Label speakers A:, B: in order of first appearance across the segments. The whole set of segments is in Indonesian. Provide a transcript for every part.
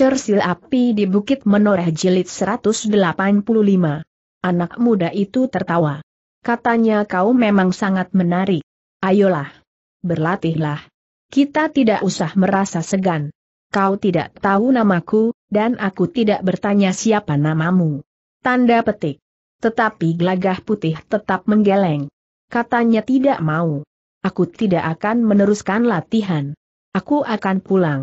A: Cersil api di Bukit Menoreh Jilid 185. Anak muda itu tertawa. Katanya kau memang sangat menarik. Ayolah. Berlatihlah. Kita tidak usah merasa segan. Kau tidak tahu namaku, dan aku tidak bertanya siapa namamu. Tanda petik. Tetapi gelagah putih tetap menggeleng. Katanya tidak mau. Aku tidak akan meneruskan latihan. Aku akan pulang.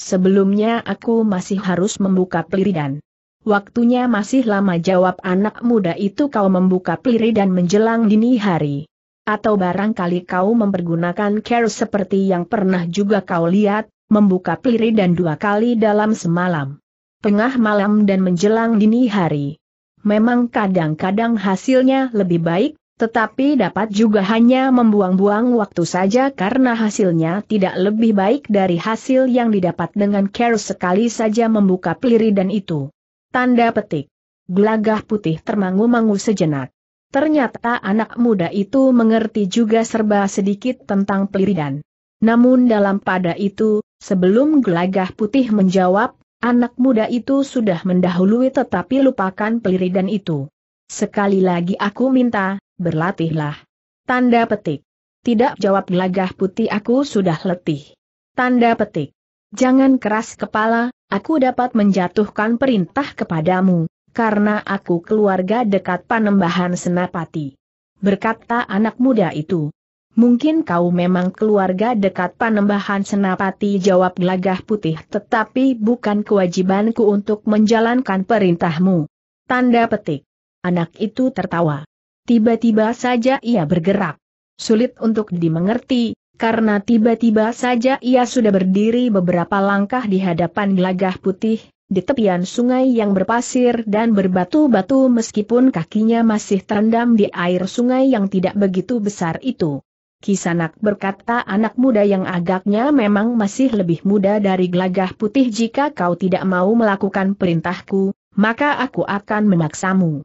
A: Sebelumnya aku masih harus membuka peliridan. Waktunya masih lama jawab anak muda itu kau membuka peliridan menjelang dini hari. Atau barangkali kau mempergunakan care seperti yang pernah juga kau lihat, membuka peliridan dua kali dalam semalam. Tengah malam dan menjelang dini hari. Memang kadang-kadang hasilnya lebih baik, tetapi dapat juga hanya membuang-buang waktu saja karena hasilnya tidak lebih baik dari hasil yang didapat dengan care sekali saja membuka peliri dan itu. Tanda petik. Gelagah putih termangu-mangu sejenak. Ternyata anak muda itu mengerti juga serba sedikit tentang peliridan. Namun dalam pada itu, sebelum gelagah putih menjawab, anak muda itu sudah mendahului tetapi lupakan peliridan itu. Sekali lagi aku minta, berlatihlah. Tanda petik. Tidak jawab gelagah putih aku sudah letih. Tanda petik. Jangan keras kepala, aku dapat menjatuhkan perintah kepadamu, karena aku keluarga dekat panembahan Senapati. Berkata anak muda itu. Mungkin kau memang keluarga dekat panembahan Senapati jawab gelagah putih tetapi bukan kewajibanku untuk menjalankan perintahmu. Tanda petik. Anak itu tertawa. Tiba-tiba saja ia bergerak. Sulit untuk dimengerti, karena tiba-tiba saja ia sudah berdiri beberapa langkah di hadapan gelagah putih, di tepian sungai yang berpasir dan berbatu-batu meskipun kakinya masih terendam di air sungai yang tidak begitu besar itu. Kisanak berkata anak muda yang agaknya memang masih lebih muda dari gelagah putih jika kau tidak mau melakukan perintahku, maka aku akan memaksamu.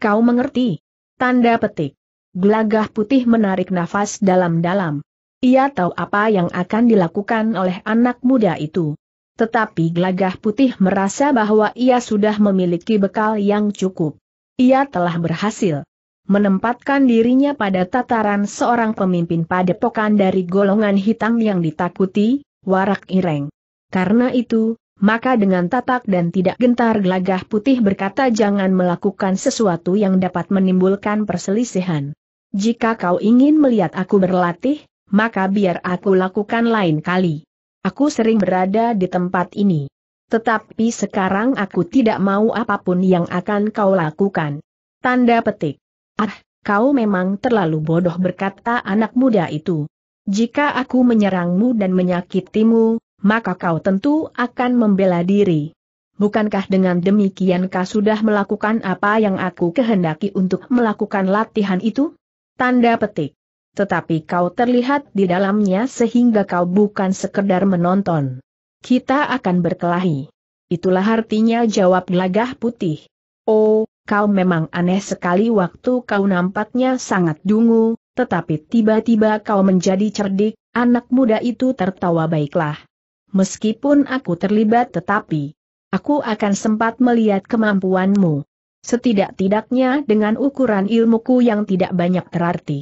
A: Kau mengerti? Tanda petik. Gelagah putih menarik nafas dalam-dalam. Ia tahu apa yang akan dilakukan oleh anak muda itu. Tetapi gelagah putih merasa bahwa ia sudah memiliki bekal yang cukup. Ia telah berhasil menempatkan dirinya pada tataran seorang pemimpin padepokan dari golongan hitam yang ditakuti, Warak Ireng. Karena itu, maka dengan tatak dan tidak gentar gelagah putih berkata jangan melakukan sesuatu yang dapat menimbulkan perselisihan. Jika kau ingin melihat aku berlatih, maka biar aku lakukan lain kali. Aku sering berada di tempat ini. Tetapi sekarang aku tidak mau apapun yang akan kau lakukan. Tanda petik. Ah, kau memang terlalu bodoh berkata anak muda itu. Jika aku menyerangmu dan menyakitimu, maka kau tentu akan membela diri. Bukankah dengan demikian kau sudah melakukan apa yang aku kehendaki untuk melakukan latihan itu? Tanda petik. Tetapi kau terlihat di dalamnya sehingga kau bukan sekedar menonton. Kita akan berkelahi. Itulah artinya jawab lagah putih. Oh, kau memang aneh sekali waktu kau nampaknya sangat dungu, tetapi tiba-tiba kau menjadi cerdik, anak muda itu tertawa baiklah meskipun aku terlibat tetapi aku akan sempat melihat kemampuanmu. Setidak-tidaknya dengan ukuran ilmuku yang tidak banyak terarti.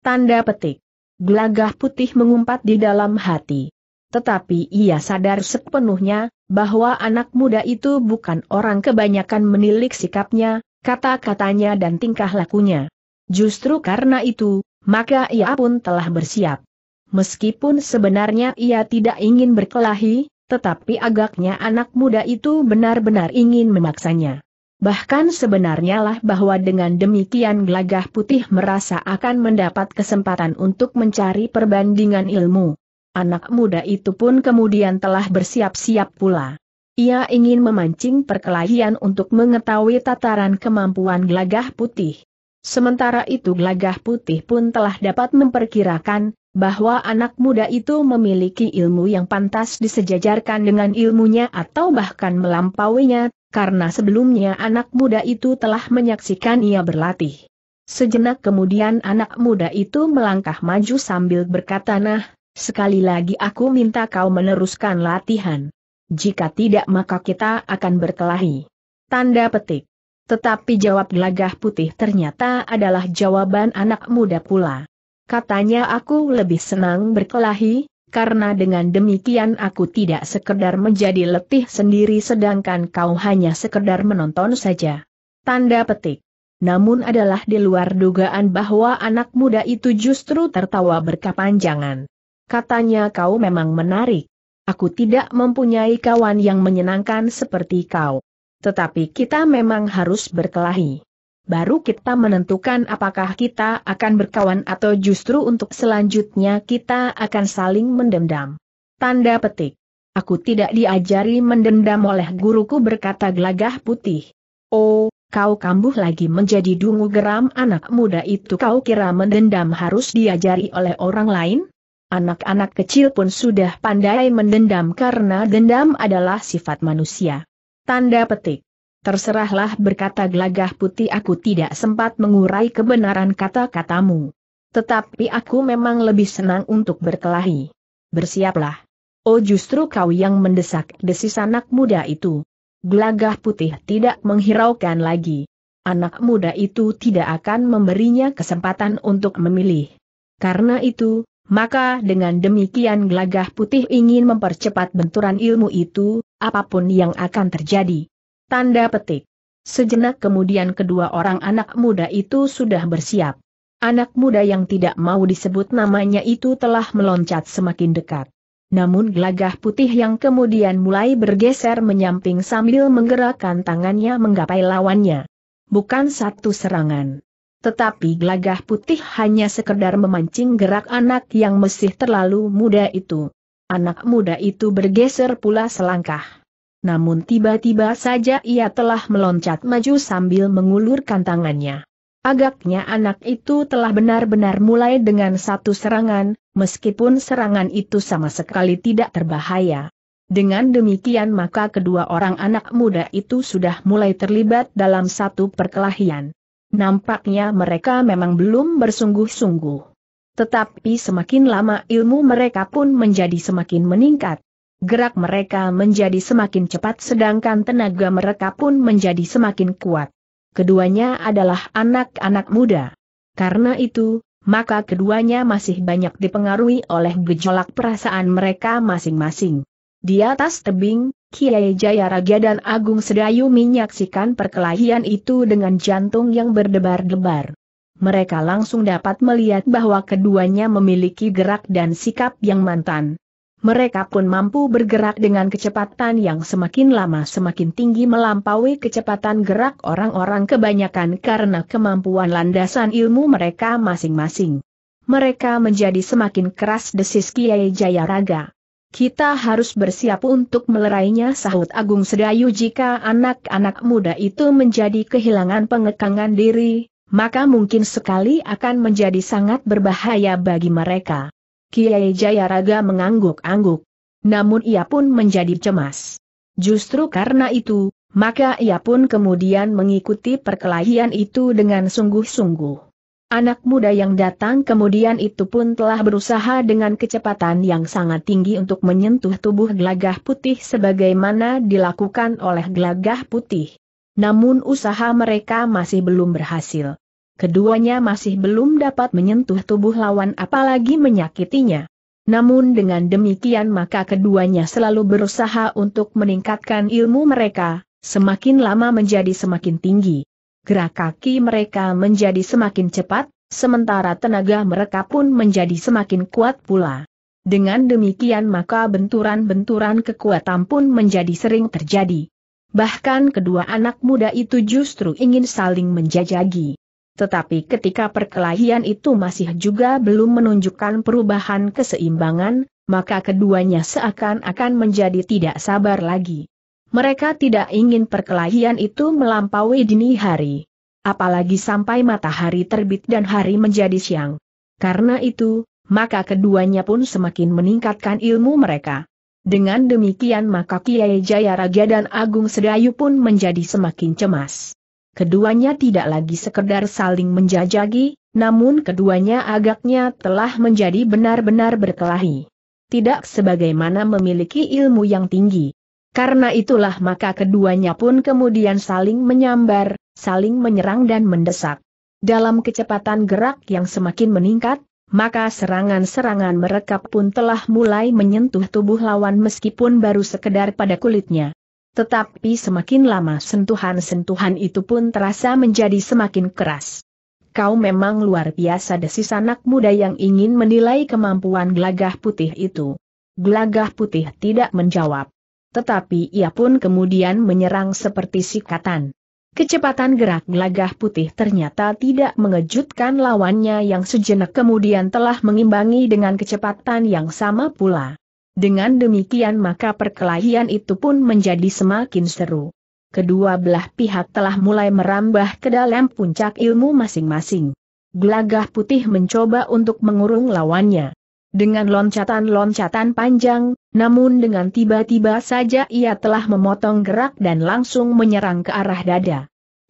A: Tanda petik. Gelagah putih mengumpat di dalam hati. Tetapi ia sadar sepenuhnya, bahwa anak muda itu bukan orang kebanyakan menilik sikapnya, kata-katanya dan tingkah lakunya. Justru karena itu, maka ia pun telah bersiap. Meskipun sebenarnya ia tidak ingin berkelahi, tetapi agaknya anak muda itu benar-benar ingin memaksanya. Bahkan sebenarnya lah bahwa dengan demikian Glagah putih merasa akan mendapat kesempatan untuk mencari perbandingan ilmu. Anak muda itu pun kemudian telah bersiap-siap pula. Ia ingin memancing perkelahian untuk mengetahui tataran kemampuan Glagah putih. Sementara itu Glagah putih pun telah dapat memperkirakan, bahwa anak muda itu memiliki ilmu yang pantas disejajarkan dengan ilmunya atau bahkan melampauinya, karena sebelumnya anak muda itu telah menyaksikan ia berlatih. Sejenak kemudian anak muda itu melangkah maju sambil berkata nah, sekali lagi aku minta kau meneruskan latihan. Jika tidak maka kita akan berkelahi. Tanda petik. Tetapi jawab gelagah putih ternyata adalah jawaban anak muda pula. Katanya aku lebih senang berkelahi, karena dengan demikian aku tidak sekedar menjadi letih sendiri sedangkan kau hanya sekedar menonton saja. Tanda petik. Namun adalah di luar dugaan bahwa anak muda itu justru tertawa berkepanjangan. Katanya kau memang menarik. Aku tidak mempunyai kawan yang menyenangkan seperti kau. Tetapi kita memang harus berkelahi baru kita menentukan apakah kita akan berkawan atau justru untuk selanjutnya kita akan saling mendendam. Tanda petik. Aku tidak diajari mendendam oleh guruku berkata gelagah putih. Oh, kau kambuh lagi menjadi dungu geram anak muda itu kau kira mendendam harus diajari oleh orang lain? Anak-anak kecil pun sudah pandai mendendam karena dendam adalah sifat manusia. Tanda petik. Terserahlah berkata glagah putih aku tidak sempat mengurai kebenaran kata-katamu. Tetapi aku memang lebih senang untuk berkelahi. Bersiaplah. Oh justru kau yang mendesak desis anak muda itu. Glagah putih tidak menghiraukan lagi. Anak muda itu tidak akan memberinya kesempatan untuk memilih. Karena itu, maka dengan demikian glagah putih ingin mempercepat benturan ilmu itu, apapun yang akan terjadi. Tanda petik. Sejenak kemudian kedua orang anak muda itu sudah bersiap. Anak muda yang tidak mau disebut namanya itu telah meloncat semakin dekat. Namun gelagah putih yang kemudian mulai bergeser menyamping sambil menggerakkan tangannya menggapai lawannya. Bukan satu serangan. Tetapi gelagah putih hanya sekedar memancing gerak anak yang masih terlalu muda itu. Anak muda itu bergeser pula selangkah namun tiba-tiba saja ia telah meloncat maju sambil mengulurkan tangannya. Agaknya anak itu telah benar-benar mulai dengan satu serangan, meskipun serangan itu sama sekali tidak terbahaya. Dengan demikian maka kedua orang anak muda itu sudah mulai terlibat dalam satu perkelahian. Nampaknya mereka memang belum bersungguh-sungguh. Tetapi semakin lama ilmu mereka pun menjadi semakin meningkat gerak mereka menjadi semakin cepat sedangkan tenaga mereka pun menjadi semakin kuat. Keduanya adalah anak-anak muda. Karena itu, maka keduanya masih banyak dipengaruhi oleh gejolak perasaan mereka masing-masing. Di atas tebing, Kiai Jayaraja dan Agung Sedayu menyaksikan perkelahian itu dengan jantung yang berdebar-debar. Mereka langsung dapat melihat bahwa keduanya memiliki gerak dan sikap yang mantan, mereka pun mampu bergerak dengan kecepatan yang semakin lama semakin tinggi melampaui kecepatan gerak orang-orang kebanyakan karena kemampuan landasan ilmu mereka masing-masing. Mereka menjadi semakin keras desis Kiai Jayaraga. Kita harus bersiap untuk melerainya sahut Agung Sedayu jika anak-anak muda itu menjadi kehilangan pengekangan diri, maka mungkin sekali akan menjadi sangat berbahaya bagi mereka. Kiai Jayaraga mengangguk-angguk. Namun ia pun menjadi cemas. Justru karena itu, maka ia pun kemudian mengikuti perkelahian itu dengan sungguh-sungguh. Anak muda yang datang kemudian itu pun telah berusaha dengan kecepatan yang sangat tinggi untuk menyentuh tubuh gelagah putih sebagaimana dilakukan oleh gelagah putih. Namun usaha mereka masih belum berhasil keduanya masih belum dapat menyentuh tubuh lawan apalagi menyakitinya. Namun dengan demikian maka keduanya selalu berusaha untuk meningkatkan ilmu mereka, semakin lama menjadi semakin tinggi. Gerak kaki mereka menjadi semakin cepat, sementara tenaga mereka pun menjadi semakin kuat pula. Dengan demikian maka benturan-benturan kekuatan pun menjadi sering terjadi. Bahkan kedua anak muda itu justru ingin saling menjajagi. Tetapi ketika perkelahian itu masih juga belum menunjukkan perubahan keseimbangan, maka keduanya seakan-akan menjadi tidak sabar lagi. Mereka tidak ingin perkelahian itu melampaui dini hari. Apalagi sampai matahari terbit dan hari menjadi siang. Karena itu, maka keduanya pun semakin meningkatkan ilmu mereka. Dengan demikian maka Kiai Jaya Raja dan Agung Sedayu pun menjadi semakin cemas. Keduanya tidak lagi sekedar saling menjajagi, namun keduanya agaknya telah menjadi benar-benar berkelahi. Tidak sebagaimana memiliki ilmu yang tinggi. Karena itulah maka keduanya pun kemudian saling menyambar, saling menyerang dan mendesak. Dalam kecepatan gerak yang semakin meningkat, maka serangan-serangan mereka pun telah mulai menyentuh tubuh lawan meskipun baru sekedar pada kulitnya. Tetapi semakin lama sentuhan-sentuhan itu pun terasa menjadi semakin keras. Kau memang luar biasa desis anak muda yang ingin menilai kemampuan gelagah putih itu. Gelagah putih tidak menjawab. Tetapi ia pun kemudian menyerang seperti sikatan. Kecepatan gerak gelagah putih ternyata tidak mengejutkan lawannya yang sejenak kemudian telah mengimbangi dengan kecepatan yang sama pula. Dengan demikian maka perkelahian itu pun menjadi semakin seru. Kedua belah pihak telah mulai merambah ke dalam puncak ilmu masing-masing. Gelagah putih mencoba untuk mengurung lawannya. Dengan loncatan-loncatan panjang, namun dengan tiba-tiba saja ia telah memotong gerak dan langsung menyerang ke arah dada.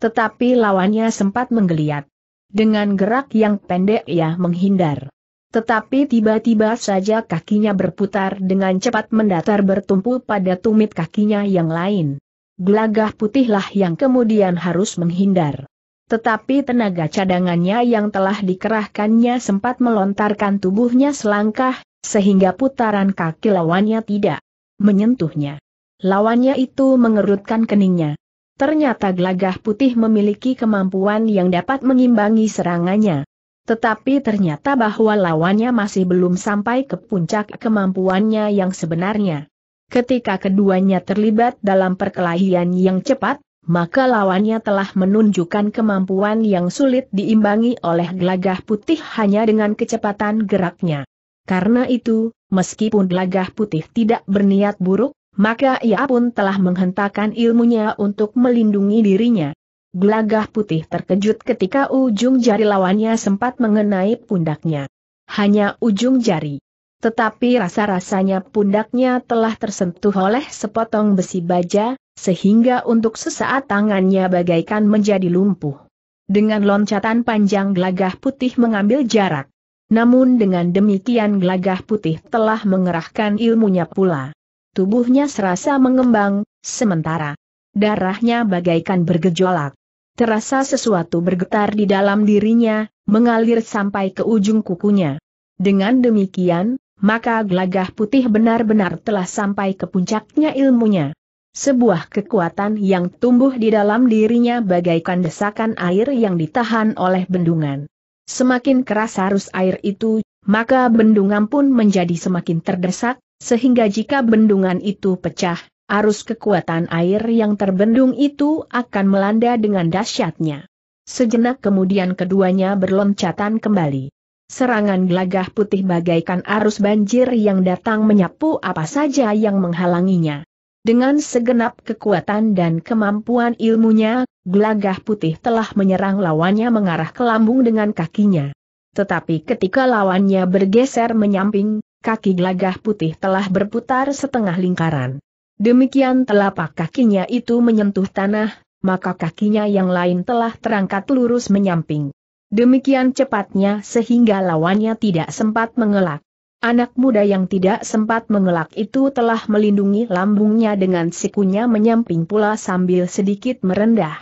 A: Tetapi lawannya sempat menggeliat. Dengan gerak yang pendek ia menghindar. Tetapi tiba-tiba saja kakinya berputar dengan cepat mendatar bertumpu pada tumit kakinya yang lain. Gelagah putihlah yang kemudian harus menghindar. Tetapi tenaga cadangannya yang telah dikerahkannya sempat melontarkan tubuhnya selangkah, sehingga putaran kaki lawannya tidak menyentuhnya. Lawannya itu mengerutkan keningnya. Ternyata gelagah putih memiliki kemampuan yang dapat mengimbangi serangannya. Tetapi ternyata bahwa lawannya masih belum sampai ke puncak kemampuannya yang sebenarnya. Ketika keduanya terlibat dalam perkelahian yang cepat, maka lawannya telah menunjukkan kemampuan yang sulit diimbangi oleh gelagah putih hanya dengan kecepatan geraknya. Karena itu, meskipun gelagah putih tidak berniat buruk, maka ia pun telah menghentakkan ilmunya untuk melindungi dirinya. Gelagah putih terkejut ketika ujung jari lawannya sempat mengenai pundaknya. Hanya ujung jari. Tetapi rasa-rasanya pundaknya telah tersentuh oleh sepotong besi baja, sehingga untuk sesaat tangannya bagaikan menjadi lumpuh. Dengan loncatan panjang gelagah putih mengambil jarak. Namun dengan demikian gelagah putih telah mengerahkan ilmunya pula. Tubuhnya serasa mengembang, sementara darahnya bagaikan bergejolak. Terasa sesuatu bergetar di dalam dirinya, mengalir sampai ke ujung kukunya. Dengan demikian, maka gelagah putih benar-benar telah sampai ke puncaknya ilmunya. Sebuah kekuatan yang tumbuh di dalam dirinya bagaikan desakan air yang ditahan oleh bendungan. Semakin keras arus air itu, maka bendungan pun menjadi semakin terdesak, sehingga jika bendungan itu pecah, arus kekuatan air yang terbendung itu akan melanda dengan dahsyatnya. Sejenak kemudian keduanya berloncatan kembali. Serangan gelagah putih bagaikan arus banjir yang datang menyapu apa saja yang menghalanginya. Dengan segenap kekuatan dan kemampuan ilmunya, gelagah putih telah menyerang lawannya mengarah ke lambung dengan kakinya. Tetapi ketika lawannya bergeser menyamping, kaki gelagah putih telah berputar setengah lingkaran. Demikian telapak kakinya itu menyentuh tanah, maka kakinya yang lain telah terangkat lurus menyamping. Demikian cepatnya sehingga lawannya tidak sempat mengelak. Anak muda yang tidak sempat mengelak itu telah melindungi lambungnya dengan sikunya menyamping pula sambil sedikit merendah.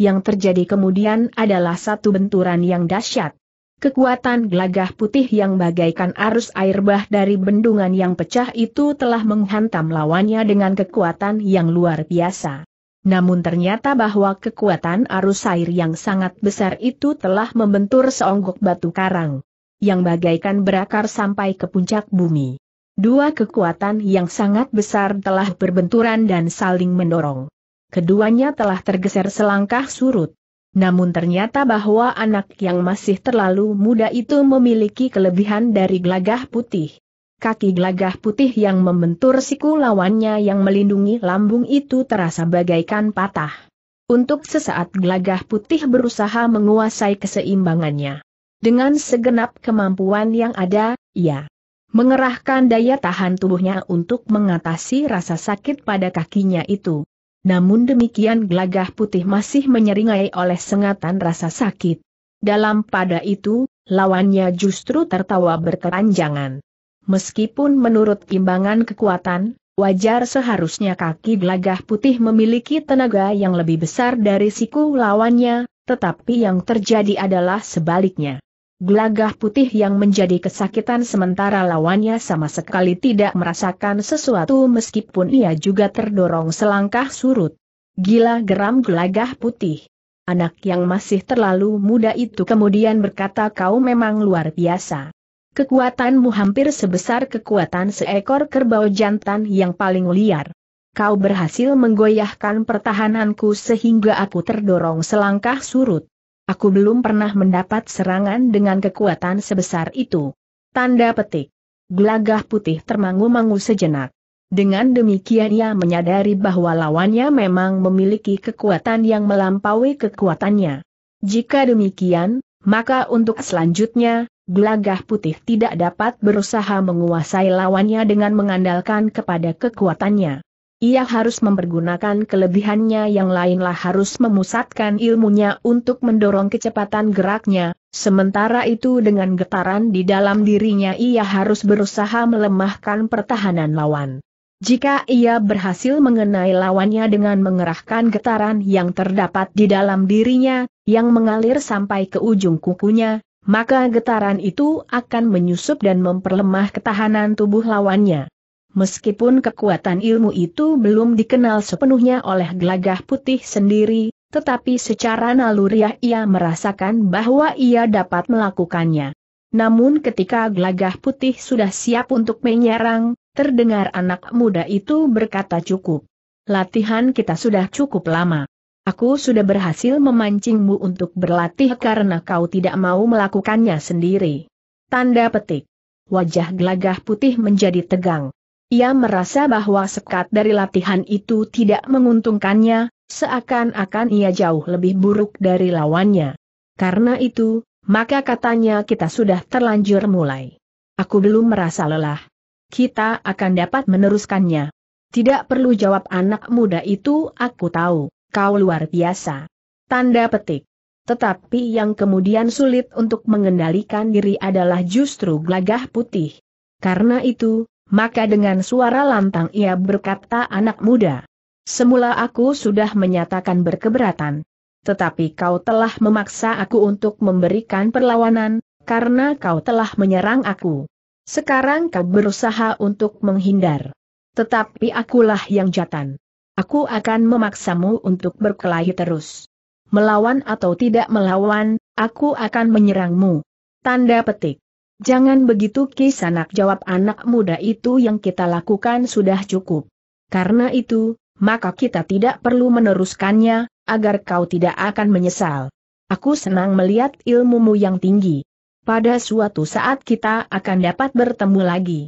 A: Yang terjadi kemudian adalah satu benturan yang dahsyat. Kekuatan gelagah putih yang bagaikan arus air bah dari bendungan yang pecah itu telah menghantam lawannya dengan kekuatan yang luar biasa. Namun ternyata bahwa kekuatan arus air yang sangat besar itu telah membentur seonggok batu karang. Yang bagaikan berakar sampai ke puncak bumi. Dua kekuatan yang sangat besar telah berbenturan dan saling mendorong. Keduanya telah tergeser selangkah surut. Namun ternyata bahwa anak yang masih terlalu muda itu memiliki kelebihan dari gelagah putih. Kaki gelagah putih yang membentur siku lawannya yang melindungi lambung itu terasa bagaikan patah. Untuk sesaat gelagah putih berusaha menguasai keseimbangannya. Dengan segenap kemampuan yang ada, ia mengerahkan daya tahan tubuhnya untuk mengatasi rasa sakit pada kakinya itu namun demikian gelagah putih masih menyeringai oleh sengatan rasa sakit. Dalam pada itu, lawannya justru tertawa berkeranjangan. Meskipun menurut imbangan kekuatan, wajar seharusnya kaki gelagah putih memiliki tenaga yang lebih besar dari siku lawannya, tetapi yang terjadi adalah sebaliknya. Gelagah putih yang menjadi kesakitan sementara lawannya sama sekali tidak merasakan sesuatu meskipun ia juga terdorong selangkah surut. Gila geram gelagah putih. Anak yang masih terlalu muda itu kemudian berkata kau memang luar biasa. Kekuatanmu hampir sebesar kekuatan seekor kerbau jantan yang paling liar. Kau berhasil menggoyahkan pertahananku sehingga aku terdorong selangkah surut. Aku belum pernah mendapat serangan dengan kekuatan sebesar itu. Tanda petik. Gelagah putih termangu-mangu sejenak. Dengan demikian ia menyadari bahwa lawannya memang memiliki kekuatan yang melampaui kekuatannya. Jika demikian, maka untuk selanjutnya, gelagah putih tidak dapat berusaha menguasai lawannya dengan mengandalkan kepada kekuatannya. Ia harus mempergunakan kelebihannya yang lainlah harus memusatkan ilmunya untuk mendorong kecepatan geraknya, sementara itu dengan getaran di dalam dirinya ia harus berusaha melemahkan pertahanan lawan. Jika ia berhasil mengenai lawannya dengan mengerahkan getaran yang terdapat di dalam dirinya, yang mengalir sampai ke ujung kukunya, maka getaran itu akan menyusup dan memperlemah ketahanan tubuh lawannya. Meskipun kekuatan ilmu itu belum dikenal sepenuhnya oleh gelagah putih sendiri, tetapi secara naluriah ia merasakan bahwa ia dapat melakukannya. Namun ketika gelagah putih sudah siap untuk menyerang, terdengar anak muda itu berkata cukup. Latihan kita sudah cukup lama. Aku sudah berhasil memancingmu untuk berlatih karena kau tidak mau melakukannya sendiri. Tanda petik. Wajah gelagah putih menjadi tegang. Ia merasa bahwa sekat dari latihan itu tidak menguntungkannya, seakan-akan ia jauh lebih buruk dari lawannya. Karena itu, maka katanya kita sudah terlanjur mulai. Aku belum merasa lelah. Kita akan dapat meneruskannya. Tidak perlu jawab anak muda itu, aku tahu, kau luar biasa. Tanda petik. Tetapi yang kemudian sulit untuk mengendalikan diri adalah justru gelagah putih. Karena itu, maka dengan suara lantang ia berkata anak muda. Semula aku sudah menyatakan berkeberatan. Tetapi kau telah memaksa aku untuk memberikan perlawanan, karena kau telah menyerang aku. Sekarang kau berusaha untuk menghindar. Tetapi akulah yang jatan. Aku akan memaksamu untuk berkelahi terus. Melawan atau tidak melawan, aku akan menyerangmu. Tanda petik. Jangan begitu kisanak jawab anak muda itu yang kita lakukan sudah cukup. Karena itu, maka kita tidak perlu meneruskannya, agar kau tidak akan menyesal. Aku senang melihat ilmumu yang tinggi. Pada suatu saat kita akan dapat bertemu lagi.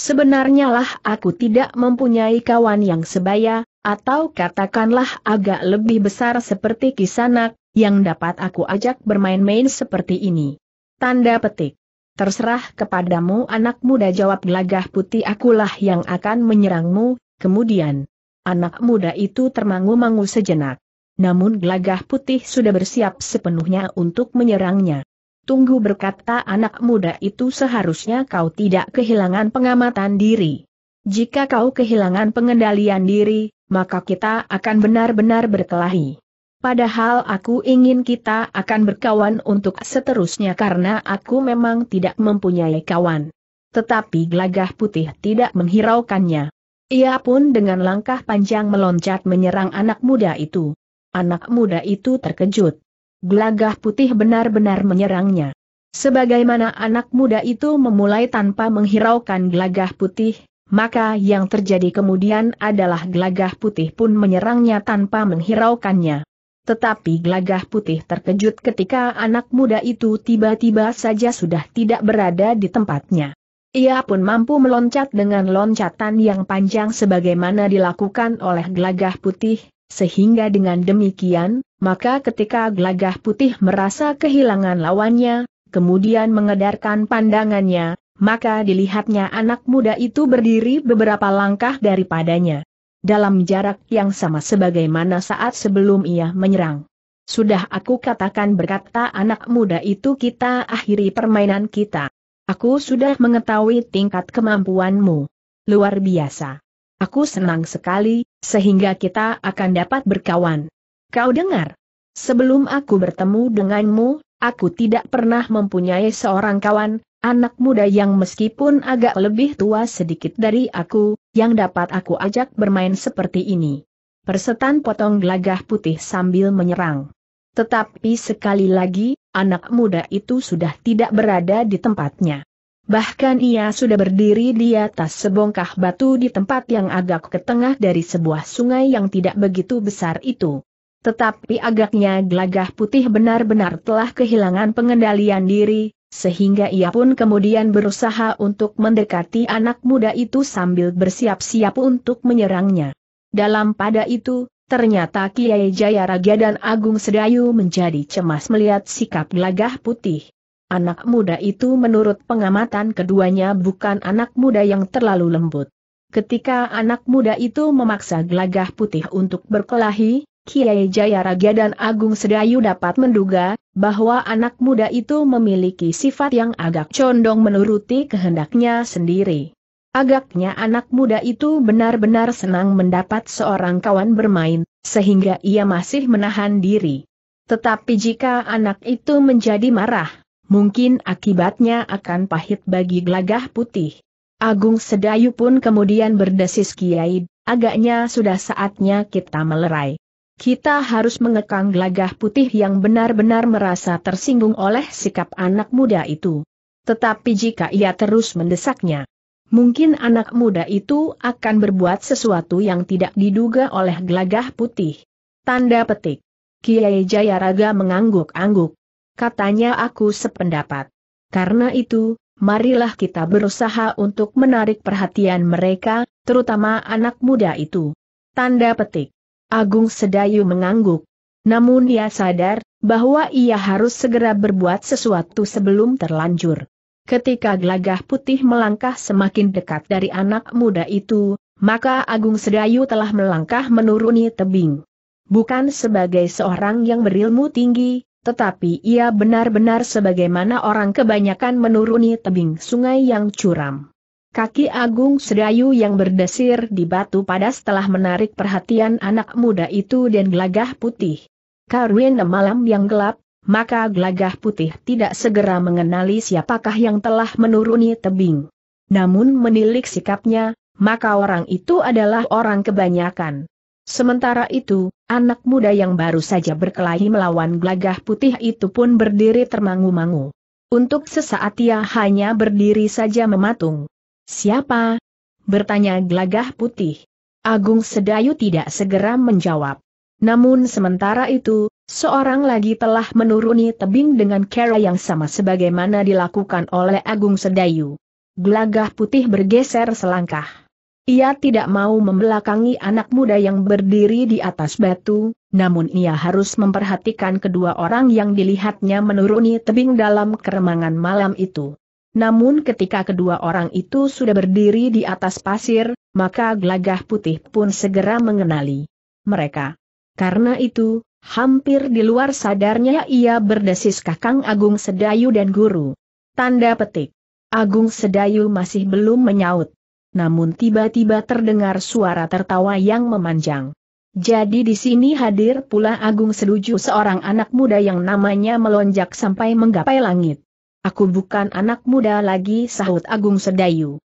A: Sebenarnya lah aku tidak mempunyai kawan yang sebaya, atau katakanlah agak lebih besar seperti kisanak, yang dapat aku ajak bermain-main seperti ini. Tanda petik. Terserah kepadamu anak muda jawab gelagah putih akulah yang akan menyerangmu, kemudian. Anak muda itu termangu-mangu sejenak. Namun gelagah putih sudah bersiap sepenuhnya untuk menyerangnya. Tunggu berkata anak muda itu seharusnya kau tidak kehilangan pengamatan diri. Jika kau kehilangan pengendalian diri, maka kita akan benar-benar berkelahi. Padahal aku ingin kita akan berkawan untuk seterusnya karena aku memang tidak mempunyai kawan. Tetapi Glagah putih tidak menghiraukannya. Ia pun dengan langkah panjang meloncat menyerang anak muda itu. Anak muda itu terkejut. Glagah putih benar-benar menyerangnya. Sebagaimana anak muda itu memulai tanpa menghiraukan Glagah putih, maka yang terjadi kemudian adalah Glagah putih pun menyerangnya tanpa menghiraukannya. Tetapi gelagah putih terkejut ketika anak muda itu tiba-tiba saja sudah tidak berada di tempatnya. Ia pun mampu meloncat dengan loncatan yang panjang sebagaimana dilakukan oleh gelagah putih, sehingga dengan demikian, maka ketika gelagah putih merasa kehilangan lawannya, kemudian mengedarkan pandangannya, maka dilihatnya anak muda itu berdiri beberapa langkah daripadanya dalam jarak yang sama sebagaimana saat sebelum ia menyerang. Sudah aku katakan berkata anak muda itu kita akhiri permainan kita. Aku sudah mengetahui tingkat kemampuanmu. Luar biasa. Aku senang sekali, sehingga kita akan dapat berkawan. Kau dengar? Sebelum aku bertemu denganmu, aku tidak pernah mempunyai seorang kawan, anak muda yang meskipun agak lebih tua sedikit dari aku, yang dapat aku ajak bermain seperti ini. Persetan potong gelagah putih sambil menyerang. Tetapi sekali lagi, anak muda itu sudah tidak berada di tempatnya. Bahkan ia sudah berdiri di atas sebongkah batu di tempat yang agak ke tengah dari sebuah sungai yang tidak begitu besar itu. Tetapi agaknya gelagah putih benar-benar telah kehilangan pengendalian diri, sehingga ia pun kemudian berusaha untuk mendekati anak muda itu sambil bersiap-siap untuk menyerangnya. Dalam pada itu, ternyata Kiai Jaya Raja dan Agung Sedayu menjadi cemas melihat sikap gelagah putih. Anak muda itu menurut pengamatan keduanya bukan anak muda yang terlalu lembut. Ketika anak muda itu memaksa gelagah putih untuk berkelahi, Kiai Raga dan Agung Sedayu dapat menduga, bahwa anak muda itu memiliki sifat yang agak condong menuruti kehendaknya sendiri. Agaknya anak muda itu benar-benar senang mendapat seorang kawan bermain, sehingga ia masih menahan diri. Tetapi jika anak itu menjadi marah, mungkin akibatnya akan pahit bagi gelagah putih. Agung Sedayu pun kemudian berdesis Kiai, agaknya sudah saatnya kita melerai. Kita harus mengekang gelagah putih yang benar-benar merasa tersinggung oleh sikap anak muda itu. Tetapi jika ia terus mendesaknya, mungkin anak muda itu akan berbuat sesuatu yang tidak diduga oleh gelagah putih. Tanda petik. Kiai Jayaraga mengangguk-angguk. Katanya aku sependapat. Karena itu, marilah kita berusaha untuk menarik perhatian mereka, terutama anak muda itu. Tanda petik. Agung Sedayu mengangguk. Namun ia sadar, bahwa ia harus segera berbuat sesuatu sebelum terlanjur. Ketika gelagah putih melangkah semakin dekat dari anak muda itu, maka Agung Sedayu telah melangkah menuruni tebing. Bukan sebagai seorang yang berilmu tinggi, tetapi ia benar-benar sebagaimana orang kebanyakan menuruni tebing sungai yang curam. Kaki Agung Sedayu yang berdesir di batu padas telah menarik perhatian anak muda itu dan gelagah putih. Karena malam yang gelap, maka gelagah putih tidak segera mengenali siapakah yang telah menuruni tebing. Namun menilik sikapnya, maka orang itu adalah orang kebanyakan. Sementara itu, anak muda yang baru saja berkelahi melawan gelagah putih itu pun berdiri termangu-mangu. Untuk sesaat ia hanya berdiri saja mematung. Siapa? Bertanya gelagah putih. Agung Sedayu tidak segera menjawab. Namun sementara itu, seorang lagi telah menuruni tebing dengan cara yang sama sebagaimana dilakukan oleh Agung Sedayu. Gelagah putih bergeser selangkah. Ia tidak mau membelakangi anak muda yang berdiri di atas batu, namun ia harus memperhatikan kedua orang yang dilihatnya menuruni tebing dalam keremangan malam itu namun ketika kedua orang itu sudah berdiri di atas pasir, maka gelagah putih pun segera mengenali mereka. Karena itu, hampir di luar sadarnya ia berdesis Kakang Agung Sedayu dan guru. Tanda petik. Agung Sedayu masih belum menyaut. Namun tiba-tiba terdengar suara tertawa yang memanjang. Jadi di sini hadir pula Agung Seduju seorang anak muda yang namanya melonjak sampai menggapai langit. Aku bukan anak muda lagi sahut Agung Sedayu.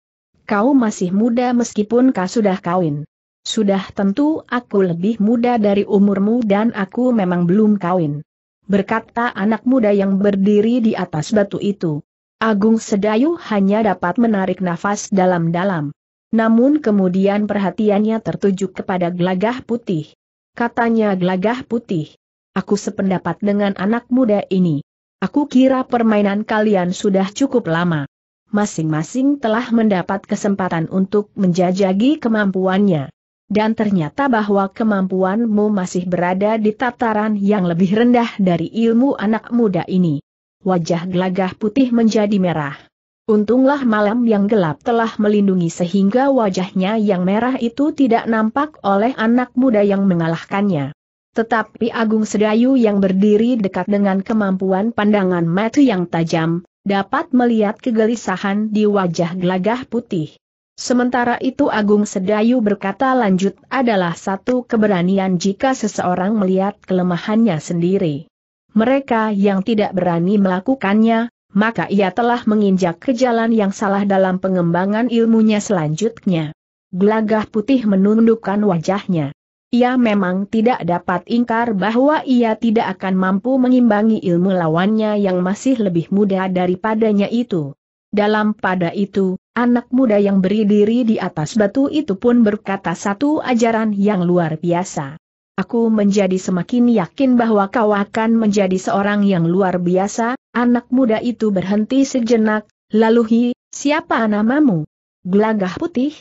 A: Kau masih muda meskipun kau sudah kawin. Sudah tentu aku lebih muda dari umurmu dan aku memang belum kawin. Berkata anak muda yang berdiri di atas batu itu. Agung Sedayu hanya dapat menarik nafas dalam-dalam. Namun kemudian perhatiannya tertuju kepada gelagah putih. Katanya gelagah putih. Aku sependapat dengan anak muda ini. Aku kira permainan kalian sudah cukup lama. Masing-masing telah mendapat kesempatan untuk menjajagi kemampuannya. Dan ternyata bahwa kemampuanmu masih berada di tataran yang lebih rendah dari ilmu anak muda ini. Wajah gelagah putih menjadi merah. Untunglah malam yang gelap telah melindungi sehingga wajahnya yang merah itu tidak nampak oleh anak muda yang mengalahkannya. Tetapi Agung Sedayu yang berdiri dekat dengan kemampuan pandangan mata yang tajam, dapat melihat kegelisahan di wajah gelagah putih. Sementara itu Agung Sedayu berkata lanjut adalah satu keberanian jika seseorang melihat kelemahannya sendiri. Mereka yang tidak berani melakukannya, maka ia telah menginjak ke jalan yang salah dalam pengembangan ilmunya selanjutnya. Gelagah putih menundukkan wajahnya. Ia memang tidak dapat ingkar bahwa ia tidak akan mampu mengimbangi ilmu lawannya yang masih lebih muda daripadanya itu. Dalam pada itu, anak muda yang berdiri di atas batu itu pun berkata satu ajaran yang luar biasa. Aku menjadi semakin yakin bahwa kau akan menjadi seorang yang luar biasa, anak muda itu berhenti sejenak, lalu hi, siapa namamu? Gelagah putih?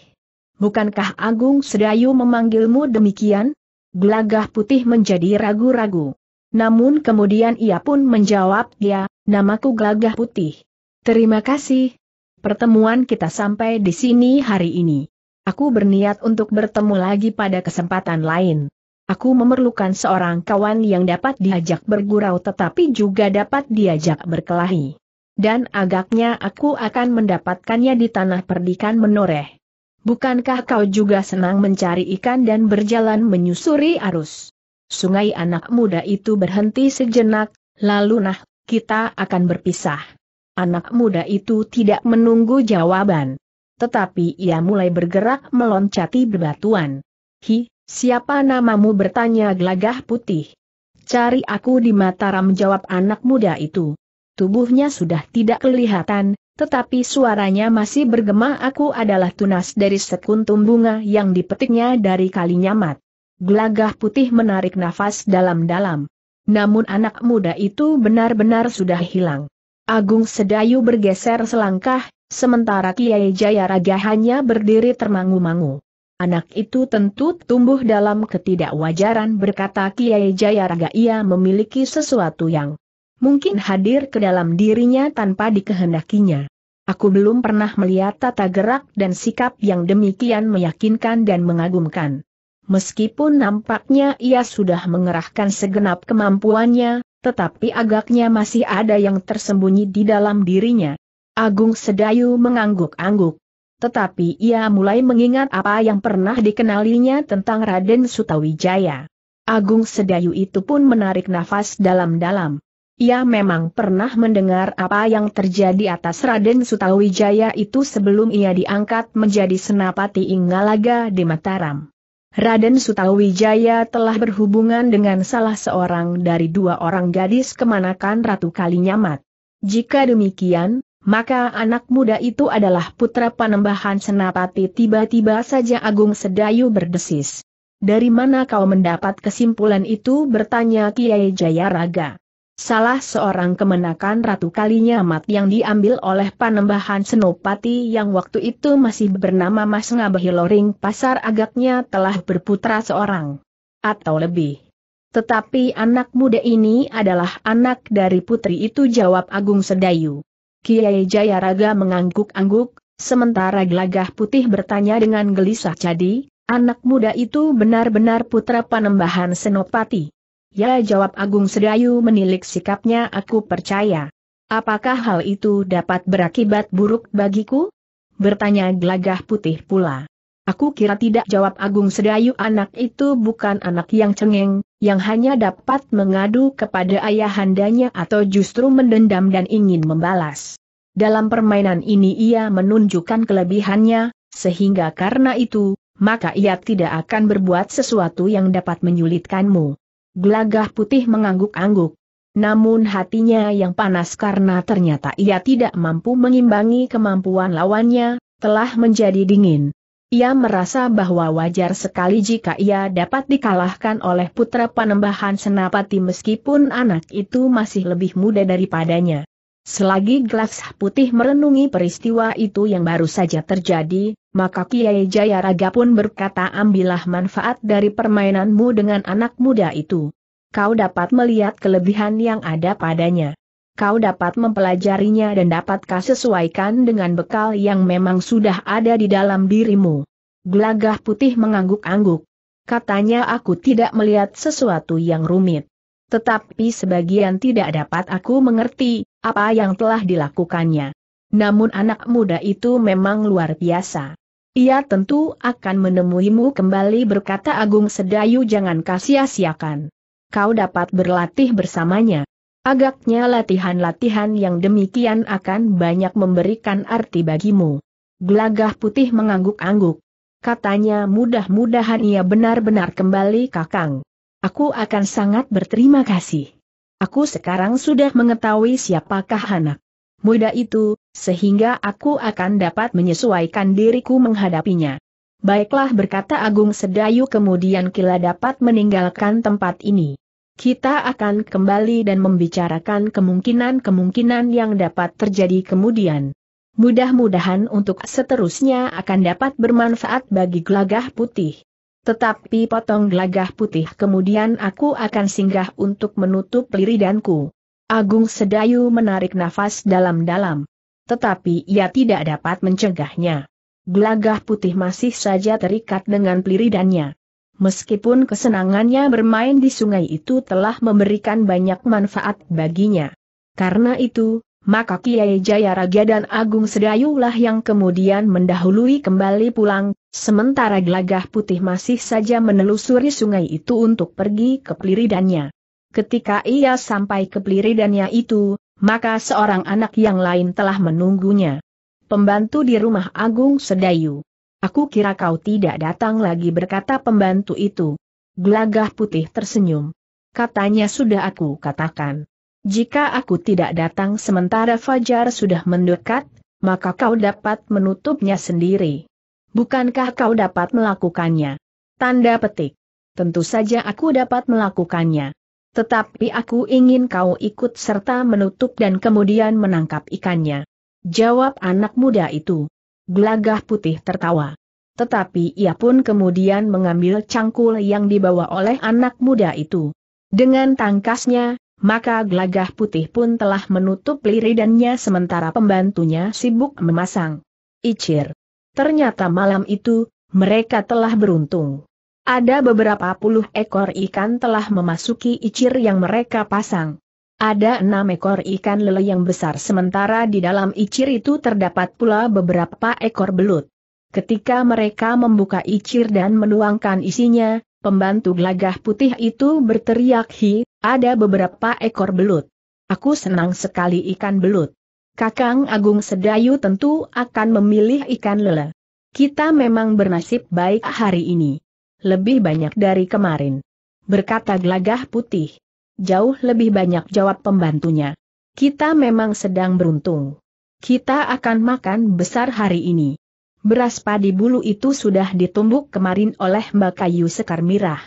A: bukankah Agung Sedayu memanggilmu demikian? Gelagah putih menjadi ragu-ragu. Namun kemudian ia pun menjawab, ya, namaku Gelagah Putih. Terima kasih. Pertemuan kita sampai di sini hari ini. Aku berniat untuk bertemu lagi pada kesempatan lain. Aku memerlukan seorang kawan yang dapat diajak bergurau tetapi juga dapat diajak berkelahi. Dan agaknya aku akan mendapatkannya di tanah perdikan menoreh. Bukankah kau juga senang mencari ikan dan berjalan menyusuri arus? Sungai anak muda itu berhenti sejenak, lalu nah, kita akan berpisah. Anak muda itu tidak menunggu jawaban. Tetapi ia mulai bergerak meloncati bebatuan. Hi, siapa namamu bertanya gelagah putih. Cari aku di Mataram jawab anak muda itu. Tubuhnya sudah tidak kelihatan, tetapi suaranya masih bergema aku adalah tunas dari sekuntum bunga yang dipetiknya dari kali nyamat. Gelagah putih menarik nafas dalam-dalam. Namun anak muda itu benar-benar sudah hilang. Agung Sedayu bergeser selangkah, sementara Kiai Jayaraga hanya berdiri termangu-mangu. Anak itu tentu tumbuh dalam ketidakwajaran berkata Kiai Jayaraga ia memiliki sesuatu yang mungkin hadir ke dalam dirinya tanpa dikehendakinya. Aku belum pernah melihat tata gerak dan sikap yang demikian meyakinkan dan mengagumkan. Meskipun nampaknya ia sudah mengerahkan segenap kemampuannya, tetapi agaknya masih ada yang tersembunyi di dalam dirinya. Agung Sedayu mengangguk-angguk. Tetapi ia mulai mengingat apa yang pernah dikenalinya tentang Raden Sutawijaya. Agung Sedayu itu pun menarik nafas dalam-dalam. Ia memang pernah mendengar apa yang terjadi atas Raden Sutawijaya itu sebelum ia diangkat menjadi senapati Inggalaga di Mataram. Raden Sutawijaya telah berhubungan dengan salah seorang dari dua orang gadis kemanakan Ratu Kalinyamat. Jika demikian, maka anak muda itu adalah putra panembahan senapati tiba-tiba saja Agung Sedayu berdesis. Dari mana kau mendapat kesimpulan itu bertanya Kiai Jayaraga. Salah seorang kemenakan Ratu kalinya mat yang diambil oleh panembahan Senopati yang waktu itu masih bernama Mas Ngabahiloring Pasar agaknya telah berputra seorang. Atau lebih. Tetapi anak muda ini adalah anak dari putri itu jawab Agung Sedayu. Kiai Jayaraga mengangguk-angguk, sementara gelagah putih bertanya dengan gelisah jadi, anak muda itu benar-benar putra panembahan Senopati. Ya jawab Agung Sedayu menilik sikapnya aku percaya. Apakah hal itu dapat berakibat buruk bagiku? Bertanya gelagah putih pula. Aku kira tidak jawab Agung Sedayu anak itu bukan anak yang cengeng, yang hanya dapat mengadu kepada ayahandanya atau justru mendendam dan ingin membalas. Dalam permainan ini ia menunjukkan kelebihannya, sehingga karena itu, maka ia tidak akan berbuat sesuatu yang dapat menyulitkanmu. Gelagah putih mengangguk-angguk. Namun hatinya yang panas karena ternyata ia tidak mampu mengimbangi kemampuan lawannya, telah menjadi dingin. Ia merasa bahwa wajar sekali jika ia dapat dikalahkan oleh putra panembahan Senapati meskipun anak itu masih lebih muda daripadanya. Selagi gelas putih merenungi peristiwa itu yang baru saja terjadi, maka Kiai Jayaraga pun berkata ambillah manfaat dari permainanmu dengan anak muda itu. Kau dapat melihat kelebihan yang ada padanya. Kau dapat mempelajarinya dan dapatkah sesuaikan dengan bekal yang memang sudah ada di dalam dirimu. Gelagah putih mengangguk-angguk. Katanya aku tidak melihat sesuatu yang rumit. Tetapi sebagian tidak dapat aku mengerti, apa yang telah dilakukannya. Namun anak muda itu memang luar biasa. Ia tentu akan menemuimu kembali berkata Agung Sedayu jangan kasia-siakan. Kau dapat berlatih bersamanya. Agaknya latihan-latihan yang demikian akan banyak memberikan arti bagimu. Gelagah putih mengangguk-angguk. Katanya mudah-mudahan ia benar-benar kembali kakang. Aku akan sangat berterima kasih. Aku sekarang sudah mengetahui siapakah anak muda itu, sehingga aku akan dapat menyesuaikan diriku menghadapinya. Baiklah berkata Agung Sedayu kemudian Kila dapat meninggalkan tempat ini. Kita akan kembali dan membicarakan kemungkinan-kemungkinan yang dapat terjadi kemudian. Mudah-mudahan untuk seterusnya akan dapat bermanfaat bagi gelagah putih. Tetapi potong gelagah putih kemudian aku akan singgah untuk menutup liridanku. Agung Sedayu menarik nafas dalam-dalam. Tetapi ia tidak dapat mencegahnya. Gelagah putih masih saja terikat dengan peliridannya. Meskipun kesenangannya bermain di sungai itu telah memberikan banyak manfaat baginya. Karena itu, maka Kiai Jaya dan Agung Sedayulah yang kemudian mendahului kembali pulang Sementara gelagah putih masih saja menelusuri sungai itu untuk pergi ke peliridannya. Ketika ia sampai ke peliridannya itu, maka seorang anak yang lain telah menunggunya. Pembantu di rumah Agung Sedayu. Aku kira kau tidak datang lagi berkata pembantu itu. Gelagah putih tersenyum. Katanya sudah aku katakan. Jika aku tidak datang sementara Fajar sudah mendekat, maka kau dapat menutupnya sendiri. Bukankah kau dapat melakukannya? Tanda petik. Tentu saja aku dapat melakukannya. Tetapi aku ingin kau ikut serta menutup dan kemudian menangkap ikannya. Jawab anak muda itu. Gelagah putih tertawa. Tetapi ia pun kemudian mengambil cangkul yang dibawa oleh anak muda itu. Dengan tangkasnya, maka gelagah putih pun telah menutup liridannya sementara pembantunya sibuk memasang. Icir. Ternyata malam itu, mereka telah beruntung. Ada beberapa puluh ekor ikan telah memasuki icir yang mereka pasang. Ada enam ekor ikan lele yang besar sementara di dalam icir itu terdapat pula beberapa ekor belut. Ketika mereka membuka icir dan menuangkan isinya, pembantu gelagah putih itu berteriak hi, ada beberapa ekor belut. Aku senang sekali ikan belut. Kakang Agung Sedayu tentu akan memilih ikan lele. Kita memang bernasib baik hari ini. Lebih banyak dari kemarin. Berkata gelagah putih. Jauh lebih banyak jawab pembantunya. Kita memang sedang beruntung. Kita akan makan besar hari ini. Beras padi bulu itu sudah ditumbuk kemarin oleh Mbak Kayu Sekar Mirah.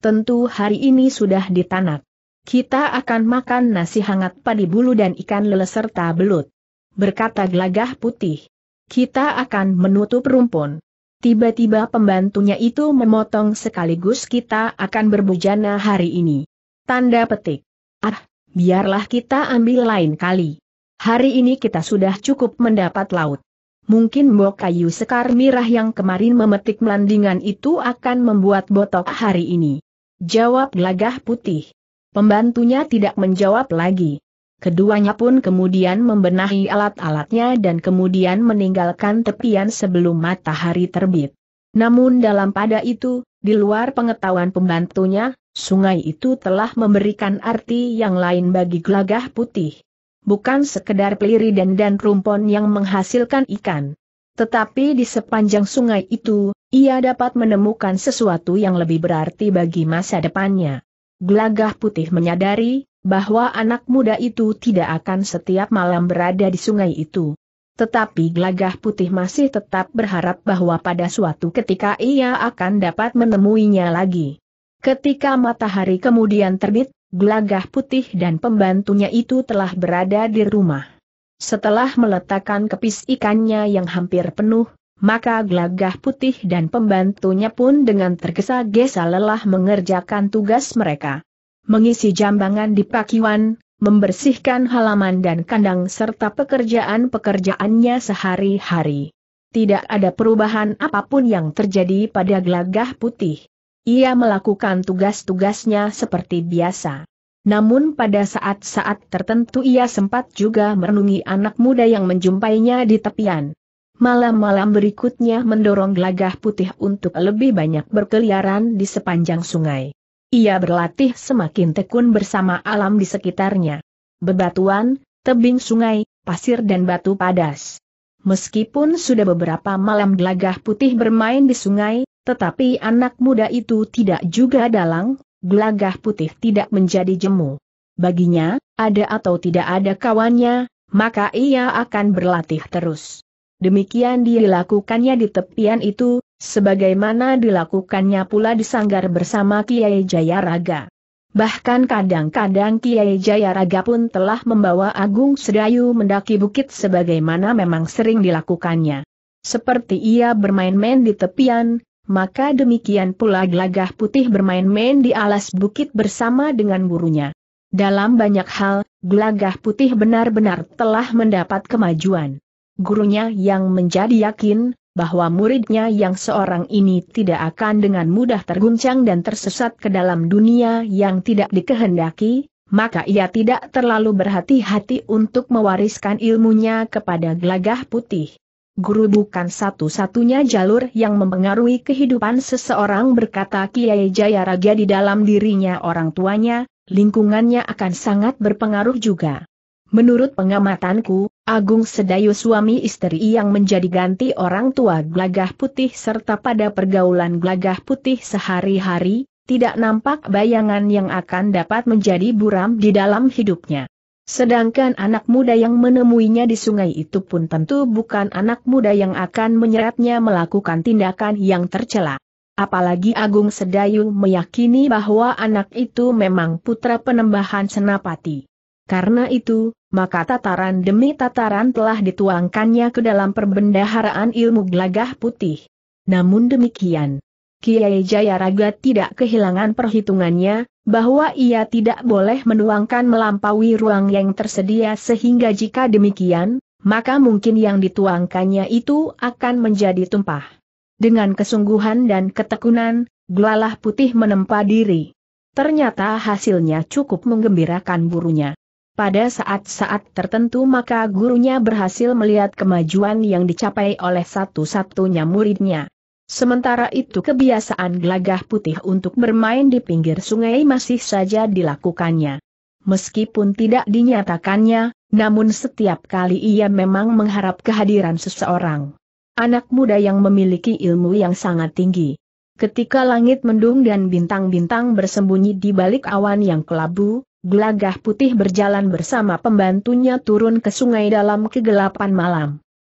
A: Tentu hari ini sudah ditanak. Kita akan makan nasi hangat padi bulu dan ikan lele serta belut. Berkata gelagah putih. Kita akan menutup rumpun. Tiba-tiba pembantunya itu memotong sekaligus kita akan berbujana hari ini. Tanda petik. Ah, biarlah kita ambil lain kali. Hari ini kita sudah cukup mendapat laut. Mungkin bok kayu sekar mirah yang kemarin memetik melandingan itu akan membuat botok hari ini. Jawab gelagah putih. Pembantunya tidak menjawab lagi. Keduanya pun kemudian membenahi alat-alatnya dan kemudian meninggalkan tepian sebelum matahari terbit. Namun dalam pada itu, di luar pengetahuan pembantunya, sungai itu telah memberikan arti yang lain bagi gelagah putih. Bukan sekedar dan dan rumpon yang menghasilkan ikan. Tetapi di sepanjang sungai itu, ia dapat menemukan sesuatu yang lebih berarti bagi masa depannya. Gelagah putih menyadari bahwa anak muda itu tidak akan setiap malam berada di sungai itu. Tetapi Gelagah Putih masih tetap berharap bahwa pada suatu ketika ia akan dapat menemuinya lagi. Ketika matahari kemudian terbit, Gelagah Putih dan pembantunya itu telah berada di rumah. Setelah meletakkan kepis ikannya yang hampir penuh, maka gelagah putih dan pembantunya pun dengan tergesa-gesa lelah mengerjakan tugas mereka. Mengisi jambangan di pakiwan, membersihkan halaman dan kandang serta pekerjaan-pekerjaannya sehari-hari. Tidak ada perubahan apapun yang terjadi pada gelagah putih. Ia melakukan tugas-tugasnya seperti biasa. Namun pada saat-saat tertentu ia sempat juga merenungi anak muda yang menjumpainya di tepian. Malam-malam berikutnya mendorong gelagah putih untuk lebih banyak berkeliaran di sepanjang sungai. Ia berlatih semakin tekun bersama alam di sekitarnya. Bebatuan, tebing sungai, pasir dan batu padas. Meskipun sudah beberapa malam gelagah putih bermain di sungai, tetapi anak muda itu tidak juga dalang, gelagah putih tidak menjadi jemu. Baginya, ada atau tidak ada kawannya, maka ia akan berlatih terus. Demikian dilakukannya di tepian itu, sebagaimana dilakukannya pula di sanggar bersama Kiai Jayaraga. Bahkan kadang-kadang Kiai Jayaraga pun telah membawa Agung Sedayu mendaki bukit sebagaimana memang sering dilakukannya. Seperti ia bermain-main di tepian, maka demikian pula gelagah putih bermain-main di alas bukit bersama dengan gurunya. Dalam banyak hal, gelagah putih benar-benar telah mendapat kemajuan gurunya yang menjadi yakin, bahwa muridnya yang seorang ini tidak akan dengan mudah terguncang dan tersesat ke dalam dunia yang tidak dikehendaki, maka ia tidak terlalu berhati-hati untuk mewariskan ilmunya kepada gelagah putih. Guru bukan satu-satunya jalur yang mempengaruhi kehidupan seseorang berkata Kiai Jaya Raga di dalam dirinya orang tuanya, lingkungannya akan sangat berpengaruh juga. Menurut pengamatanku, Agung Sedayu suami istri yang menjadi ganti orang tua gelagah putih serta pada pergaulan gelagah putih sehari-hari, tidak nampak bayangan yang akan dapat menjadi buram di dalam hidupnya. Sedangkan anak muda yang menemuinya di sungai itu pun tentu bukan anak muda yang akan menyeretnya melakukan tindakan yang tercela. Apalagi Agung Sedayu meyakini bahwa anak itu memang putra penembahan Senapati. Karena itu, maka tataran demi tataran telah dituangkannya ke dalam perbendaharaan ilmu gelagah putih. Namun demikian, Kiai Jayaraga tidak kehilangan perhitungannya, bahwa ia tidak boleh menuangkan melampaui ruang yang tersedia sehingga jika demikian, maka mungkin yang dituangkannya itu akan menjadi tumpah. Dengan kesungguhan dan ketekunan, gelalah putih menempa diri. Ternyata hasilnya cukup menggembirakan burunya. Pada saat-saat tertentu maka gurunya berhasil melihat kemajuan yang dicapai oleh satu-satunya muridnya. Sementara itu kebiasaan gelagah putih untuk bermain di pinggir sungai masih saja dilakukannya. Meskipun tidak dinyatakannya, namun setiap kali ia memang mengharap kehadiran seseorang. Anak muda yang memiliki ilmu yang sangat tinggi. Ketika langit mendung dan bintang-bintang bersembunyi di balik awan yang kelabu, Gelagah putih berjalan bersama pembantunya turun ke sungai dalam kegelapan malam.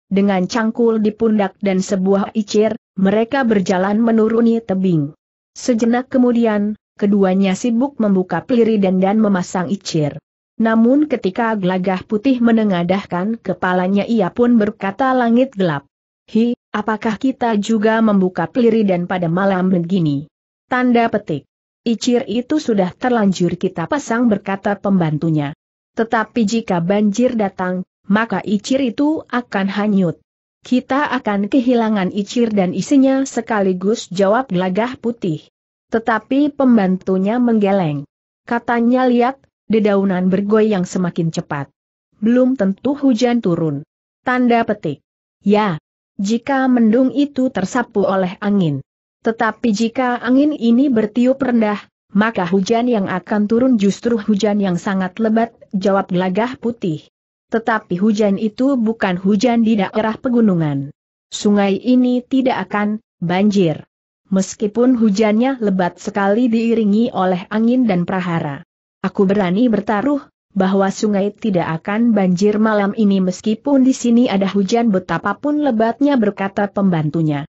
A: Dengan cangkul di pundak dan sebuah icir, mereka berjalan menuruni tebing. Sejenak kemudian, keduanya sibuk membuka peliri dan dan memasang icir. Namun ketika gelagah putih menengadahkan kepalanya ia pun berkata langit gelap. Hi, apakah kita juga membuka peliri dan pada malam begini? Tanda petik. Icir itu sudah terlanjur kita pasang berkata pembantunya. Tetapi jika banjir datang, maka icir itu akan hanyut. Kita akan kehilangan icir dan isinya sekaligus jawab gelagah putih. Tetapi pembantunya menggeleng. Katanya lihat, dedaunan bergoyang semakin cepat. Belum tentu hujan turun. Tanda petik. Ya, jika mendung itu tersapu oleh angin. Tetapi jika angin ini bertiup rendah, maka hujan yang akan turun justru hujan yang sangat lebat, jawab gelagah putih. Tetapi hujan itu bukan hujan di daerah pegunungan. Sungai ini tidak akan banjir. Meskipun hujannya lebat sekali diiringi oleh angin dan prahara. Aku berani bertaruh bahwa sungai tidak akan banjir malam ini meskipun di sini ada hujan betapapun lebatnya berkata pembantunya.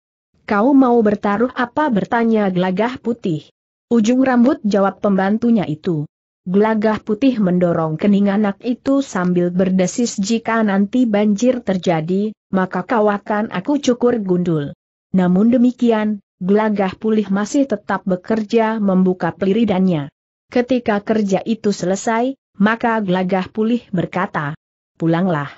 A: Kau mau bertaruh apa bertanya Glagah putih. Ujung rambut jawab pembantunya itu. Glagah putih mendorong kening anak itu sambil berdesis jika nanti banjir terjadi, maka kau akan aku cukur gundul. Namun demikian, Glagah pulih masih tetap bekerja membuka peliridannya. Ketika kerja itu selesai, maka Glagah pulih berkata, pulanglah.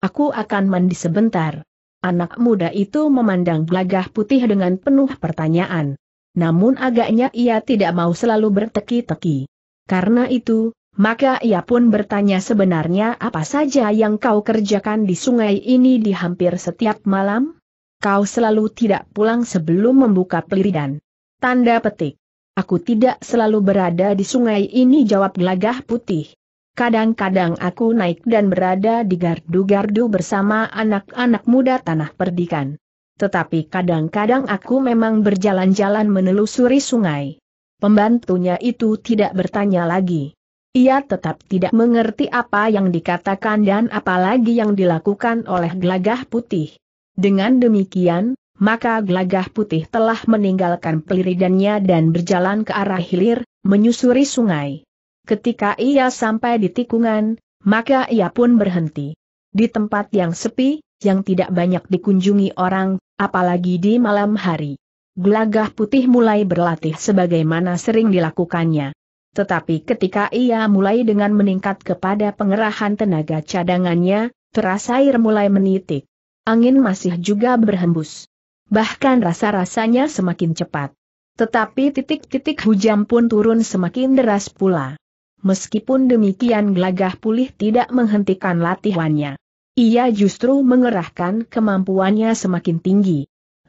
A: Aku akan mandi sebentar. Anak muda itu memandang gelagah putih dengan penuh pertanyaan. Namun agaknya ia tidak mau selalu berteki-teki. Karena itu, maka ia pun bertanya sebenarnya apa saja yang kau kerjakan di sungai ini di hampir setiap malam? Kau selalu tidak pulang sebelum membuka peliridan. Tanda petik. Aku tidak selalu berada di sungai ini jawab gelagah putih. Kadang-kadang aku naik dan berada di gardu-gardu bersama anak-anak muda tanah perdikan. Tetapi kadang-kadang aku memang berjalan-jalan menelusuri sungai. Pembantunya itu tidak bertanya lagi. Ia tetap tidak mengerti apa yang dikatakan dan apalagi yang dilakukan oleh gelagah putih. Dengan demikian, maka gelagah putih telah meninggalkan peliridannya dan berjalan ke arah hilir, menyusuri sungai. Ketika ia sampai di tikungan, maka ia pun berhenti. Di tempat yang sepi, yang tidak banyak dikunjungi orang, apalagi di malam hari. Gelagah putih mulai berlatih sebagaimana sering dilakukannya. Tetapi ketika ia mulai dengan meningkat kepada pengerahan tenaga cadangannya, terasa air mulai menitik. Angin masih juga berhembus. Bahkan rasa-rasanya semakin cepat. Tetapi titik-titik hujan pun turun semakin deras pula meskipun demikian gelagah pulih tidak menghentikan latihannya. Ia justru mengerahkan kemampuannya semakin tinggi.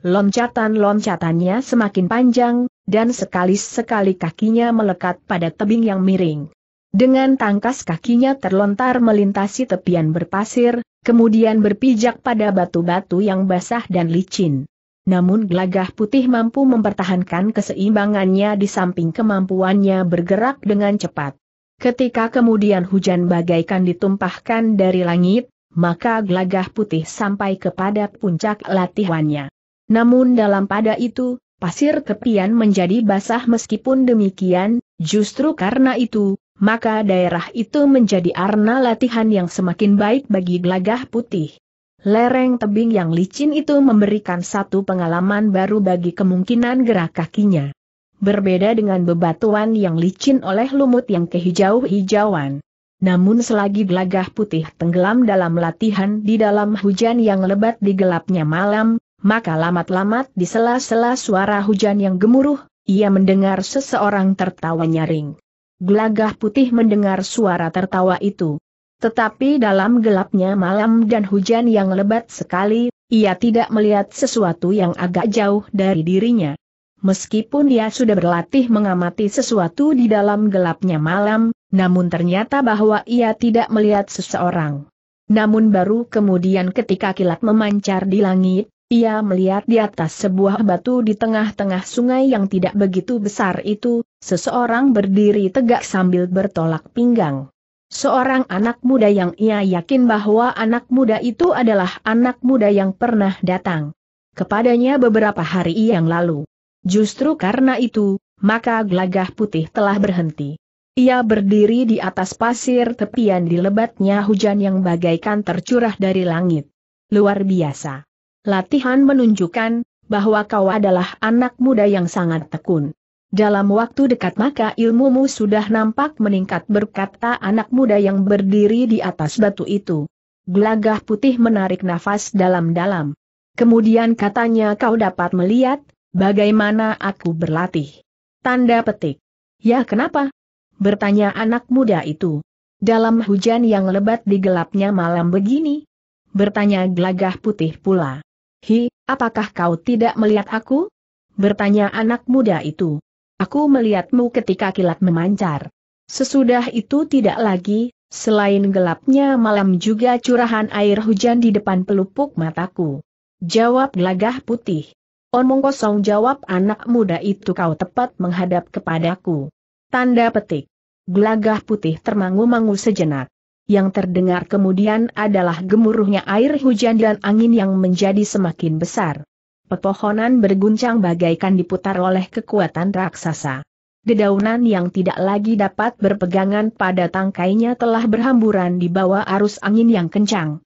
A: Loncatan-loncatannya semakin panjang, dan sekali-sekali kakinya melekat pada tebing yang miring. Dengan tangkas kakinya terlontar melintasi tepian berpasir, kemudian berpijak pada batu-batu yang basah dan licin. Namun gelagah putih mampu mempertahankan keseimbangannya di samping kemampuannya bergerak dengan cepat. Ketika kemudian hujan bagaikan ditumpahkan dari langit, maka gelagah putih sampai kepada puncak latihannya. Namun dalam pada itu, pasir tepian menjadi basah meskipun demikian, justru karena itu, maka daerah itu menjadi arena latihan yang semakin baik bagi gelagah putih. Lereng tebing yang licin itu memberikan satu pengalaman baru bagi kemungkinan gerak kakinya berbeda dengan bebatuan yang licin oleh lumut yang kehijau-hijauan. Namun selagi gelagah putih tenggelam dalam latihan di dalam hujan yang lebat di gelapnya malam, maka lamat-lamat di sela-sela suara hujan yang gemuruh, ia mendengar seseorang tertawa nyaring. Gelagah putih mendengar suara tertawa itu. Tetapi dalam gelapnya malam dan hujan yang lebat sekali, ia tidak melihat sesuatu yang agak jauh dari dirinya. Meskipun dia sudah berlatih mengamati sesuatu di dalam gelapnya malam, namun ternyata bahwa ia tidak melihat seseorang. Namun baru kemudian ketika kilat memancar di langit, ia melihat di atas sebuah batu di tengah-tengah sungai yang tidak begitu besar itu, seseorang berdiri tegak sambil bertolak pinggang. Seorang anak muda yang ia yakin bahwa anak muda itu adalah anak muda yang pernah datang kepadanya beberapa hari yang lalu. Justru karena itu, maka gelagah putih telah berhenti. Ia berdiri di atas pasir tepian di lebatnya hujan yang bagaikan tercurah dari langit. Luar biasa. Latihan menunjukkan bahwa kau adalah anak muda yang sangat tekun. Dalam waktu dekat maka ilmumu sudah nampak meningkat berkata anak muda yang berdiri di atas batu itu. Gelagah putih menarik nafas dalam-dalam. Kemudian katanya kau dapat melihat Bagaimana aku berlatih? Tanda petik. Ya kenapa? Bertanya anak muda itu. Dalam hujan yang lebat di gelapnya malam begini? Bertanya gelagah putih pula. Hi, apakah kau tidak melihat aku? Bertanya anak muda itu. Aku melihatmu ketika kilat memancar. Sesudah itu tidak lagi, selain gelapnya malam juga curahan air hujan di depan pelupuk mataku. Jawab gelagah putih. Omong oh, kosong jawab anak muda itu kau tepat menghadap kepadaku. Tanda petik. Gelagah putih termangu-mangu sejenak. Yang terdengar kemudian adalah gemuruhnya air hujan dan angin yang menjadi semakin besar. Pepohonan berguncang bagaikan diputar oleh kekuatan raksasa. Dedaunan yang tidak lagi dapat berpegangan pada tangkainya telah berhamburan di bawah arus angin yang kencang.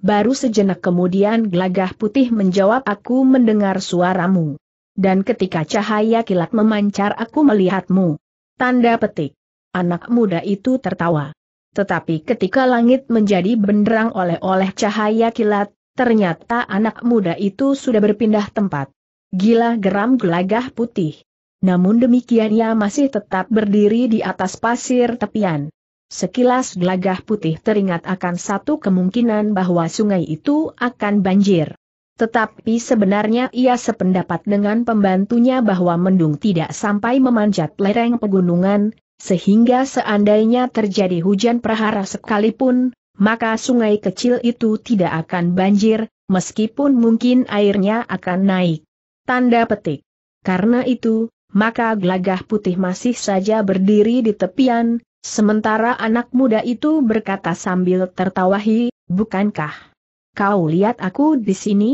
A: Baru sejenak kemudian gelagah putih menjawab aku mendengar suaramu. Dan ketika cahaya kilat memancar aku melihatmu. Tanda petik. Anak muda itu tertawa. Tetapi ketika langit menjadi benderang oleh-oleh cahaya kilat, ternyata anak muda itu sudah berpindah tempat. Gila geram gelagah putih. Namun demikian ia masih tetap berdiri di atas pasir tepian. Sekilas gelagah putih teringat akan satu kemungkinan bahwa sungai itu akan banjir. Tetapi sebenarnya ia sependapat dengan pembantunya bahwa mendung tidak sampai memanjat lereng pegunungan, sehingga seandainya terjadi hujan prahara sekalipun, maka sungai kecil itu tidak akan banjir, meskipun mungkin airnya akan naik. Tanda petik. Karena itu, maka gelagah putih masih saja berdiri di tepian, Sementara anak muda itu berkata sambil tertawahi, bukankah? Kau lihat aku di sini?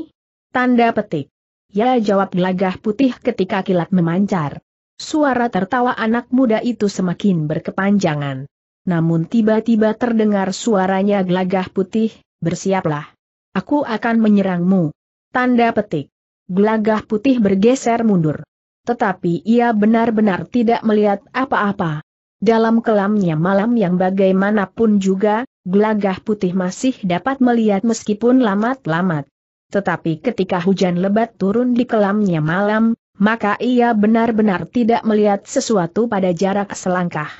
A: Tanda petik. Ya jawab gelagah putih ketika kilat memancar. Suara tertawa anak muda itu semakin berkepanjangan. Namun tiba-tiba terdengar suaranya gelagah putih, bersiaplah. Aku akan menyerangmu. Tanda petik. Gelagah putih bergeser mundur. Tetapi ia benar-benar tidak melihat apa-apa. Dalam kelamnya malam yang bagaimanapun juga, Glagah putih masih dapat melihat meskipun lamat-lamat. Tetapi ketika hujan lebat turun di kelamnya malam, maka ia benar-benar tidak melihat sesuatu pada jarak selangkah.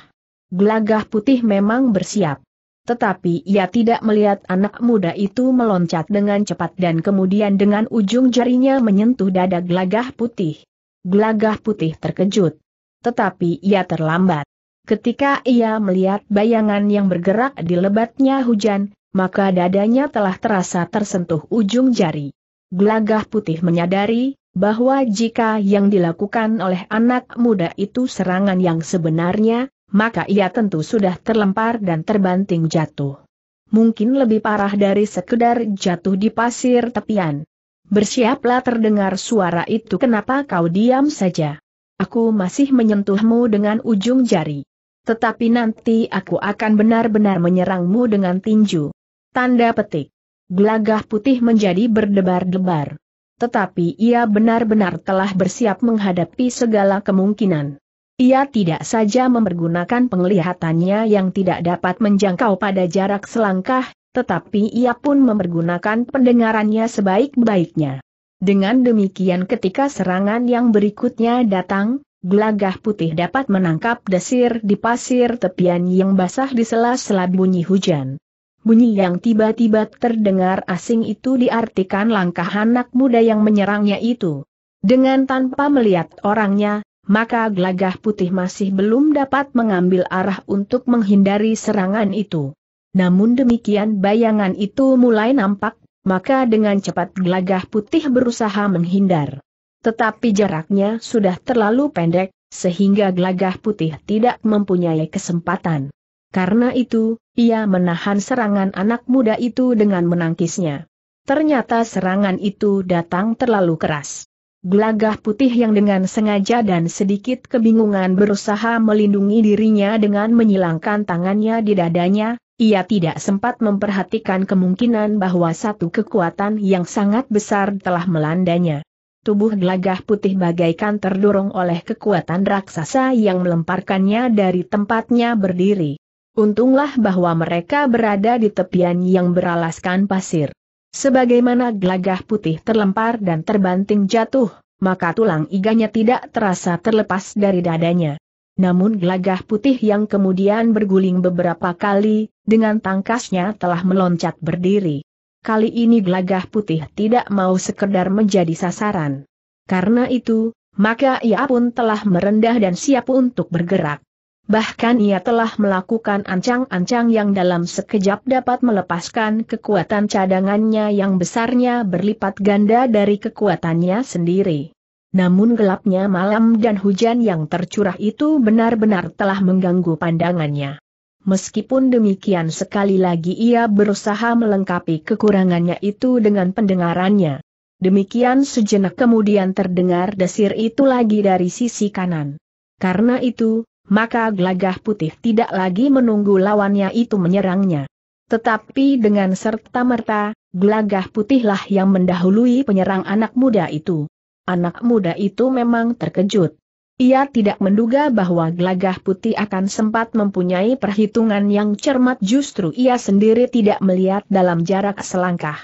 A: Glagah putih memang bersiap. Tetapi ia tidak melihat anak muda itu meloncat dengan cepat dan kemudian dengan ujung jarinya menyentuh dada Glagah putih. Gelagah putih terkejut. Tetapi ia terlambat. Ketika ia melihat bayangan yang bergerak di lebatnya hujan, maka dadanya telah terasa tersentuh ujung jari. Gelagah putih menyadari, bahwa jika yang dilakukan oleh anak muda itu serangan yang sebenarnya, maka ia tentu sudah terlempar dan terbanting jatuh. Mungkin lebih parah dari sekedar jatuh di pasir tepian. Bersiaplah terdengar suara itu kenapa kau diam saja. Aku masih menyentuhmu dengan ujung jari. Tetapi nanti aku akan benar-benar menyerangmu dengan tinju. Tanda petik. Gelagah putih menjadi berdebar-debar. Tetapi ia benar-benar telah bersiap menghadapi segala kemungkinan. Ia tidak saja mempergunakan penglihatannya yang tidak dapat menjangkau pada jarak selangkah, tetapi ia pun mempergunakan pendengarannya sebaik-baiknya. Dengan demikian ketika serangan yang berikutnya datang, gelagah putih dapat menangkap desir di pasir tepian yang basah di sela-sela bunyi hujan. Bunyi yang tiba-tiba terdengar asing itu diartikan langkah anak muda yang menyerangnya itu. Dengan tanpa melihat orangnya, maka gelagah putih masih belum dapat mengambil arah untuk menghindari serangan itu. Namun demikian bayangan itu mulai nampak, maka dengan cepat gelagah putih berusaha menghindar. Tetapi jaraknya sudah terlalu pendek, sehingga gelagah putih tidak mempunyai kesempatan. Karena itu, ia menahan serangan anak muda itu dengan menangkisnya. Ternyata serangan itu datang terlalu keras. Gelagah putih yang dengan sengaja dan sedikit kebingungan berusaha melindungi dirinya dengan menyilangkan tangannya di dadanya, ia tidak sempat memperhatikan kemungkinan bahwa satu kekuatan yang sangat besar telah melandanya tubuh gelagah putih bagaikan terdorong oleh kekuatan raksasa yang melemparkannya dari tempatnya berdiri. Untunglah bahwa mereka berada di tepian yang beralaskan pasir. Sebagaimana gelagah putih terlempar dan terbanting jatuh, maka tulang iganya tidak terasa terlepas dari dadanya. Namun gelagah putih yang kemudian berguling beberapa kali, dengan tangkasnya telah meloncat berdiri kali ini gelagah putih tidak mau sekedar menjadi sasaran. Karena itu, maka ia pun telah merendah dan siap untuk bergerak. Bahkan ia telah melakukan ancang-ancang yang dalam sekejap dapat melepaskan kekuatan cadangannya yang besarnya berlipat ganda dari kekuatannya sendiri. Namun gelapnya malam dan hujan yang tercurah itu benar-benar telah mengganggu pandangannya. Meskipun demikian sekali lagi ia berusaha melengkapi kekurangannya itu dengan pendengarannya. Demikian sejenak kemudian terdengar desir itu lagi dari sisi kanan. Karena itu, maka gelagah putih tidak lagi menunggu lawannya itu menyerangnya. Tetapi dengan serta-merta, gelagah putihlah yang mendahului penyerang anak muda itu. Anak muda itu memang terkejut. Ia tidak menduga bahwa glagah putih akan sempat mempunyai perhitungan yang cermat justru ia sendiri tidak melihat dalam jarak selangkah.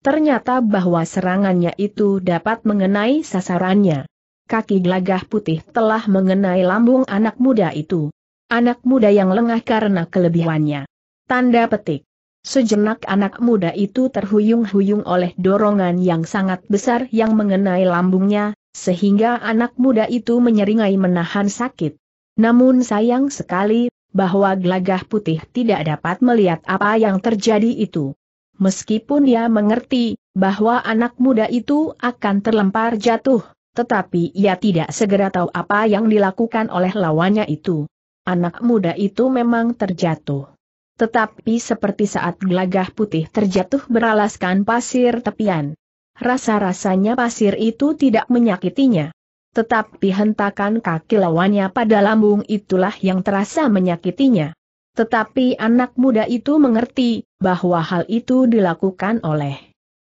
A: Ternyata bahwa serangannya itu dapat mengenai sasarannya. Kaki glagah putih telah mengenai lambung anak muda itu. Anak muda yang lengah karena kelebihannya. Tanda petik. Sejenak anak muda itu terhuyung-huyung oleh dorongan yang sangat besar yang mengenai lambungnya, sehingga anak muda itu menyeringai menahan sakit. Namun sayang sekali, bahwa gelagah putih tidak dapat melihat apa yang terjadi itu. Meskipun ia mengerti, bahwa anak muda itu akan terlempar jatuh, tetapi ia tidak segera tahu apa yang dilakukan oleh lawannya itu. Anak muda itu memang terjatuh. Tetapi seperti saat gelagah putih terjatuh beralaskan pasir tepian rasa-rasanya pasir itu tidak menyakitinya. Tetapi hentakan kaki lawannya pada lambung itulah yang terasa menyakitinya. Tetapi anak muda itu mengerti bahwa hal itu dilakukan oleh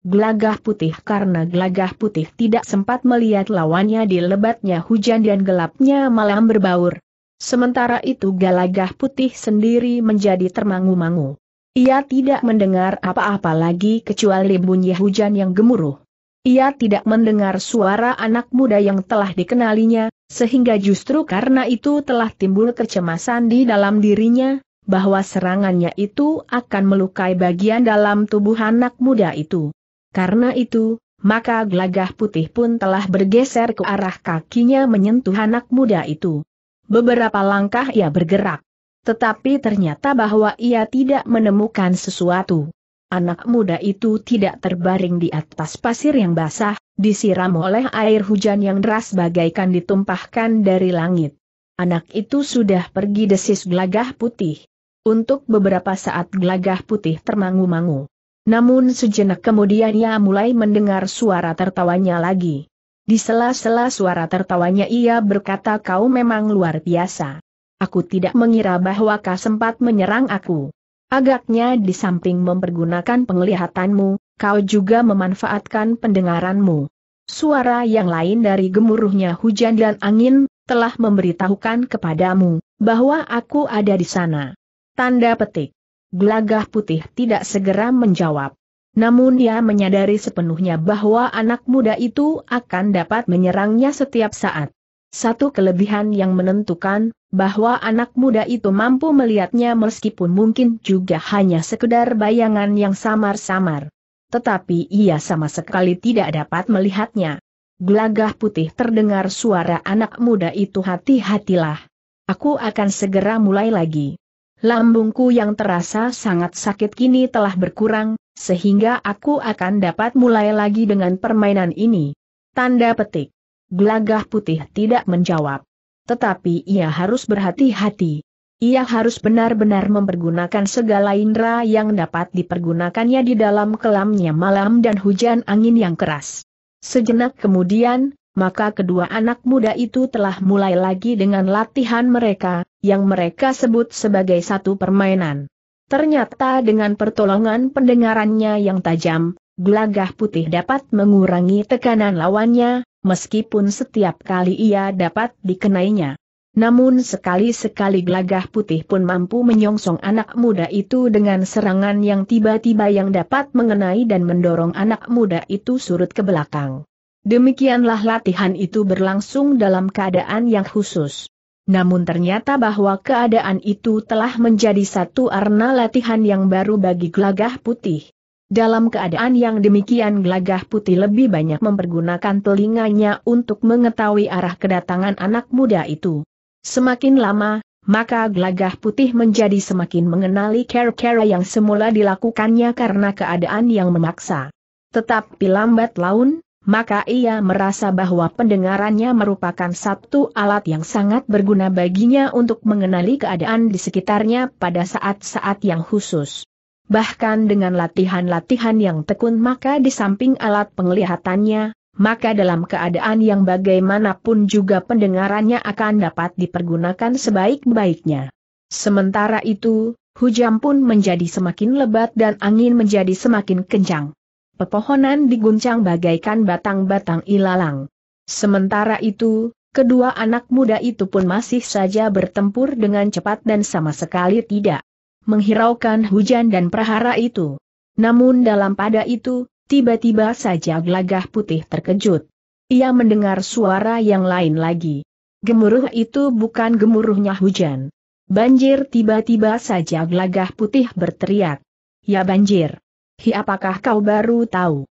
A: gelagah putih karena gelagah putih tidak sempat melihat lawannya di lebatnya hujan dan gelapnya malam berbaur. Sementara itu gelagah putih sendiri menjadi termangu-mangu. Ia tidak mendengar apa-apa lagi kecuali bunyi hujan yang gemuruh. Ia tidak mendengar suara anak muda yang telah dikenalinya, sehingga justru karena itu telah timbul kecemasan di dalam dirinya, bahwa serangannya itu akan melukai bagian dalam tubuh anak muda itu. Karena itu, maka gelagah putih pun telah bergeser ke arah kakinya menyentuh anak muda itu. Beberapa langkah ia bergerak. Tetapi ternyata bahwa ia tidak menemukan sesuatu. Anak muda itu tidak terbaring di atas pasir yang basah, disiram oleh air hujan yang deras bagaikan ditumpahkan dari langit. Anak itu sudah pergi desis gelagah putih. Untuk beberapa saat gelagah putih termangu-mangu. Namun sejenak kemudian ia mulai mendengar suara tertawanya lagi. Di sela-sela suara tertawanya ia berkata kau memang luar biasa. Aku tidak mengira bahwa kau sempat menyerang aku. Agaknya di samping mempergunakan penglihatanmu, kau juga memanfaatkan pendengaranmu. Suara yang lain dari gemuruhnya hujan dan angin, telah memberitahukan kepadamu, bahwa aku ada di sana. Tanda petik. Gelagah putih tidak segera menjawab. Namun dia menyadari sepenuhnya bahwa anak muda itu akan dapat menyerangnya setiap saat. Satu kelebihan yang menentukan, bahwa anak muda itu mampu melihatnya meskipun mungkin juga hanya sekedar bayangan yang samar-samar. Tetapi ia sama sekali tidak dapat melihatnya. Gelagah putih terdengar suara anak muda itu hati-hatilah. Aku akan segera mulai lagi. Lambungku yang terasa sangat sakit kini telah berkurang, sehingga aku akan dapat mulai lagi dengan permainan ini. Tanda petik. Gelagah putih tidak menjawab. Tetapi ia harus berhati-hati. Ia harus benar-benar mempergunakan segala indera yang dapat dipergunakannya di dalam kelamnya malam dan hujan angin yang keras. Sejenak kemudian, maka kedua anak muda itu telah mulai lagi dengan latihan mereka, yang mereka sebut sebagai satu permainan. Ternyata dengan pertolongan pendengarannya yang tajam, gelagah putih dapat mengurangi tekanan lawannya, meskipun setiap kali ia dapat dikenainya. Namun sekali-sekali gelagah putih pun mampu menyongsong anak muda itu dengan serangan yang tiba-tiba yang dapat mengenai dan mendorong anak muda itu surut ke belakang. Demikianlah latihan itu berlangsung dalam keadaan yang khusus. Namun ternyata bahwa keadaan itu telah menjadi satu arna latihan yang baru bagi gelagah putih. Dalam keadaan yang demikian glagah putih lebih banyak mempergunakan telinganya untuk mengetahui arah kedatangan anak muda itu. Semakin lama, maka glagah putih menjadi semakin mengenali cara-cara yang semula dilakukannya karena keadaan yang memaksa. Tetapi lambat laun, maka ia merasa bahwa pendengarannya merupakan satu alat yang sangat berguna baginya untuk mengenali keadaan di sekitarnya pada saat-saat yang khusus bahkan dengan latihan-latihan yang tekun maka di samping alat penglihatannya, maka dalam keadaan yang bagaimanapun juga pendengarannya akan dapat dipergunakan sebaik-baiknya. Sementara itu, hujan pun menjadi semakin lebat dan angin menjadi semakin kencang. Pepohonan diguncang bagaikan batang-batang ilalang. Sementara itu, kedua anak muda itu pun masih saja bertempur dengan cepat dan sama sekali tidak menghiraukan hujan dan prahara itu. Namun dalam pada itu, tiba-tiba saja gelagah putih terkejut. Ia mendengar suara yang lain lagi. Gemuruh itu bukan gemuruhnya hujan. Banjir tiba-tiba saja gelagah putih berteriak. Ya banjir. Hi apakah kau baru tahu?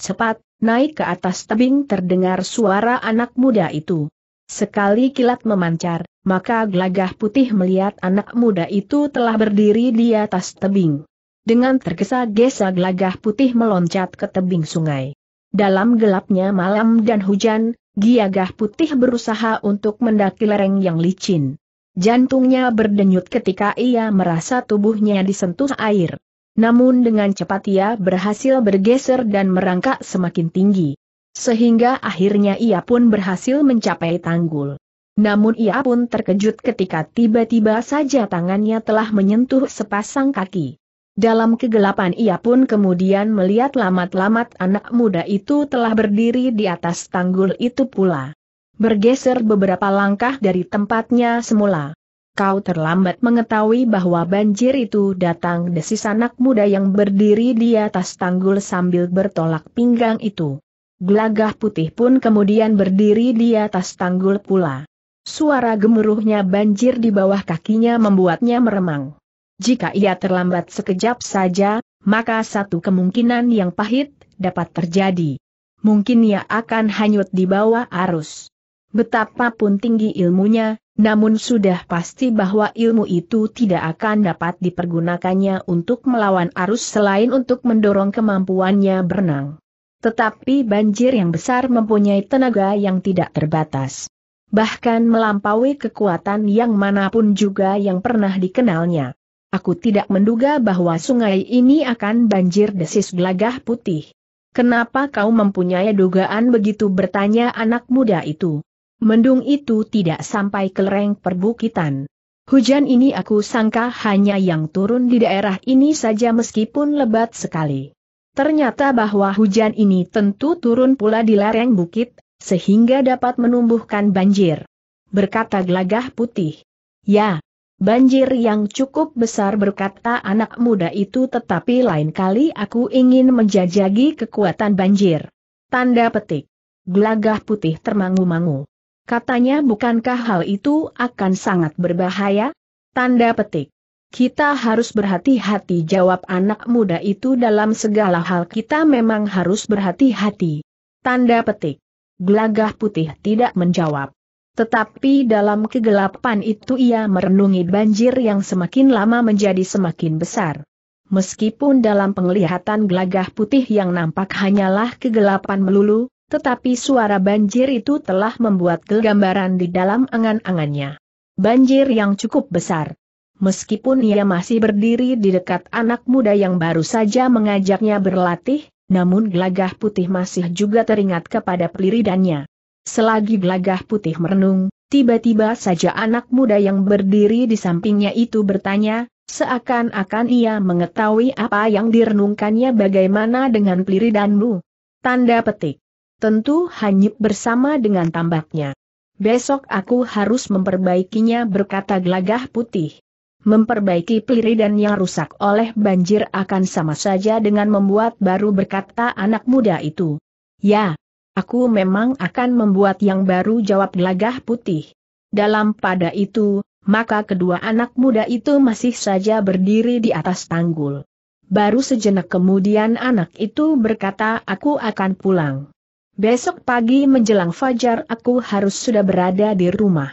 A: Cepat, naik ke atas tebing terdengar suara anak muda itu. Sekali kilat memancar, maka gelagah putih melihat anak muda itu telah berdiri di atas tebing. Dengan tergesa-gesa gelagah putih meloncat ke tebing sungai. Dalam gelapnya malam dan hujan, giagah putih berusaha untuk mendaki lereng yang licin. Jantungnya berdenyut ketika ia merasa tubuhnya disentuh air. Namun dengan cepat ia berhasil bergeser dan merangkak semakin tinggi. Sehingga akhirnya ia pun berhasil mencapai tanggul. Namun ia pun terkejut ketika tiba-tiba saja tangannya telah menyentuh sepasang kaki. Dalam kegelapan ia pun kemudian melihat lamat-lamat anak muda itu telah berdiri di atas tanggul itu pula. Bergeser beberapa langkah dari tempatnya semula. Kau terlambat mengetahui bahwa banjir itu datang desis anak muda yang berdiri di atas tanggul sambil bertolak pinggang itu. Gelagah putih pun kemudian berdiri di atas tanggul pula. Suara gemuruhnya banjir di bawah kakinya membuatnya meremang. Jika ia terlambat sekejap saja, maka satu kemungkinan yang pahit dapat terjadi. Mungkin ia akan hanyut di bawah arus. Betapapun tinggi ilmunya, namun sudah pasti bahwa ilmu itu tidak akan dapat dipergunakannya untuk melawan arus selain untuk mendorong kemampuannya berenang. Tetapi banjir yang besar mempunyai tenaga yang tidak terbatas. Bahkan melampaui kekuatan yang manapun juga yang pernah dikenalnya. Aku tidak menduga bahwa sungai ini akan banjir desis gelagah putih. Kenapa kau mempunyai dugaan begitu bertanya anak muda itu? Mendung itu tidak sampai ke lereng perbukitan. Hujan ini aku sangka hanya yang turun di daerah ini saja meskipun lebat sekali. Ternyata bahwa hujan ini tentu turun pula di lereng bukit, sehingga dapat menumbuhkan banjir. Berkata gelagah putih. Ya, banjir yang cukup besar berkata anak muda itu tetapi lain kali aku ingin menjajagi kekuatan banjir. Tanda petik. Gelagah putih termangu-mangu. Katanya bukankah hal itu akan sangat berbahaya? Tanda petik. Kita harus berhati-hati jawab anak muda itu dalam segala hal kita memang harus berhati-hati. Tanda petik. Gelagah putih tidak menjawab. Tetapi dalam kegelapan itu ia merenungi banjir yang semakin lama menjadi semakin besar. Meskipun dalam penglihatan gelagah putih yang nampak hanyalah kegelapan melulu, tetapi suara banjir itu telah membuat kegambaran di dalam angan-angannya. Banjir yang cukup besar, meskipun ia masih berdiri di dekat anak muda yang baru saja mengajaknya berlatih, namun gelagah putih masih juga teringat kepada peliridannya. Selagi gelagah putih merenung, tiba-tiba saja anak muda yang berdiri di sampingnya itu bertanya, seakan-akan ia mengetahui apa yang direnungkannya bagaimana dengan peliridanmu. Tanda petik. Tentu hanyut bersama dengan tambaknya. Besok aku harus memperbaikinya berkata gelagah putih. Memperbaiki peliri dan yang rusak oleh banjir akan sama saja dengan membuat baru berkata anak muda itu. Ya, aku memang akan membuat yang baru jawab gelagah putih. Dalam pada itu, maka kedua anak muda itu masih saja berdiri di atas tanggul. Baru sejenak kemudian anak itu berkata aku akan pulang. Besok pagi menjelang fajar aku harus sudah berada di rumah.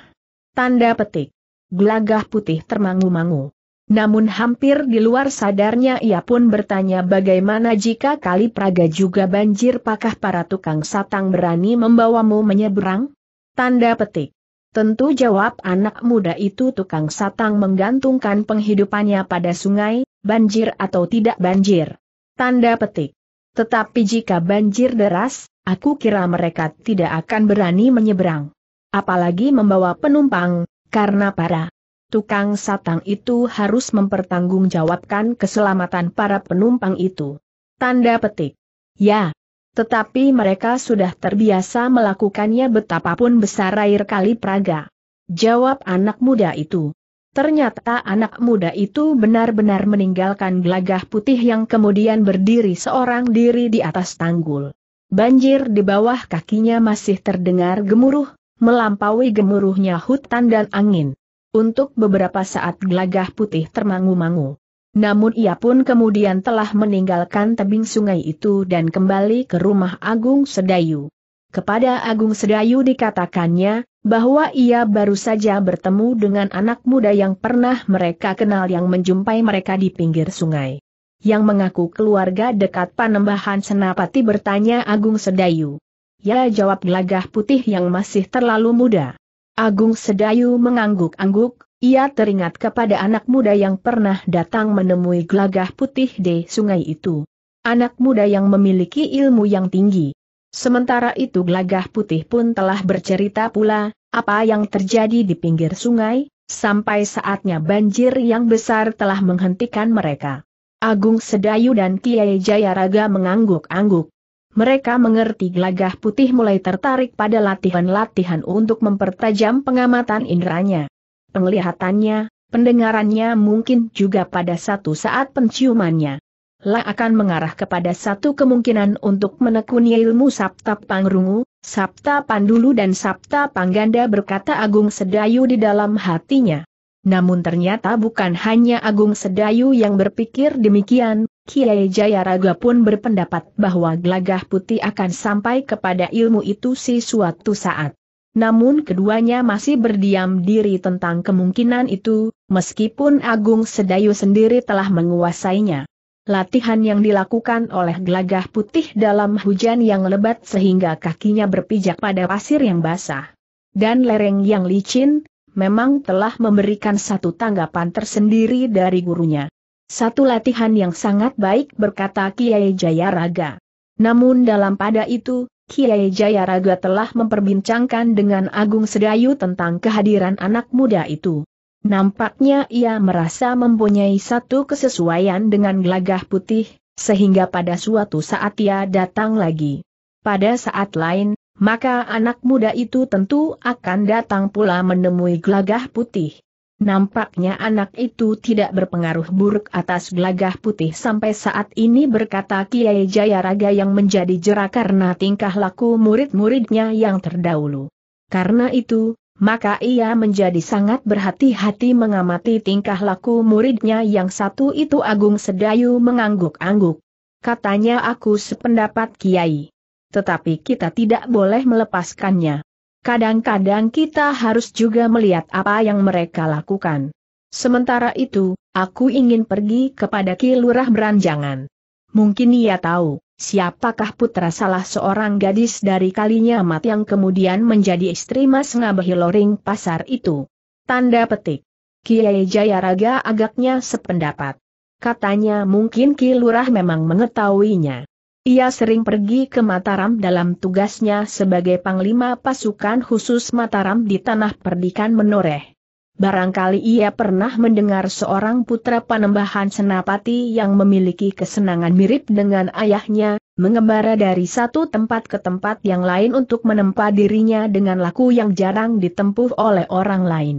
A: Tanda petik gelagah putih termangu-mangu. Namun hampir di luar sadarnya ia pun bertanya bagaimana jika kali Praga juga banjir pakah para tukang satang berani membawamu menyeberang? Tanda petik. Tentu jawab anak muda itu tukang satang menggantungkan penghidupannya pada sungai, banjir atau tidak banjir. Tanda petik. Tetapi jika banjir deras, aku kira mereka tidak akan berani menyeberang. Apalagi membawa penumpang, karena para tukang satang itu harus mempertanggungjawabkan keselamatan para penumpang itu. Tanda petik. Ya, tetapi mereka sudah terbiasa melakukannya betapapun besar air kali Praga. Jawab anak muda itu. Ternyata anak muda itu benar-benar meninggalkan gelagah putih yang kemudian berdiri seorang diri di atas tanggul. Banjir di bawah kakinya masih terdengar gemuruh, melampaui gemuruhnya hutan dan angin. Untuk beberapa saat gelagah putih termangu-mangu. Namun ia pun kemudian telah meninggalkan tebing sungai itu dan kembali ke rumah Agung Sedayu. Kepada Agung Sedayu dikatakannya, bahwa ia baru saja bertemu dengan anak muda yang pernah mereka kenal yang menjumpai mereka di pinggir sungai. Yang mengaku keluarga dekat Panembahan Senapati bertanya Agung Sedayu. Ya jawab gelagah putih yang masih terlalu muda. Agung Sedayu mengangguk-angguk, ia teringat kepada anak muda yang pernah datang menemui gelagah putih di sungai itu. Anak muda yang memiliki ilmu yang tinggi. Sementara itu gelagah putih pun telah bercerita pula, apa yang terjadi di pinggir sungai, sampai saatnya banjir yang besar telah menghentikan mereka. Agung Sedayu dan Kiai Jayaraga mengangguk-angguk mereka mengerti gelagah putih mulai tertarik pada latihan-latihan untuk mempertajam pengamatan inderanya. Penglihatannya, pendengarannya mungkin juga pada satu saat penciumannya. La akan mengarah kepada satu kemungkinan untuk menekuni ilmu Sabta Pangrungu, Sabta Pandulu dan Sabta Pangganda berkata Agung Sedayu di dalam hatinya. Namun ternyata bukan hanya Agung Sedayu yang berpikir demikian, Kiai Jayaraga pun berpendapat bahwa Glagah putih akan sampai kepada ilmu itu si suatu saat. Namun keduanya masih berdiam diri tentang kemungkinan itu, meskipun Agung Sedayu sendiri telah menguasainya. Latihan yang dilakukan oleh Glagah putih dalam hujan yang lebat sehingga kakinya berpijak pada pasir yang basah. Dan lereng yang licin, memang telah memberikan satu tanggapan tersendiri dari gurunya. Satu latihan yang sangat baik berkata Kiai Jayaraga. Namun dalam pada itu, Kiai Jayaraga telah memperbincangkan dengan Agung Sedayu tentang kehadiran anak muda itu. Nampaknya ia merasa mempunyai satu kesesuaian dengan gelagah putih, sehingga pada suatu saat ia datang lagi. Pada saat lain, maka anak muda itu tentu akan datang pula menemui gelagah putih. Nampaknya anak itu tidak berpengaruh buruk atas gelagah putih sampai saat ini berkata Kiai Jayaraga yang menjadi jerak karena tingkah laku murid-muridnya yang terdahulu. Karena itu, maka ia menjadi sangat berhati-hati mengamati tingkah laku muridnya yang satu itu Agung Sedayu mengangguk-angguk. Katanya aku sependapat Kiai. Tetapi kita tidak boleh melepaskannya. Kadang-kadang kita harus juga melihat apa yang mereka lakukan. Sementara itu, aku ingin pergi kepada Ki Lurah Beranjangan. Mungkin ia tahu, siapakah putra salah seorang gadis dari kalinya mat yang kemudian menjadi istri Mas Ngabehi Loring Pasar itu. Tanda petik. Kiai Jayaraga agaknya sependapat. Katanya mungkin Ki Lurah memang mengetahuinya. Ia sering pergi ke Mataram dalam tugasnya sebagai Panglima Pasukan Khusus Mataram di Tanah Perdikan Menoreh. Barangkali ia pernah mendengar seorang putra panembahan senapati yang memiliki kesenangan mirip dengan ayahnya, mengembara dari satu tempat ke tempat yang lain untuk menempa dirinya dengan laku yang jarang ditempuh oleh orang lain.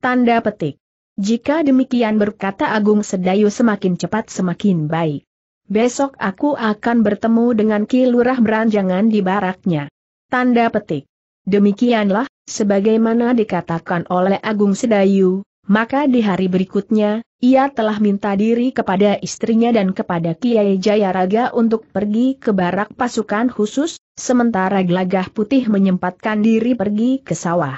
A: Tanda petik. Jika demikian berkata Agung Sedayu semakin cepat semakin baik. Besok aku akan bertemu dengan Ki Lurah Beranjangan di baraknya. Tanda petik. Demikianlah, sebagaimana dikatakan oleh Agung Sedayu, maka di hari berikutnya, ia telah minta diri kepada istrinya dan kepada Kiai Jayaraga untuk pergi ke barak pasukan khusus, sementara Glagah Putih menyempatkan diri pergi ke sawah.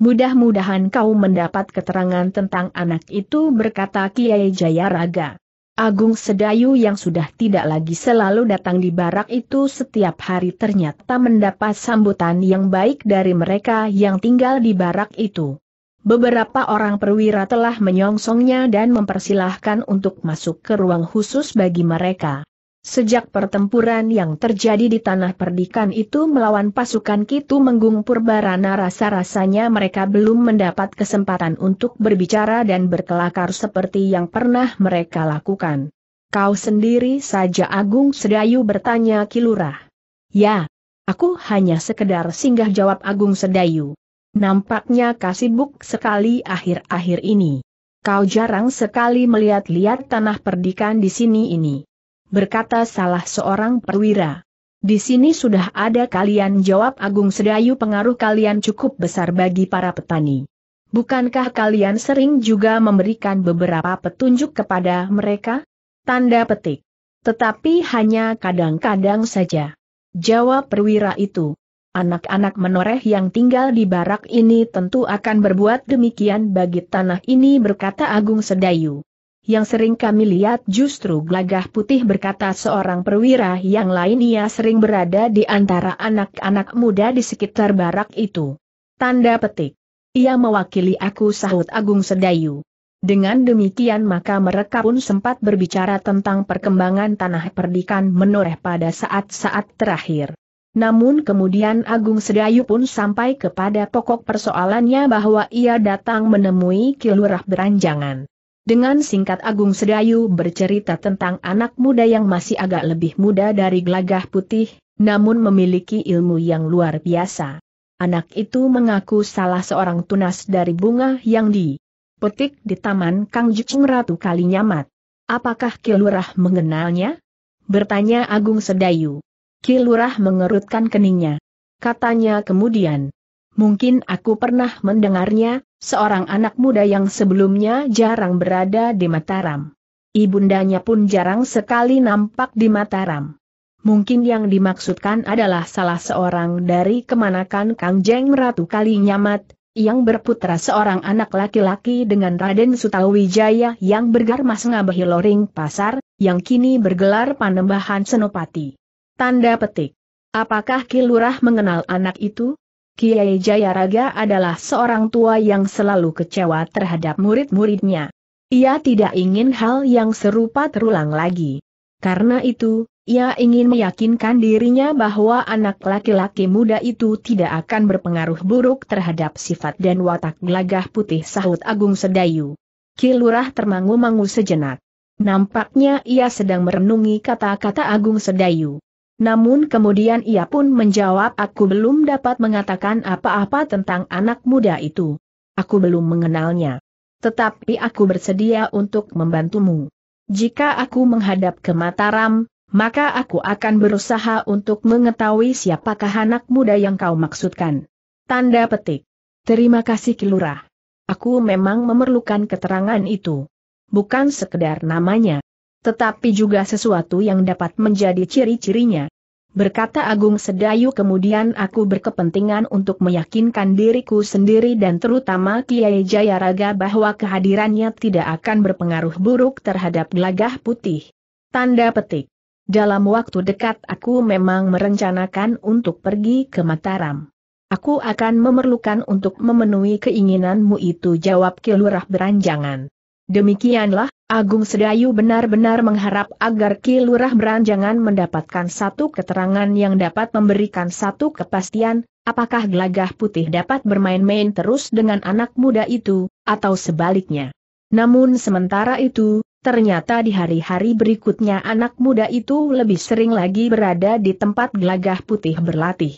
A: Mudah-mudahan kau mendapat keterangan tentang anak itu berkata Kiai Jayaraga. Agung Sedayu yang sudah tidak lagi selalu datang di barak itu setiap hari ternyata mendapat sambutan yang baik dari mereka yang tinggal di barak itu. Beberapa orang perwira telah menyongsongnya dan mempersilahkan untuk masuk ke ruang khusus bagi mereka. Sejak pertempuran yang terjadi di tanah perdikan itu melawan pasukan Kitu Menggung Purbarana rasa-rasanya mereka belum mendapat kesempatan untuk berbicara dan berkelakar seperti yang pernah mereka lakukan. Kau sendiri saja Agung Sedayu bertanya Kilurah. Ya, aku hanya sekedar singgah jawab Agung Sedayu. Nampaknya kau sibuk sekali akhir-akhir ini. Kau jarang sekali melihat-lihat tanah perdikan di sini ini berkata salah seorang perwira. Di sini sudah ada kalian jawab Agung Sedayu pengaruh kalian cukup besar bagi para petani. Bukankah kalian sering juga memberikan beberapa petunjuk kepada mereka? Tanda petik. Tetapi hanya kadang-kadang saja. Jawab perwira itu. Anak-anak menoreh yang tinggal di barak ini tentu akan berbuat demikian bagi tanah ini berkata Agung Sedayu yang sering kami lihat justru gelagah putih berkata seorang perwira yang lain ia sering berada di antara anak-anak muda di sekitar barak itu. Tanda petik. Ia mewakili aku sahut Agung Sedayu. Dengan demikian maka mereka pun sempat berbicara tentang perkembangan tanah perdikan menoreh pada saat-saat terakhir. Namun kemudian Agung Sedayu pun sampai kepada pokok persoalannya bahwa ia datang menemui Kilurah Beranjangan. Dengan singkat Agung Sedayu bercerita tentang anak muda yang masih agak lebih muda dari Glagah putih, namun memiliki ilmu yang luar biasa. Anak itu mengaku salah seorang tunas dari bunga yang di petik di taman Kang Ratu Kalinyamat. Apakah Kilurah mengenalnya? Bertanya Agung Sedayu. Kilurah mengerutkan keningnya. Katanya kemudian, Mungkin aku pernah mendengarnya, seorang anak muda yang sebelumnya jarang berada di Mataram. Ibundanya pun jarang sekali nampak di Mataram. Mungkin yang dimaksudkan adalah salah seorang dari kemanakan Kang Jeng Ratu Kali Nyamat, yang berputra seorang anak laki-laki dengan Raden Sutawijaya yang bergarmas ngabahi loring pasar, yang kini bergelar panembahan senopati. Tanda petik. Apakah Kilurah mengenal anak itu? Kiai Jayaraga adalah seorang tua yang selalu kecewa terhadap murid-muridnya. Ia tidak ingin hal yang serupa terulang lagi. Karena itu, ia ingin meyakinkan dirinya bahwa anak laki-laki muda itu tidak akan berpengaruh buruk terhadap sifat dan watak gelagah putih sahut Agung Sedayu. Kilurah termangu-mangu sejenak. Nampaknya ia sedang merenungi kata-kata Agung Sedayu. Namun kemudian ia pun menjawab aku belum dapat mengatakan apa-apa tentang anak muda itu. Aku belum mengenalnya. Tetapi aku bersedia untuk membantumu. Jika aku menghadap ke Mataram, maka aku akan berusaha untuk mengetahui siapakah anak muda yang kau maksudkan. Tanda petik. Terima kasih Kilurah. Aku memang memerlukan keterangan itu. Bukan sekedar namanya tetapi juga sesuatu yang dapat menjadi ciri-cirinya. Berkata Agung Sedayu kemudian aku berkepentingan untuk meyakinkan diriku sendiri dan terutama Kiai Jayaraga bahwa kehadirannya tidak akan berpengaruh buruk terhadap gelagah putih. Tanda petik. Dalam waktu dekat aku memang merencanakan untuk pergi ke Mataram. Aku akan memerlukan untuk memenuhi keinginanmu itu jawab Kilurah beranjangan. Demikianlah, Agung Sedayu benar-benar mengharap agar Ki Beranjangan mendapatkan satu keterangan yang dapat memberikan satu kepastian, apakah gelagah putih dapat bermain-main terus dengan anak muda itu, atau sebaliknya. Namun sementara itu, ternyata di hari-hari berikutnya anak muda itu lebih sering lagi berada di tempat gelagah putih berlatih.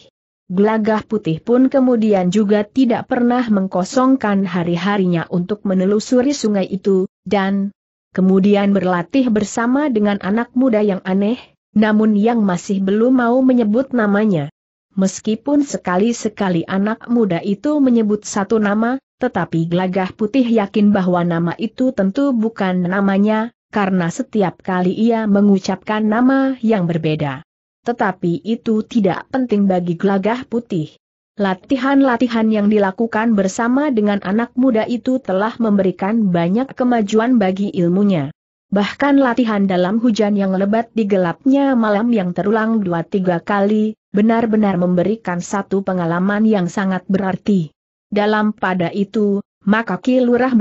A: Gelagah putih pun kemudian juga tidak pernah mengkosongkan hari-harinya untuk menelusuri sungai itu, dan kemudian berlatih bersama dengan anak muda yang aneh, namun yang masih belum mau menyebut namanya. Meskipun sekali-sekali anak muda itu menyebut satu nama, tetapi gelagah putih yakin bahwa nama itu tentu bukan namanya, karena setiap kali ia mengucapkan nama yang berbeda. Tetapi itu tidak penting bagi gelagah putih. Latihan-latihan yang dilakukan bersama dengan anak muda itu telah memberikan banyak kemajuan bagi ilmunya. Bahkan latihan dalam hujan yang lebat di gelapnya malam yang terulang dua tiga kali, benar-benar memberikan satu pengalaman yang sangat berarti. Dalam pada itu, maka Ki Lurah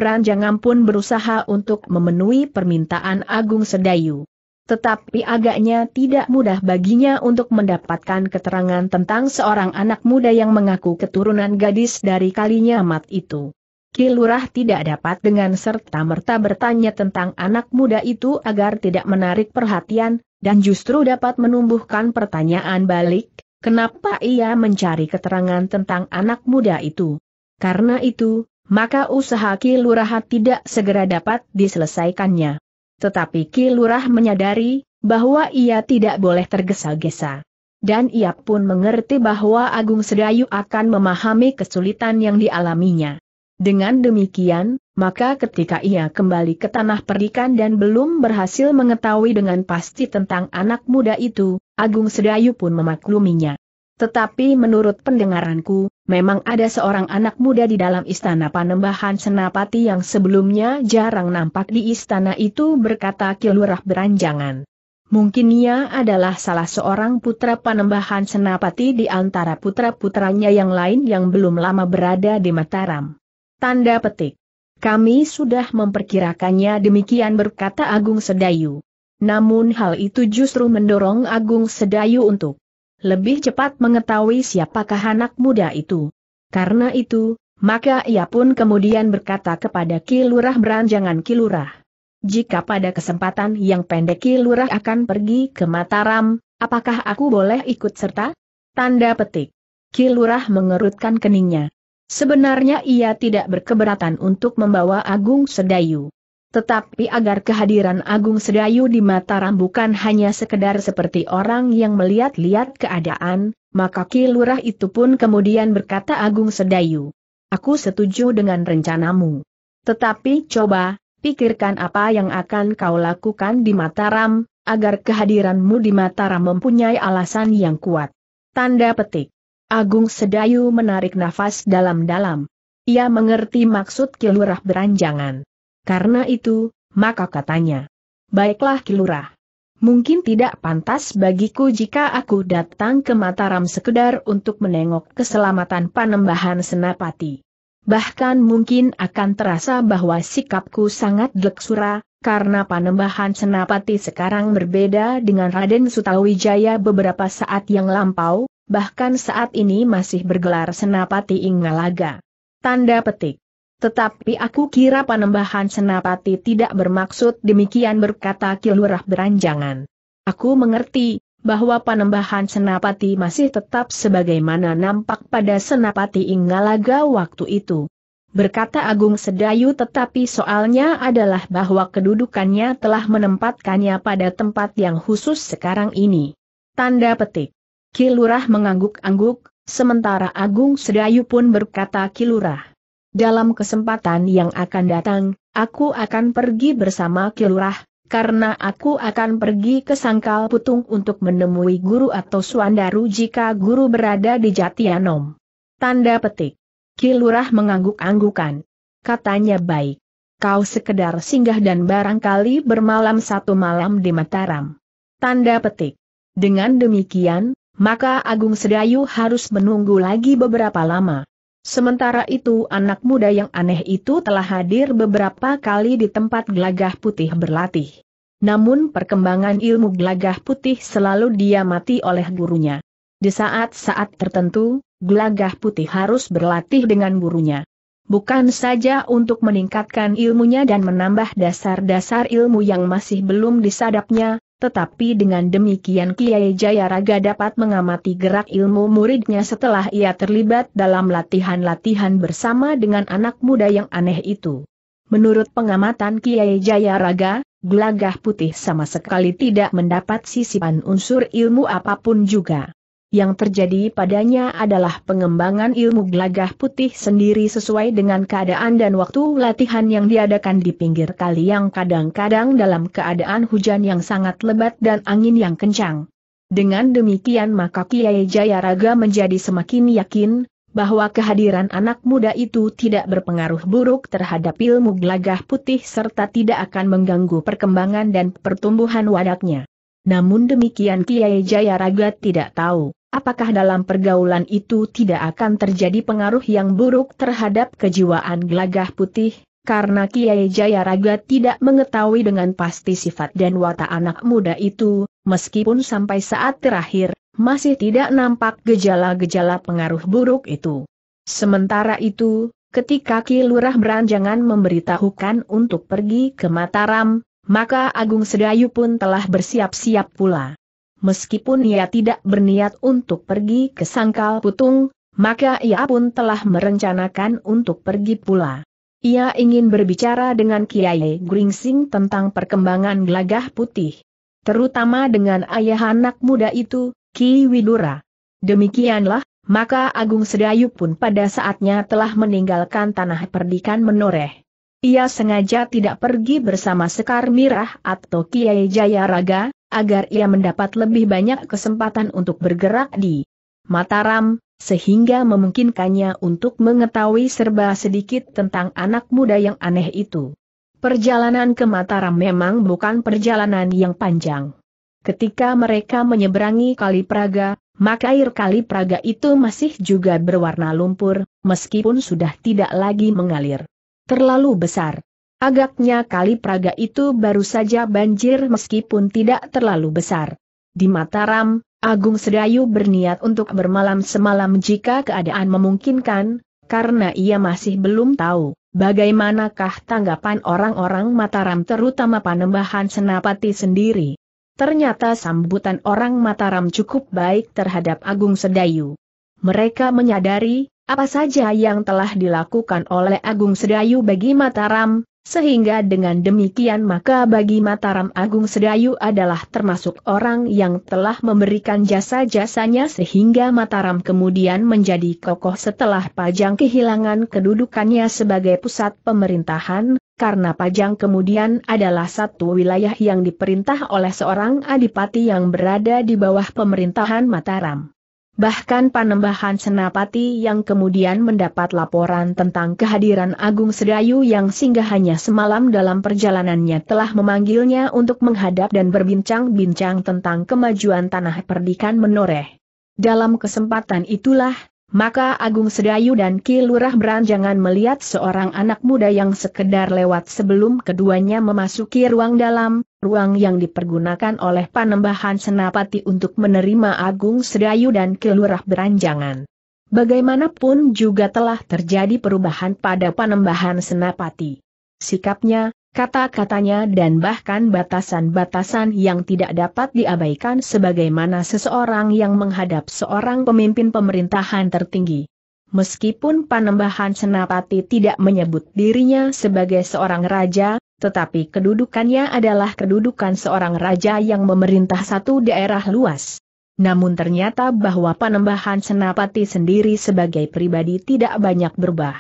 A: pun berusaha untuk memenuhi permintaan Agung Sedayu. Tetapi agaknya tidak mudah baginya untuk mendapatkan keterangan tentang seorang anak muda yang mengaku keturunan gadis dari kalinya amat itu. Kilurah tidak dapat dengan serta-merta bertanya tentang anak muda itu agar tidak menarik perhatian, dan justru dapat menumbuhkan pertanyaan balik, kenapa ia mencari keterangan tentang anak muda itu. Karena itu, maka usaha Kilurah tidak segera dapat diselesaikannya. Tetapi Ki Lurah menyadari bahwa ia tidak boleh tergesa-gesa. Dan ia pun mengerti bahwa Agung Sedayu akan memahami kesulitan yang dialaminya. Dengan demikian, maka ketika ia kembali ke tanah perdikan dan belum berhasil mengetahui dengan pasti tentang anak muda itu, Agung Sedayu pun memakluminya. Tetapi menurut pendengaranku, memang ada seorang anak muda di dalam istana Panembahan Senapati yang sebelumnya jarang nampak di istana itu berkata Kilurah beranjangan. Mungkin ia adalah salah seorang putra Panembahan Senapati di antara putra-putranya yang lain yang belum lama berada di Mataram. Tanda petik. Kami sudah memperkirakannya demikian berkata Agung Sedayu. Namun hal itu justru mendorong Agung Sedayu untuk lebih cepat mengetahui siapakah anak muda itu. Karena itu, maka ia pun kemudian berkata kepada Kilurah beranjangan Kilurah. Jika pada kesempatan yang pendek Kilurah akan pergi ke Mataram, apakah aku boleh ikut serta? Tanda petik. Kilurah mengerutkan keningnya. Sebenarnya ia tidak berkeberatan untuk membawa Agung Sedayu. Tetapi agar kehadiran Agung Sedayu di Mataram bukan hanya sekedar seperti orang yang melihat-lihat keadaan, maka Ki itu pun kemudian berkata Agung Sedayu. Aku setuju dengan rencanamu. Tetapi coba, pikirkan apa yang akan kau lakukan di Mataram, agar kehadiranmu di Mataram mempunyai alasan yang kuat. Tanda petik. Agung Sedayu menarik nafas dalam-dalam. Ia mengerti maksud Ki Lurah beranjangan. Karena itu, maka katanya, Baiklah Kilurah. Mungkin tidak pantas bagiku jika aku datang ke Mataram sekedar untuk menengok keselamatan panembahan senapati. Bahkan mungkin akan terasa bahwa sikapku sangat leksura, karena panembahan senapati sekarang berbeda dengan Raden Sutawijaya beberapa saat yang lampau, bahkan saat ini masih bergelar senapati Ingalaga. Tanda petik. Tetapi aku kira panembahan senapati tidak bermaksud demikian berkata Kilurah beranjangan. Aku mengerti, bahwa panembahan senapati masih tetap sebagaimana nampak pada senapati Inggalaga waktu itu. Berkata Agung Sedayu tetapi soalnya adalah bahwa kedudukannya telah menempatkannya pada tempat yang khusus sekarang ini. Tanda petik. Kilurah mengangguk-angguk, sementara Agung Sedayu pun berkata Kilurah. Dalam kesempatan yang akan datang, aku akan pergi bersama Kilurah, karena aku akan pergi ke Sangkal Putung untuk menemui guru atau Suandaru jika guru berada di Jatianom. Tanda petik. Kilurah mengangguk-anggukan. Katanya baik. Kau sekedar singgah dan barangkali bermalam satu malam di Mataram. Tanda petik. Dengan demikian, maka Agung Sedayu harus menunggu lagi beberapa lama. Sementara itu anak muda yang aneh itu telah hadir beberapa kali di tempat gelagah putih berlatih. Namun perkembangan ilmu gelagah putih selalu diamati oleh gurunya. Di saat-saat tertentu, gelagah putih harus berlatih dengan gurunya. Bukan saja untuk meningkatkan ilmunya dan menambah dasar-dasar ilmu yang masih belum disadapnya, tetapi dengan demikian Kiai Jayaraga dapat mengamati gerak ilmu muridnya setelah ia terlibat dalam latihan-latihan bersama dengan anak muda yang aneh itu. Menurut pengamatan Kiai Jayaraga, gelagah putih sama sekali tidak mendapat sisipan unsur ilmu apapun juga yang terjadi padanya adalah pengembangan ilmu gelagah putih sendiri sesuai dengan keadaan dan waktu latihan yang diadakan di pinggir kali yang kadang-kadang dalam keadaan hujan yang sangat lebat dan angin yang kencang. Dengan demikian maka Kiai Jayaraga menjadi semakin yakin, bahwa kehadiran anak muda itu tidak berpengaruh buruk terhadap ilmu gelagah putih serta tidak akan mengganggu perkembangan dan pertumbuhan wadaknya. Namun demikian Kiai Jayaraga tidak tahu Apakah dalam pergaulan itu tidak akan terjadi pengaruh yang buruk terhadap kejiwaan gelagah putih? Karena Kiai Jayaraga tidak mengetahui dengan pasti sifat dan watak anak muda itu, meskipun sampai saat terakhir, masih tidak nampak gejala-gejala pengaruh buruk itu. Sementara itu, ketika Ki Beranjangan memberitahukan untuk pergi ke Mataram, maka Agung Sedayu pun telah bersiap-siap pula meskipun ia tidak berniat untuk pergi ke Sangkal Putung, maka ia pun telah merencanakan untuk pergi pula. Ia ingin berbicara dengan Kiai Gringsing tentang perkembangan gelagah putih. Terutama dengan ayah anak muda itu, Ki Widura. Demikianlah, maka Agung Sedayu pun pada saatnya telah meninggalkan tanah perdikan menoreh. Ia sengaja tidak pergi bersama Sekar Mirah atau Kiai Jayaraga, agar ia mendapat lebih banyak kesempatan untuk bergerak di Mataram, sehingga memungkinkannya untuk mengetahui serba sedikit tentang anak muda yang aneh itu. Perjalanan ke Mataram memang bukan perjalanan yang panjang. Ketika mereka menyeberangi Kali Praga, maka air Kali Praga itu masih juga berwarna lumpur, meskipun sudah tidak lagi mengalir. Terlalu besar. Agaknya kali Praga itu baru saja banjir meskipun tidak terlalu besar. Di Mataram, Agung Sedayu berniat untuk bermalam semalam jika keadaan memungkinkan, karena ia masih belum tahu bagaimanakah tanggapan orang-orang Mataram terutama Panembahan Senapati sendiri. Ternyata sambutan orang Mataram cukup baik terhadap Agung Sedayu. Mereka menyadari apa saja yang telah dilakukan oleh Agung Sedayu bagi Mataram, sehingga dengan demikian maka bagi Mataram Agung Sedayu adalah termasuk orang yang telah memberikan jasa-jasanya sehingga Mataram kemudian menjadi kokoh setelah Pajang kehilangan kedudukannya sebagai pusat pemerintahan, karena Pajang kemudian adalah satu wilayah yang diperintah oleh seorang adipati yang berada di bawah pemerintahan Mataram. Bahkan Panembahan Senapati yang kemudian mendapat laporan tentang kehadiran Agung Sedayu yang singgah hanya semalam dalam perjalanannya telah memanggilnya untuk menghadap dan berbincang-bincang tentang kemajuan tanah perdikan menoreh. Dalam kesempatan itulah, maka Agung Sedayu dan Ki Lurah Beranjangan melihat seorang anak muda yang sekedar lewat sebelum keduanya memasuki ruang dalam, ruang yang dipergunakan oleh panembahan senapati untuk menerima Agung Sedayu dan Kelurah Beranjangan. Bagaimanapun juga telah terjadi perubahan pada panembahan senapati. Sikapnya, kata-katanya dan bahkan batasan-batasan yang tidak dapat diabaikan sebagaimana seseorang yang menghadap seorang pemimpin pemerintahan tertinggi. Meskipun Panembahan Senapati tidak menyebut dirinya sebagai seorang raja, tetapi kedudukannya adalah kedudukan seorang raja yang memerintah satu daerah luas. Namun ternyata bahwa penambahan Senapati sendiri sebagai pribadi tidak banyak berubah.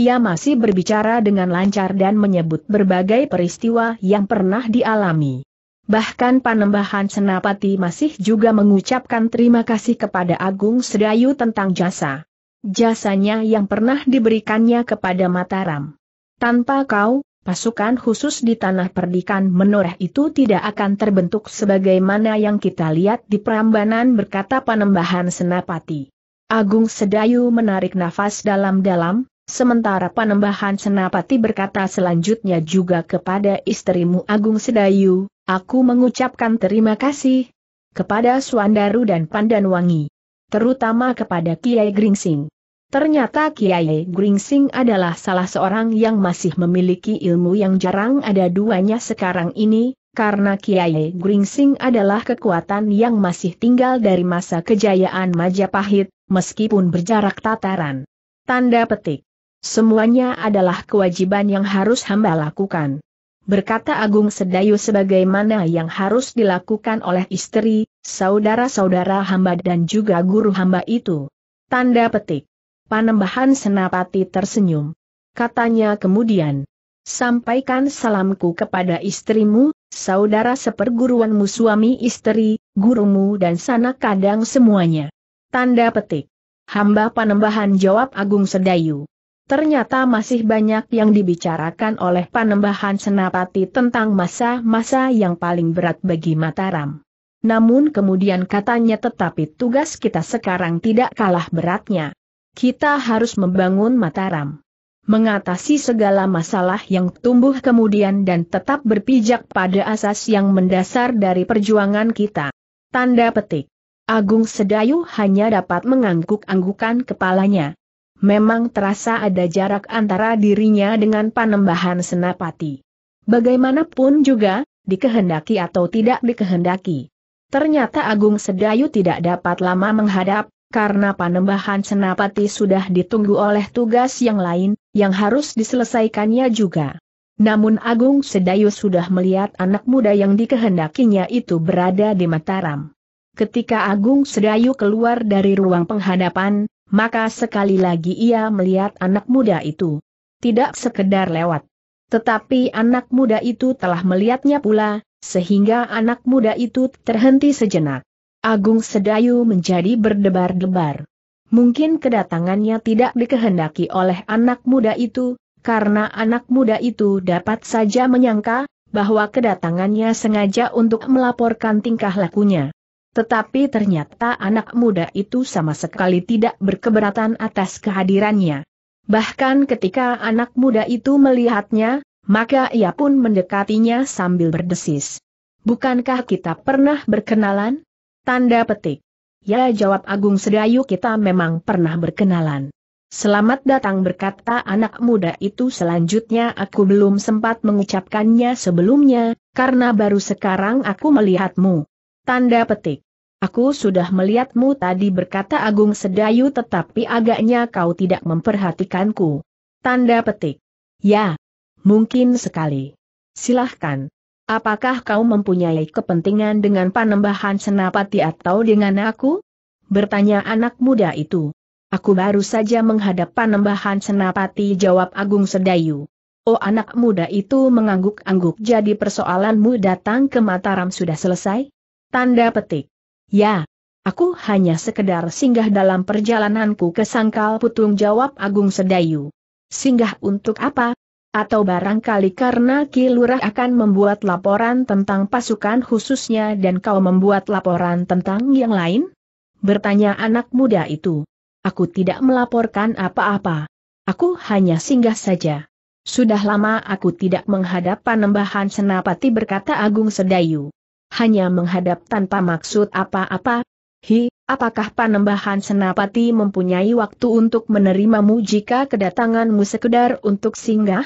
A: Ia masih berbicara dengan lancar dan menyebut berbagai peristiwa yang pernah dialami. Bahkan Panembahan Senapati masih juga mengucapkan terima kasih kepada Agung Sedayu tentang jasa. Jasanya yang pernah diberikannya kepada Mataram. Tanpa kau, pasukan khusus di tanah perdikan menoreh itu tidak akan terbentuk sebagaimana yang kita lihat di perambanan, berkata Panembahan Senapati. Agung Sedayu menarik nafas dalam-dalam, sementara Panembahan Senapati berkata selanjutnya juga kepada istrimu Agung Sedayu, aku mengucapkan terima kasih kepada Suandaru dan Pandanwangi, terutama kepada Kiai Gringsing. Ternyata Kiai Gringsing adalah salah seorang yang masih memiliki ilmu yang jarang ada duanya sekarang ini, karena Kiai Gringsing adalah kekuatan yang masih tinggal dari masa kejayaan Majapahit, meskipun berjarak tataran. Tanda petik. Semuanya adalah kewajiban yang harus hamba lakukan. Berkata Agung Sedayu sebagaimana yang harus dilakukan oleh istri, saudara-saudara hamba dan juga guru hamba itu. Tanda petik. Panembahan Senapati tersenyum. Katanya kemudian, Sampaikan salamku kepada istrimu, saudara seperguruanmu suami istri, gurumu dan sanak kadang semuanya. Tanda petik. Hamba panembahan jawab Agung Sedayu. Ternyata masih banyak yang dibicarakan oleh panembahan Senapati tentang masa-masa yang paling berat bagi Mataram. Namun kemudian katanya tetapi tugas kita sekarang tidak kalah beratnya. Kita harus membangun Mataram. Mengatasi segala masalah yang tumbuh kemudian dan tetap berpijak pada asas yang mendasar dari perjuangan kita. Tanda petik. Agung Sedayu hanya dapat mengangguk-anggukan kepalanya. Memang terasa ada jarak antara dirinya dengan panembahan senapati. Bagaimanapun juga, dikehendaki atau tidak dikehendaki. Ternyata Agung Sedayu tidak dapat lama menghadap, karena panembahan senapati sudah ditunggu oleh tugas yang lain, yang harus diselesaikannya juga. Namun Agung Sedayu sudah melihat anak muda yang dikehendakinya itu berada di Mataram. Ketika Agung Sedayu keluar dari ruang penghadapan, maka sekali lagi ia melihat anak muda itu. Tidak sekedar lewat. Tetapi anak muda itu telah melihatnya pula, sehingga anak muda itu terhenti sejenak. Agung Sedayu menjadi berdebar-debar. Mungkin kedatangannya tidak dikehendaki oleh anak muda itu, karena anak muda itu dapat saja menyangka bahwa kedatangannya sengaja untuk melaporkan tingkah lakunya. Tetapi ternyata anak muda itu sama sekali tidak berkeberatan atas kehadirannya. Bahkan ketika anak muda itu melihatnya, maka ia pun mendekatinya sambil berdesis. Bukankah kita pernah berkenalan? Tanda petik. Ya jawab Agung Sedayu kita memang pernah berkenalan. Selamat datang berkata anak muda itu selanjutnya aku belum sempat mengucapkannya sebelumnya, karena baru sekarang aku melihatmu. Tanda petik. Aku sudah melihatmu tadi berkata Agung Sedayu tetapi agaknya kau tidak memperhatikanku. Tanda petik. Ya. Mungkin sekali. Silahkan. Apakah kau mempunyai kepentingan dengan panembahan senapati atau dengan aku? Bertanya anak muda itu. Aku baru saja menghadap panembahan senapati jawab Agung Sedayu. Oh anak muda itu mengangguk-angguk jadi persoalanmu datang ke Mataram sudah selesai? Tanda petik. Ya, aku hanya sekedar singgah dalam perjalananku ke Sangkal Putung jawab Agung Sedayu. Singgah untuk apa? Atau barangkali karena Ki akan membuat laporan tentang pasukan khususnya dan kau membuat laporan tentang yang lain? Bertanya anak muda itu. Aku tidak melaporkan apa-apa. Aku hanya singgah saja. Sudah lama aku tidak menghadap panembahan senapati berkata Agung Sedayu. Hanya menghadap tanpa maksud apa-apa. Hi, Apakah panembahan senapati mempunyai waktu untuk menerimamu jika kedatanganmu sekedar untuk singgah?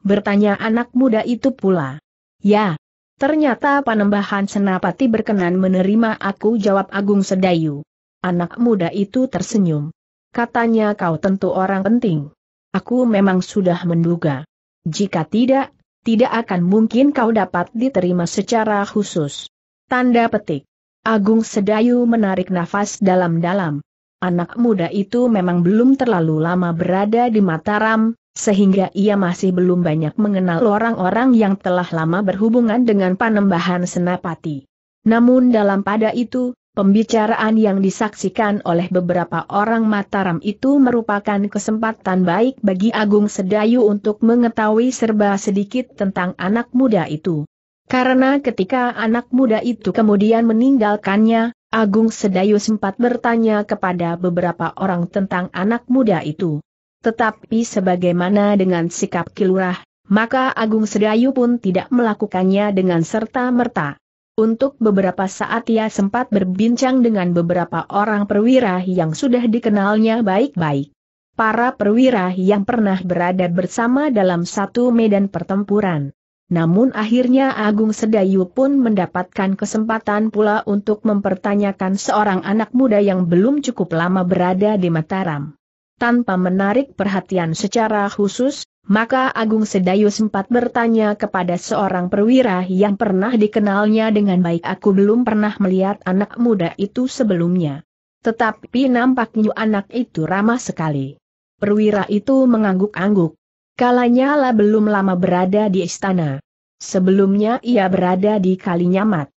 A: Bertanya anak muda itu pula. Ya. Ternyata Panembahan Senapati berkenan menerima aku jawab Agung Sedayu. Anak muda itu tersenyum. Katanya kau tentu orang penting. Aku memang sudah menduga. Jika tidak, tidak akan mungkin kau dapat diterima secara khusus. Tanda petik. Agung Sedayu menarik nafas dalam-dalam. Anak muda itu memang belum terlalu lama berada di Mataram, sehingga ia masih belum banyak mengenal orang-orang yang telah lama berhubungan dengan panembahan Senapati. Namun dalam pada itu, pembicaraan yang disaksikan oleh beberapa orang Mataram itu merupakan kesempatan baik bagi Agung Sedayu untuk mengetahui serba sedikit tentang anak muda itu. Karena ketika anak muda itu kemudian meninggalkannya, Agung Sedayu sempat bertanya kepada beberapa orang tentang anak muda itu. Tetapi sebagaimana dengan sikap kilurah, maka Agung Sedayu pun tidak melakukannya dengan serta-merta. Untuk beberapa saat ia sempat berbincang dengan beberapa orang perwira yang sudah dikenalnya baik-baik. Para perwira yang pernah berada bersama dalam satu medan pertempuran. Namun akhirnya Agung Sedayu pun mendapatkan kesempatan pula untuk mempertanyakan seorang anak muda yang belum cukup lama berada di Mataram tanpa menarik perhatian secara khusus, maka Agung Sedayu sempat bertanya kepada seorang perwira yang pernah dikenalnya dengan baik aku belum pernah melihat anak muda itu sebelumnya. Tetapi nampaknya anak itu ramah sekali. Perwira itu mengangguk-angguk. Kalanya lah belum lama berada di istana. Sebelumnya ia berada di Kalinyamat.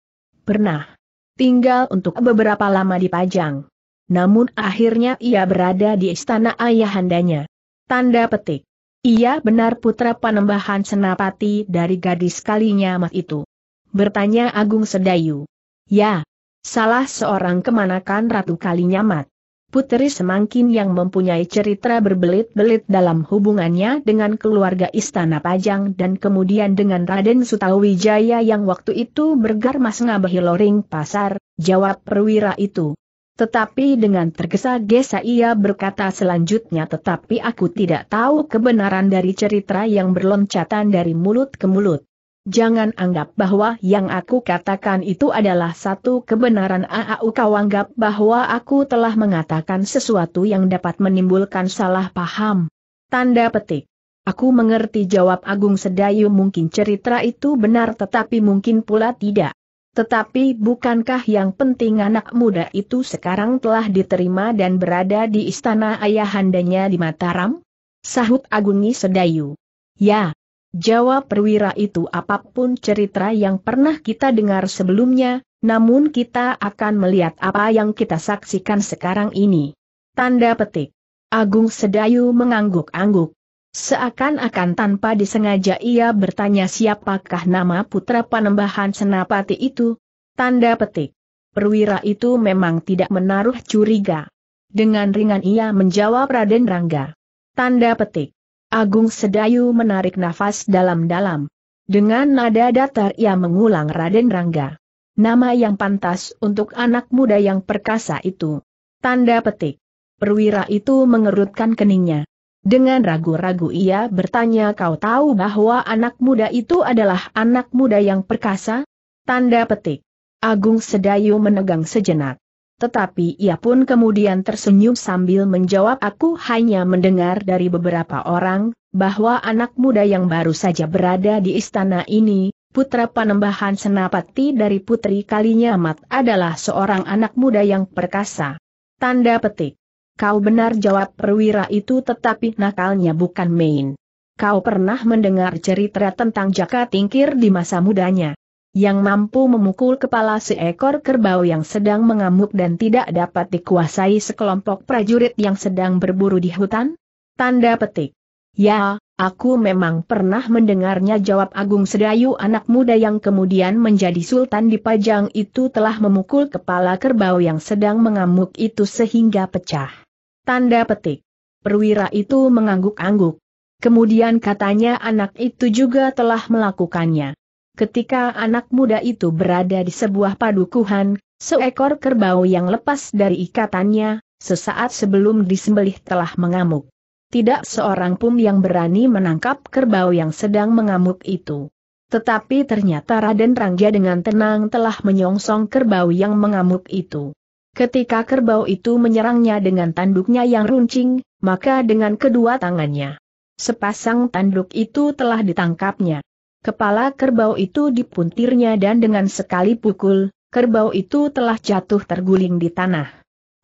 A: Pernah tinggal untuk beberapa lama di Pajang namun akhirnya ia berada di istana ayahandanya. Tanda petik. Ia benar putra panembahan senapati dari gadis kalinya mat itu. Bertanya Agung Sedayu. Ya, salah seorang kemanakan Ratu Kalinyamat. Putri Semangkin yang mempunyai cerita berbelit-belit dalam hubungannya dengan keluarga Istana Pajang dan kemudian dengan Raden Sutawijaya yang waktu itu bergarmas ngabahi loring pasar, jawab perwira itu. Tetapi dengan tergesa-gesa ia berkata selanjutnya tetapi aku tidak tahu kebenaran dari cerita yang berloncatan dari mulut ke mulut. Jangan anggap bahwa yang aku katakan itu adalah satu kebenaran AAU kau anggap bahwa aku telah mengatakan sesuatu yang dapat menimbulkan salah paham. Tanda petik. Aku mengerti jawab Agung Sedayu mungkin cerita itu benar tetapi mungkin pula tidak. Tetapi bukankah yang penting anak muda itu sekarang telah diterima dan berada di istana ayahandanya di Mataram? Sahut Aguni Sedayu. Ya. Jawab perwira itu apapun cerita yang pernah kita dengar sebelumnya, namun kita akan melihat apa yang kita saksikan sekarang ini. Tanda petik. Agung Sedayu mengangguk-angguk. Seakan-akan tanpa disengaja ia bertanya siapakah nama putra panembahan senapati itu. Tanda petik. Perwira itu memang tidak menaruh curiga. Dengan ringan ia menjawab Raden Rangga. Tanda petik. Agung Sedayu menarik nafas dalam-dalam. Dengan nada datar ia mengulang Raden Rangga. Nama yang pantas untuk anak muda yang perkasa itu. Tanda petik. Perwira itu mengerutkan keningnya. Dengan ragu-ragu ia bertanya kau tahu bahwa anak muda itu adalah anak muda yang perkasa? Tanda petik. Agung Sedayu menegang sejenak. Tetapi ia pun kemudian tersenyum sambil menjawab aku hanya mendengar dari beberapa orang, bahwa anak muda yang baru saja berada di istana ini, putra panembahan senapati dari putri Kalinyamat adalah seorang anak muda yang perkasa. Tanda petik. Kau benar jawab perwira itu tetapi nakalnya bukan main. Kau pernah mendengar cerita tentang Jaka Tingkir di masa mudanya. Yang mampu memukul kepala seekor kerbau yang sedang mengamuk dan tidak dapat dikuasai sekelompok prajurit yang sedang berburu di hutan? Tanda petik. Ya, aku memang pernah mendengarnya jawab Agung Sedayu anak muda yang kemudian menjadi sultan di Pajang itu telah memukul kepala kerbau yang sedang mengamuk itu sehingga pecah. Tanda petik. Perwira itu mengangguk-angguk. Kemudian katanya anak itu juga telah melakukannya. Ketika anak muda itu berada di sebuah padukuhan, seekor kerbau yang lepas dari ikatannya, sesaat sebelum disembelih telah mengamuk. Tidak seorang pun yang berani menangkap kerbau yang sedang mengamuk itu. Tetapi ternyata Raden Rangja dengan tenang telah menyongsong kerbau yang mengamuk itu. Ketika kerbau itu menyerangnya dengan tanduknya yang runcing, maka dengan kedua tangannya. Sepasang tanduk itu telah ditangkapnya. Kepala kerbau itu dipuntirnya dan dengan sekali pukul, kerbau itu telah jatuh terguling di tanah.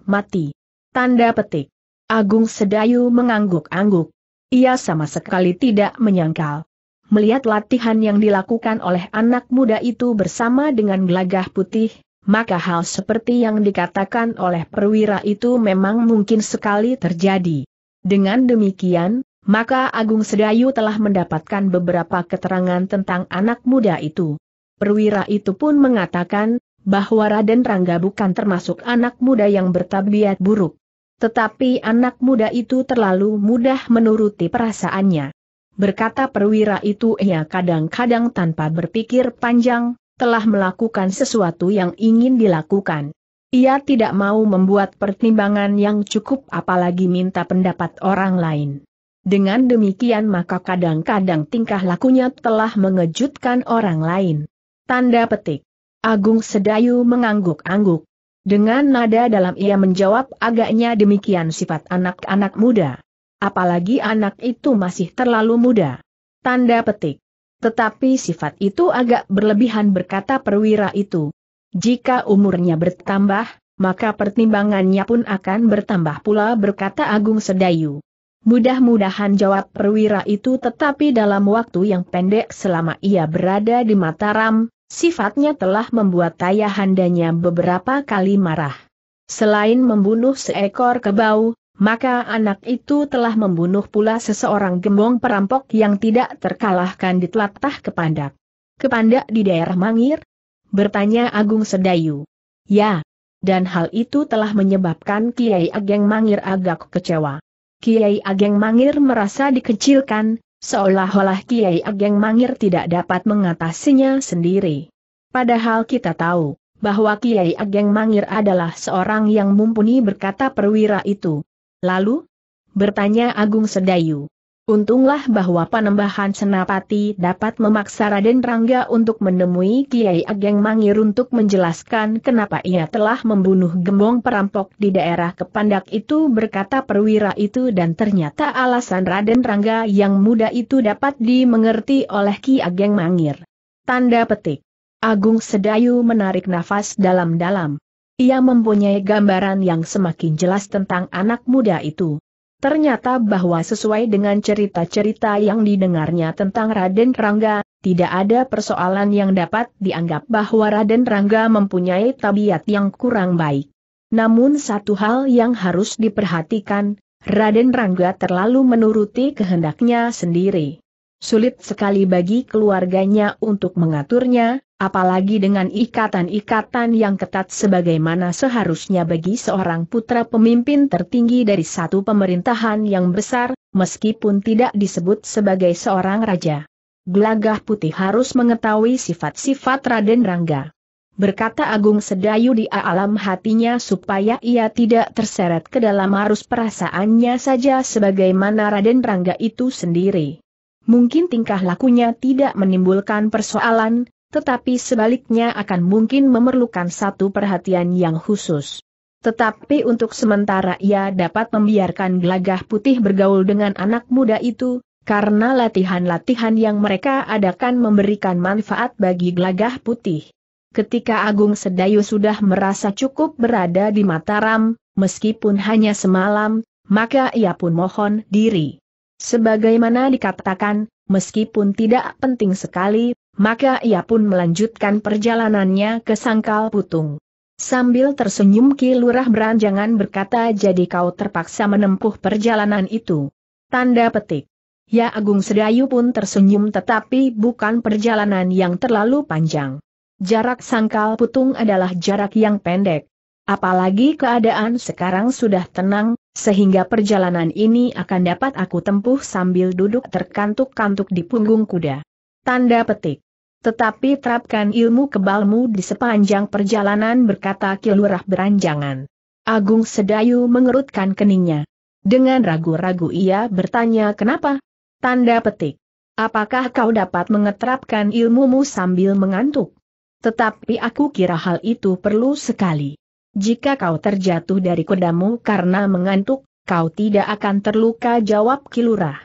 A: Mati. Tanda petik. Agung Sedayu mengangguk-angguk. Ia sama sekali tidak menyangkal. Melihat latihan yang dilakukan oleh anak muda itu bersama dengan gelagah putih, maka hal seperti yang dikatakan oleh perwira itu memang mungkin sekali terjadi. Dengan demikian, maka Agung Sedayu telah mendapatkan beberapa keterangan tentang anak muda itu. Perwira itu pun mengatakan, bahwa Raden Rangga bukan termasuk anak muda yang bertabiat buruk. Tetapi anak muda itu terlalu mudah menuruti perasaannya. Berkata perwira itu ia kadang-kadang tanpa berpikir panjang, telah melakukan sesuatu yang ingin dilakukan. Ia tidak mau membuat pertimbangan yang cukup apalagi minta pendapat orang lain. Dengan demikian maka kadang-kadang tingkah lakunya telah mengejutkan orang lain. Tanda petik. Agung Sedayu mengangguk-angguk. Dengan nada dalam ia menjawab agaknya demikian sifat anak-anak muda. Apalagi anak itu masih terlalu muda. Tanda petik. Tetapi sifat itu agak berlebihan berkata perwira itu. Jika umurnya bertambah, maka pertimbangannya pun akan bertambah pula berkata Agung Sedayu. Mudah-mudahan jawab perwira itu tetapi dalam waktu yang pendek selama ia berada di Mataram, sifatnya telah membuat tayahandanya beberapa kali marah. Selain membunuh seekor kebau, maka anak itu telah membunuh pula seseorang gembong perampok yang tidak terkalahkan di telatah Kepandak. Kepandak di daerah Mangir? Bertanya Agung Sedayu. Ya, dan hal itu telah menyebabkan Kiai Ageng Mangir agak kecewa. Kiai Ageng Mangir merasa dikecilkan, seolah-olah Kiai Ageng Mangir tidak dapat mengatasinya sendiri. Padahal kita tahu, bahwa Kiai Ageng Mangir adalah seorang yang mumpuni berkata perwira itu. Lalu? Bertanya Agung Sedayu. Untunglah bahwa penambahan senapati dapat memaksa Raden Rangga untuk menemui Kiai Ageng Mangir untuk menjelaskan kenapa ia telah membunuh gembong perampok di daerah Kepandak itu berkata perwira itu dan ternyata alasan Raden Rangga yang muda itu dapat dimengerti oleh Ki Ageng Mangir. Tanda petik. Agung Sedayu menarik nafas dalam-dalam. Ia mempunyai gambaran yang semakin jelas tentang anak muda itu. Ternyata bahwa sesuai dengan cerita-cerita yang didengarnya tentang Raden Rangga, tidak ada persoalan yang dapat dianggap bahwa Raden Rangga mempunyai tabiat yang kurang baik. Namun satu hal yang harus diperhatikan, Raden Rangga terlalu menuruti kehendaknya sendiri. Sulit sekali bagi keluarganya untuk mengaturnya, apalagi dengan ikatan-ikatan yang ketat sebagaimana seharusnya bagi seorang putra pemimpin tertinggi dari satu pemerintahan yang besar, meskipun tidak disebut sebagai seorang raja. Gelagah putih harus mengetahui sifat-sifat Raden Rangga. Berkata Agung Sedayu di alam hatinya supaya ia tidak terseret ke dalam arus perasaannya saja sebagaimana Raden Rangga itu sendiri. Mungkin tingkah lakunya tidak menimbulkan persoalan, tetapi sebaliknya akan mungkin memerlukan satu perhatian yang khusus. Tetapi untuk sementara ia dapat membiarkan gelagah putih bergaul dengan anak muda itu, karena latihan-latihan yang mereka adakan memberikan manfaat bagi gelagah putih. Ketika Agung Sedayu sudah merasa cukup berada di Mataram, meskipun hanya semalam, maka ia pun mohon diri. Sebagaimana dikatakan, meskipun tidak penting sekali, maka ia pun melanjutkan perjalanannya ke Sangkal Putung. Sambil tersenyum Ki Lurah beranjangan berkata jadi kau terpaksa menempuh perjalanan itu. Tanda petik. Ya Agung Sedayu pun tersenyum tetapi bukan perjalanan yang terlalu panjang. Jarak sangkal putung adalah jarak yang pendek. Apalagi keadaan sekarang sudah tenang, sehingga perjalanan ini akan dapat aku tempuh sambil duduk terkantuk-kantuk di punggung kuda. Tanda petik. Tetapi terapkan ilmu kebalmu di sepanjang perjalanan berkata Kilurah beranjangan. Agung Sedayu mengerutkan keningnya. Dengan ragu-ragu ia bertanya kenapa? Tanda petik. Apakah kau dapat mengeterapkan ilmumu sambil mengantuk? Tetapi aku kira hal itu perlu sekali. Jika kau terjatuh dari kudamu karena mengantuk, kau tidak akan terluka jawab Kilurah.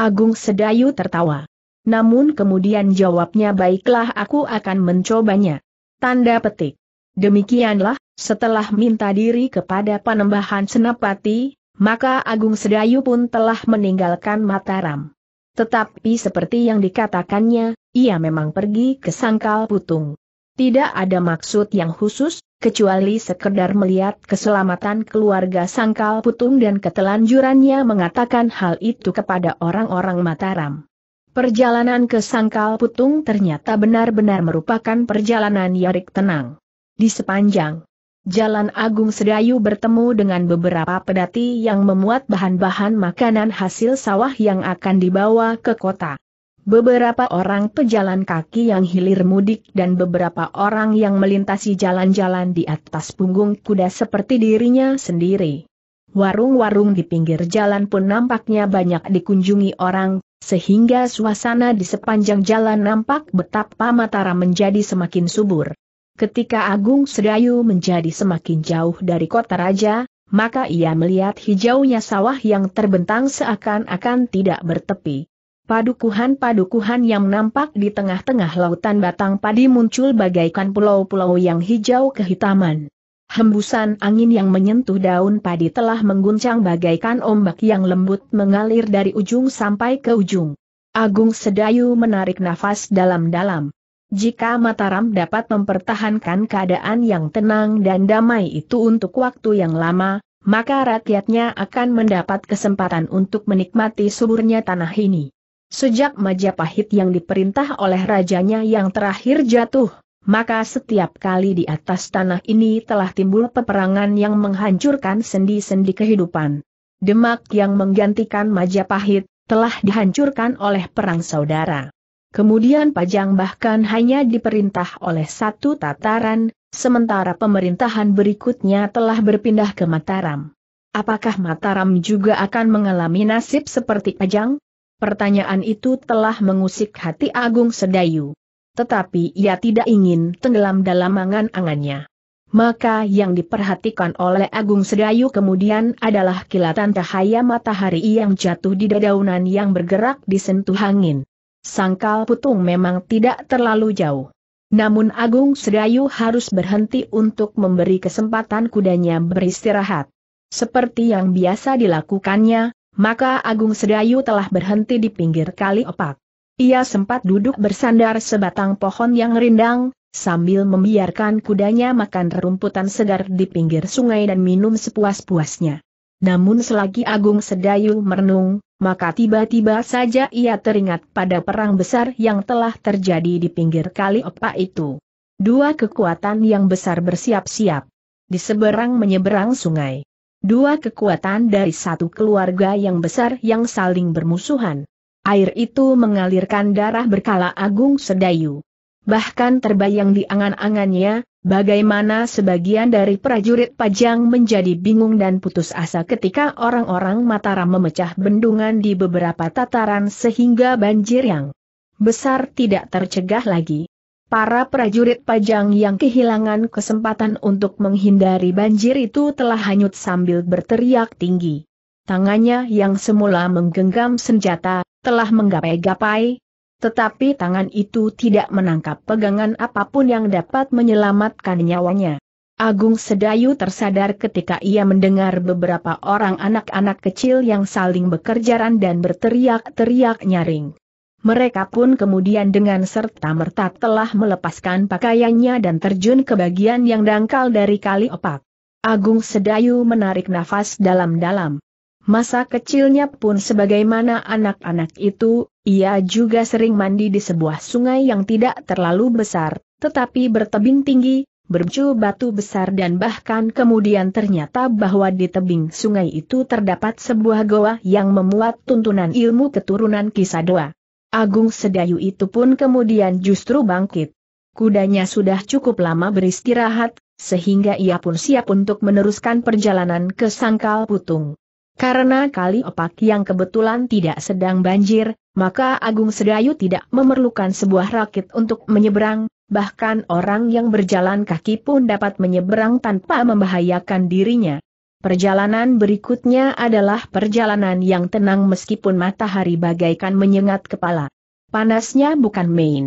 A: Agung Sedayu tertawa. Namun kemudian jawabnya baiklah aku akan mencobanya. Tanda petik. Demikianlah, setelah minta diri kepada panembahan Senapati, maka Agung Sedayu pun telah meninggalkan Mataram. Tetapi seperti yang dikatakannya, ia memang pergi ke Sangkal Putung. Tidak ada maksud yang khusus, kecuali sekedar melihat keselamatan keluarga Sangkal Putung dan ketelanjurannya mengatakan hal itu kepada orang-orang Mataram. Perjalanan ke Sangkal Putung ternyata benar-benar merupakan perjalanan Yarik Tenang. Di sepanjang Jalan Agung Sedayu bertemu dengan beberapa pedati yang memuat bahan-bahan makanan hasil sawah yang akan dibawa ke kota. Beberapa orang pejalan kaki yang hilir mudik dan beberapa orang yang melintasi jalan-jalan di atas punggung kuda seperti dirinya sendiri warung-warung di pinggir jalan pun nampaknya banyak dikunjungi orang, sehingga suasana di sepanjang jalan nampak betapa mataram menjadi semakin subur. Ketika Agung Sedayu menjadi semakin jauh dari kota raja, maka ia melihat hijaunya sawah yang terbentang seakan-akan tidak bertepi. Padukuhan-padukuhan yang nampak di tengah-tengah lautan batang padi muncul bagaikan pulau-pulau yang hijau kehitaman. Hembusan angin yang menyentuh daun padi telah mengguncang bagaikan ombak yang lembut mengalir dari ujung sampai ke ujung. Agung Sedayu menarik nafas dalam-dalam. Jika Mataram dapat mempertahankan keadaan yang tenang dan damai itu untuk waktu yang lama, maka rakyatnya akan mendapat kesempatan untuk menikmati suburnya tanah ini. Sejak Majapahit yang diperintah oleh rajanya yang terakhir jatuh, maka setiap kali di atas tanah ini telah timbul peperangan yang menghancurkan sendi-sendi kehidupan. Demak yang menggantikan Majapahit, telah dihancurkan oleh perang saudara. Kemudian Pajang bahkan hanya diperintah oleh satu tataran, sementara pemerintahan berikutnya telah berpindah ke Mataram. Apakah Mataram juga akan mengalami nasib seperti Pajang? Pertanyaan itu telah mengusik hati Agung Sedayu tetapi ia tidak ingin tenggelam dalam angan-angannya. Maka yang diperhatikan oleh Agung Sedayu kemudian adalah kilatan cahaya matahari yang jatuh di dedaunan yang bergerak disentuh angin. Sangkal putung memang tidak terlalu jauh. Namun Agung Sedayu harus berhenti untuk memberi kesempatan kudanya beristirahat. Seperti yang biasa dilakukannya, maka Agung Sedayu telah berhenti di pinggir kali opak. Ia sempat duduk bersandar sebatang pohon yang rindang, sambil membiarkan kudanya makan rerumputan segar di pinggir sungai dan minum sepuas-puasnya. Namun selagi Agung Sedayu merenung, maka tiba-tiba saja ia teringat pada perang besar yang telah terjadi di pinggir kali opa itu. Dua kekuatan yang besar bersiap-siap. Di seberang menyeberang sungai. Dua kekuatan dari satu keluarga yang besar yang saling bermusuhan. Air itu mengalirkan darah berkala Agung Sedayu. Bahkan terbayang di angan-angannya, bagaimana sebagian dari prajurit Pajang menjadi bingung dan putus asa ketika orang-orang Mataram memecah bendungan di beberapa tataran sehingga banjir yang besar tidak tercegah lagi. Para prajurit Pajang yang kehilangan kesempatan untuk menghindari banjir itu telah hanyut sambil berteriak tinggi. Tangannya yang semula menggenggam senjata, telah menggapai-gapai, tetapi tangan itu tidak menangkap pegangan apapun yang dapat menyelamatkan nyawanya. Agung Sedayu tersadar ketika ia mendengar beberapa orang anak-anak kecil yang saling bekerjaran dan berteriak-teriak nyaring. Mereka pun kemudian dengan serta-merta telah melepaskan pakaiannya dan terjun ke bagian yang dangkal dari kali opak. Agung Sedayu menarik nafas dalam-dalam. Masa kecilnya pun sebagaimana anak-anak itu, ia juga sering mandi di sebuah sungai yang tidak terlalu besar, tetapi bertebing tinggi, bercu batu besar dan bahkan kemudian ternyata bahwa di tebing sungai itu terdapat sebuah goa yang memuat tuntunan ilmu keturunan kisah Kisadoa. Agung Sedayu itu pun kemudian justru bangkit. Kudanya sudah cukup lama beristirahat, sehingga ia pun siap untuk meneruskan perjalanan ke Sangkal Putung. Karena kali opak yang kebetulan tidak sedang banjir, maka Agung Sedayu tidak memerlukan sebuah rakit untuk menyeberang, bahkan orang yang berjalan kaki pun dapat menyeberang tanpa membahayakan dirinya. Perjalanan berikutnya adalah perjalanan yang tenang meskipun matahari bagaikan menyengat kepala. Panasnya bukan main.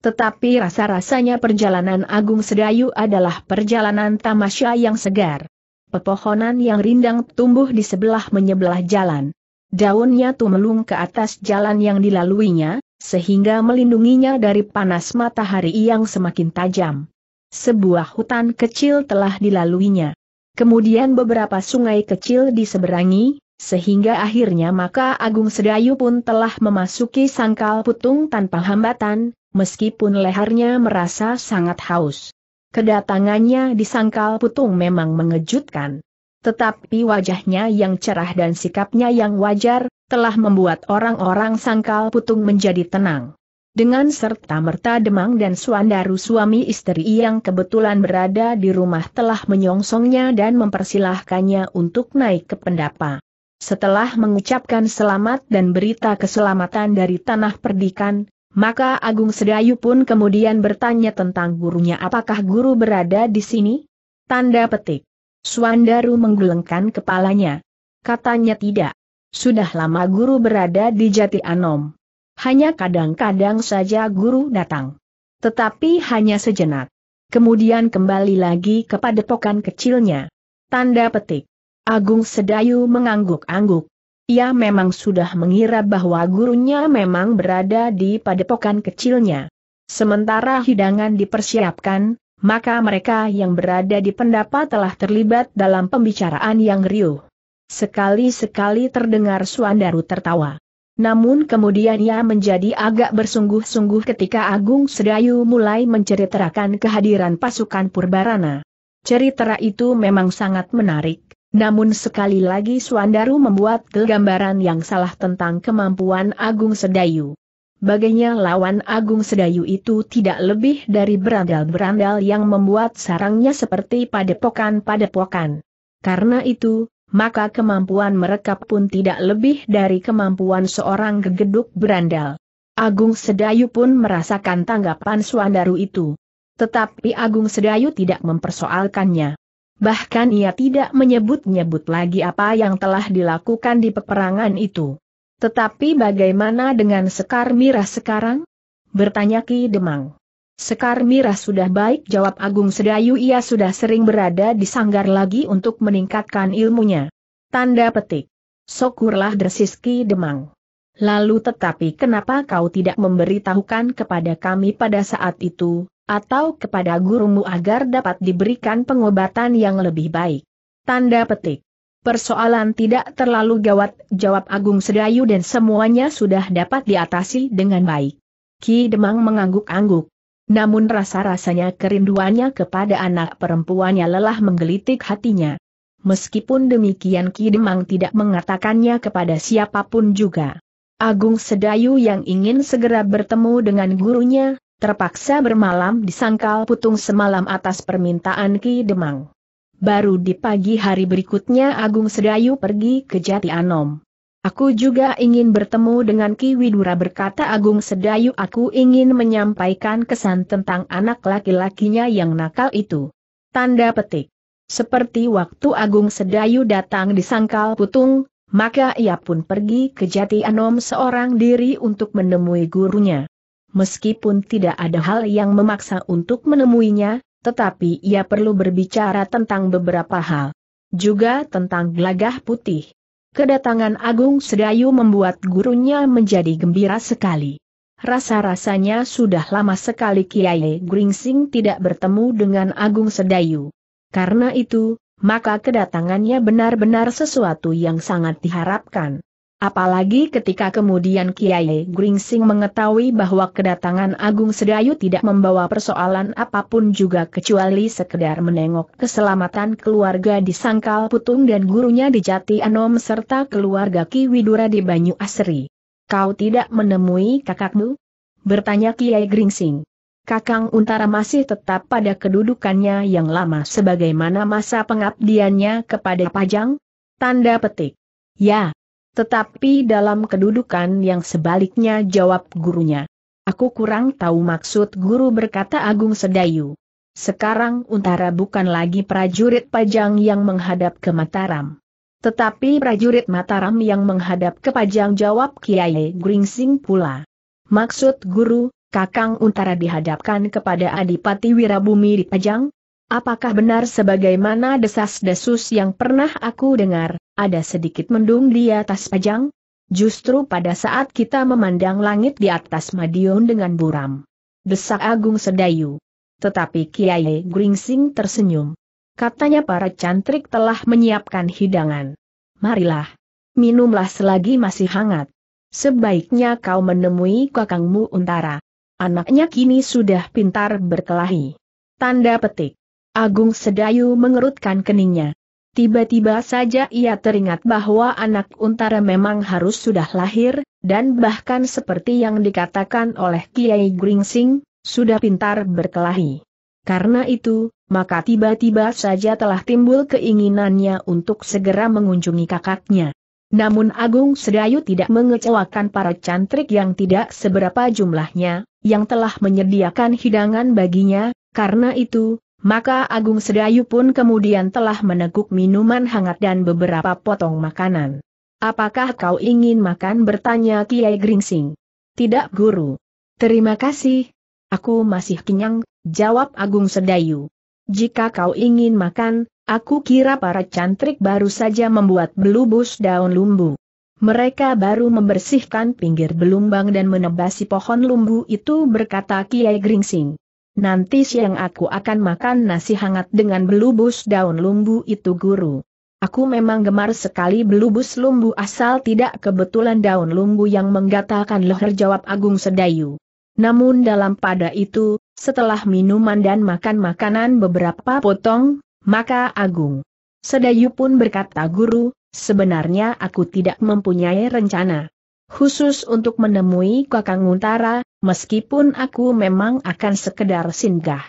A: Tetapi rasa-rasanya perjalanan Agung Sedayu adalah perjalanan tamasya yang segar. Pepohonan yang rindang tumbuh di sebelah menyebelah jalan. Daunnya tumelung ke atas jalan yang dilaluinya, sehingga melindunginya dari panas matahari yang semakin tajam. Sebuah hutan kecil telah dilaluinya. Kemudian beberapa sungai kecil diseberangi, sehingga akhirnya maka Agung Sedayu pun telah memasuki sangkal putung tanpa hambatan, meskipun lehernya merasa sangat haus. Kedatangannya di Sangkal Putung memang mengejutkan. Tetapi wajahnya yang cerah dan sikapnya yang wajar, telah membuat orang-orang Sangkal Putung menjadi tenang. Dengan serta-merta Demang dan Suandaru suami istri yang kebetulan berada di rumah telah menyongsongnya dan mempersilahkannya untuk naik ke pendapa. Setelah mengucapkan selamat dan berita keselamatan dari tanah perdikan, maka Agung Sedayu pun kemudian bertanya tentang gurunya apakah guru berada di sini? Tanda petik. Suandaru menggelengkan kepalanya. Katanya tidak. Sudah lama guru berada di Jati Anom. Hanya kadang-kadang saja guru datang. Tetapi hanya sejenak. Kemudian kembali lagi kepada padepokan kecilnya. Tanda petik. Agung Sedayu mengangguk-angguk. Ia memang sudah mengira bahwa gurunya memang berada di padepokan kecilnya. Sementara hidangan dipersiapkan, maka mereka yang berada di pendapat telah terlibat dalam pembicaraan yang riuh. Sekali-sekali terdengar Suandaru tertawa. Namun kemudian ia menjadi agak bersungguh-sungguh ketika Agung Sedayu mulai menceritakan kehadiran pasukan Purbarana. Cerita itu memang sangat menarik, namun sekali lagi Suandaru membuat gambaran yang salah tentang kemampuan Agung Sedayu. Baginya lawan Agung Sedayu itu tidak lebih dari berandal-berandal yang membuat sarangnya seperti padepokan-padepokan. Karena itu, maka kemampuan mereka pun tidak lebih dari kemampuan seorang gegeduk berandal. Agung Sedayu pun merasakan tanggapan Suandaru itu. Tetapi Agung Sedayu tidak mempersoalkannya bahkan ia tidak menyebut-nyebut lagi apa yang telah dilakukan di peperangan itu. Tetapi bagaimana dengan Sekar Mirah sekarang? Bertanya Ki Demang. Sekar Mirah sudah baik jawab Agung Sedayu ia sudah sering berada di sanggar lagi untuk meningkatkan ilmunya. Tanda petik. Sokurlah Dresis Ki Demang. Lalu tetapi kenapa kau tidak memberitahukan kepada kami pada saat itu, atau kepada gurumu agar dapat diberikan pengobatan yang lebih baik. Tanda petik. Persoalan tidak terlalu gawat, jawab Agung Sedayu dan semuanya sudah dapat diatasi dengan baik. Ki Demang mengangguk-angguk. Namun rasa-rasanya kerinduannya kepada anak perempuannya lelah menggelitik hatinya. Meskipun demikian Ki Demang tidak mengatakannya kepada siapapun juga. Agung Sedayu yang ingin segera bertemu dengan gurunya, terpaksa bermalam di sangkal putung semalam atas permintaan Ki Demang. Baru di pagi hari berikutnya Agung Sedayu pergi ke Jati Anom. Aku juga ingin bertemu dengan Ki Widura berkata Agung Sedayu aku ingin menyampaikan kesan tentang anak laki-lakinya yang nakal itu. Tanda petik. Seperti waktu Agung Sedayu datang di Sangkal Putung, maka ia pun pergi ke Jati Anom seorang diri untuk menemui gurunya meskipun tidak ada hal yang memaksa untuk menemuinya, tetapi ia perlu berbicara tentang beberapa hal. Juga tentang gelagah putih. Kedatangan Agung Sedayu membuat gurunya menjadi gembira sekali. Rasa-rasanya sudah lama sekali Kiai Gringsing tidak bertemu dengan Agung Sedayu. Karena itu, maka kedatangannya benar-benar sesuatu yang sangat diharapkan. Apalagi ketika kemudian Kiai Gringsing mengetahui bahwa kedatangan Agung Sedayu tidak membawa persoalan apapun juga kecuali sekedar menengok keselamatan keluarga di Sangkal Putung dan gurunya di Jati Anom serta keluarga Ki Widura di Banyu Asri. Kau tidak menemui kakakmu? Bertanya Kiai Gringsing. Kakang Untara masih tetap pada kedudukannya yang lama sebagaimana masa pengabdiannya kepada Pajang? Tanda petik. Ya, tetapi dalam kedudukan yang sebaliknya jawab gurunya. Aku kurang tahu maksud guru berkata Agung Sedayu. Sekarang Untara bukan lagi prajurit Pajang yang menghadap ke Mataram. Tetapi prajurit Mataram yang menghadap ke Pajang jawab Kiai Gringsing pula. Maksud guru, Kakang Untara dihadapkan kepada Adipati Wirabumi di Pajang, Apakah benar sebagaimana desas-desus yang pernah aku dengar, ada sedikit mendung di atas pajang? Justru pada saat kita memandang langit di atas Madiun dengan buram. Desak Agung Sedayu. Tetapi Kiai Gringsing tersenyum. Katanya para cantrik telah menyiapkan hidangan. Marilah. Minumlah selagi masih hangat. Sebaiknya kau menemui kakangmu Untara. Anaknya kini sudah pintar berkelahi. Tanda petik. Agung Sedayu mengerutkan keningnya. Tiba-tiba saja ia teringat bahwa anak untara memang harus sudah lahir, dan bahkan seperti yang dikatakan oleh Kiai Gringsing, sudah pintar berkelahi. Karena itu, maka tiba-tiba saja telah timbul keinginannya untuk segera mengunjungi kakaknya. Namun Agung Sedayu tidak mengecewakan para cantrik yang tidak seberapa jumlahnya, yang telah menyediakan hidangan baginya, karena itu, maka Agung Sedayu pun kemudian telah meneguk minuman hangat dan beberapa potong makanan. Apakah kau ingin makan bertanya Kiai Gringsing? Tidak guru. Terima kasih. Aku masih kenyang, jawab Agung Sedayu. Jika kau ingin makan, aku kira para cantrik baru saja membuat belubus daun lumbu. Mereka baru membersihkan pinggir belumbang dan menebasi pohon lumbu itu berkata Kiai Gringsing. Nanti siang aku akan makan nasi hangat dengan belubus daun lumbu itu guru. Aku memang gemar sekali belubus lumbu asal tidak kebetulan daun lumbu yang menggatalkan leher jawab Agung Sedayu. Namun dalam pada itu, setelah minuman dan makan makanan beberapa potong, maka Agung Sedayu pun berkata guru, sebenarnya aku tidak mempunyai rencana khusus untuk menemui Kakang Untara, meskipun aku memang akan sekedar singgah.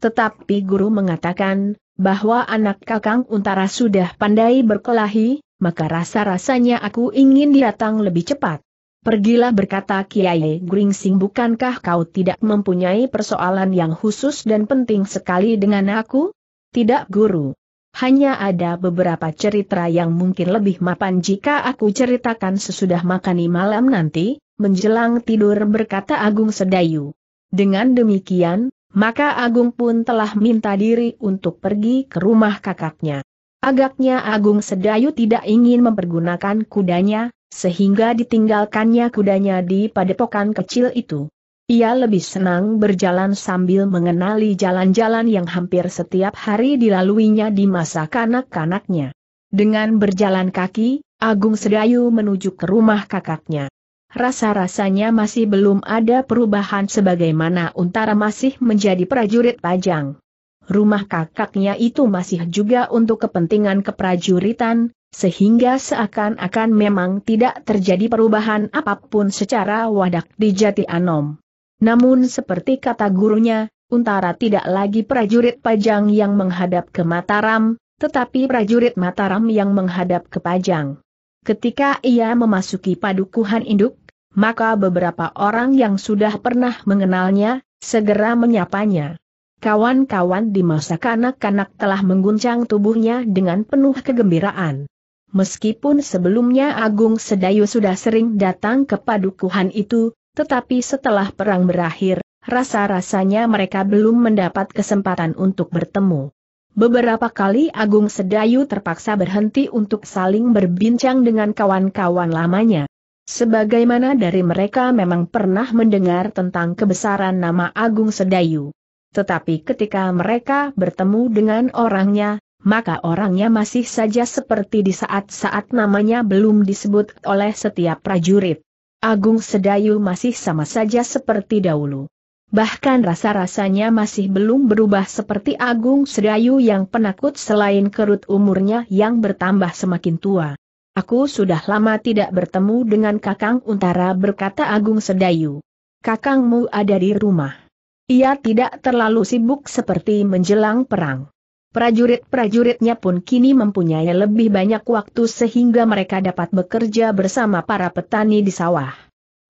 A: Tetapi guru mengatakan, bahwa anak Kakang Untara sudah pandai berkelahi, maka rasa-rasanya aku ingin datang lebih cepat. Pergilah berkata Kiai Gringsing bukankah kau tidak mempunyai persoalan yang khusus dan penting sekali dengan aku? Tidak guru. Hanya ada beberapa cerita yang mungkin lebih mapan jika aku ceritakan sesudah makani malam nanti, menjelang tidur berkata Agung Sedayu. Dengan demikian, maka Agung pun telah minta diri untuk pergi ke rumah kakaknya. Agaknya Agung Sedayu tidak ingin mempergunakan kudanya, sehingga ditinggalkannya kudanya di padepokan kecil itu. Ia lebih senang berjalan sambil mengenali jalan-jalan yang hampir setiap hari dilaluinya di masa kanak-kanaknya. Dengan berjalan kaki, Agung Sedayu menuju ke rumah kakaknya. Rasa-rasanya masih belum ada perubahan sebagaimana Untara masih menjadi prajurit pajang. Rumah kakaknya itu masih juga untuk kepentingan keprajuritan, sehingga seakan-akan memang tidak terjadi perubahan apapun secara wadak di Jati Anom. Namun seperti kata gurunya, Untara tidak lagi prajurit Pajang yang menghadap ke Mataram, tetapi prajurit Mataram yang menghadap ke Pajang. Ketika ia memasuki padukuhan induk, maka beberapa orang yang sudah pernah mengenalnya, segera menyapanya. Kawan-kawan di masa kanak-kanak telah mengguncang tubuhnya dengan penuh kegembiraan. Meskipun sebelumnya Agung Sedayu sudah sering datang ke padukuhan itu, tetapi setelah perang berakhir, rasa-rasanya mereka belum mendapat kesempatan untuk bertemu. Beberapa kali Agung Sedayu terpaksa berhenti untuk saling berbincang dengan kawan-kawan lamanya. Sebagaimana dari mereka memang pernah mendengar tentang kebesaran nama Agung Sedayu. Tetapi ketika mereka bertemu dengan orangnya, maka orangnya masih saja seperti di saat-saat namanya belum disebut oleh setiap prajurit. Agung Sedayu masih sama saja seperti dahulu. Bahkan rasa-rasanya masih belum berubah seperti Agung Sedayu yang penakut selain kerut umurnya yang bertambah semakin tua. Aku sudah lama tidak bertemu dengan Kakang Untara berkata Agung Sedayu. Kakangmu ada di rumah. Ia tidak terlalu sibuk seperti menjelang perang. Prajurit-prajuritnya pun kini mempunyai lebih banyak waktu sehingga mereka dapat bekerja bersama para petani di sawah.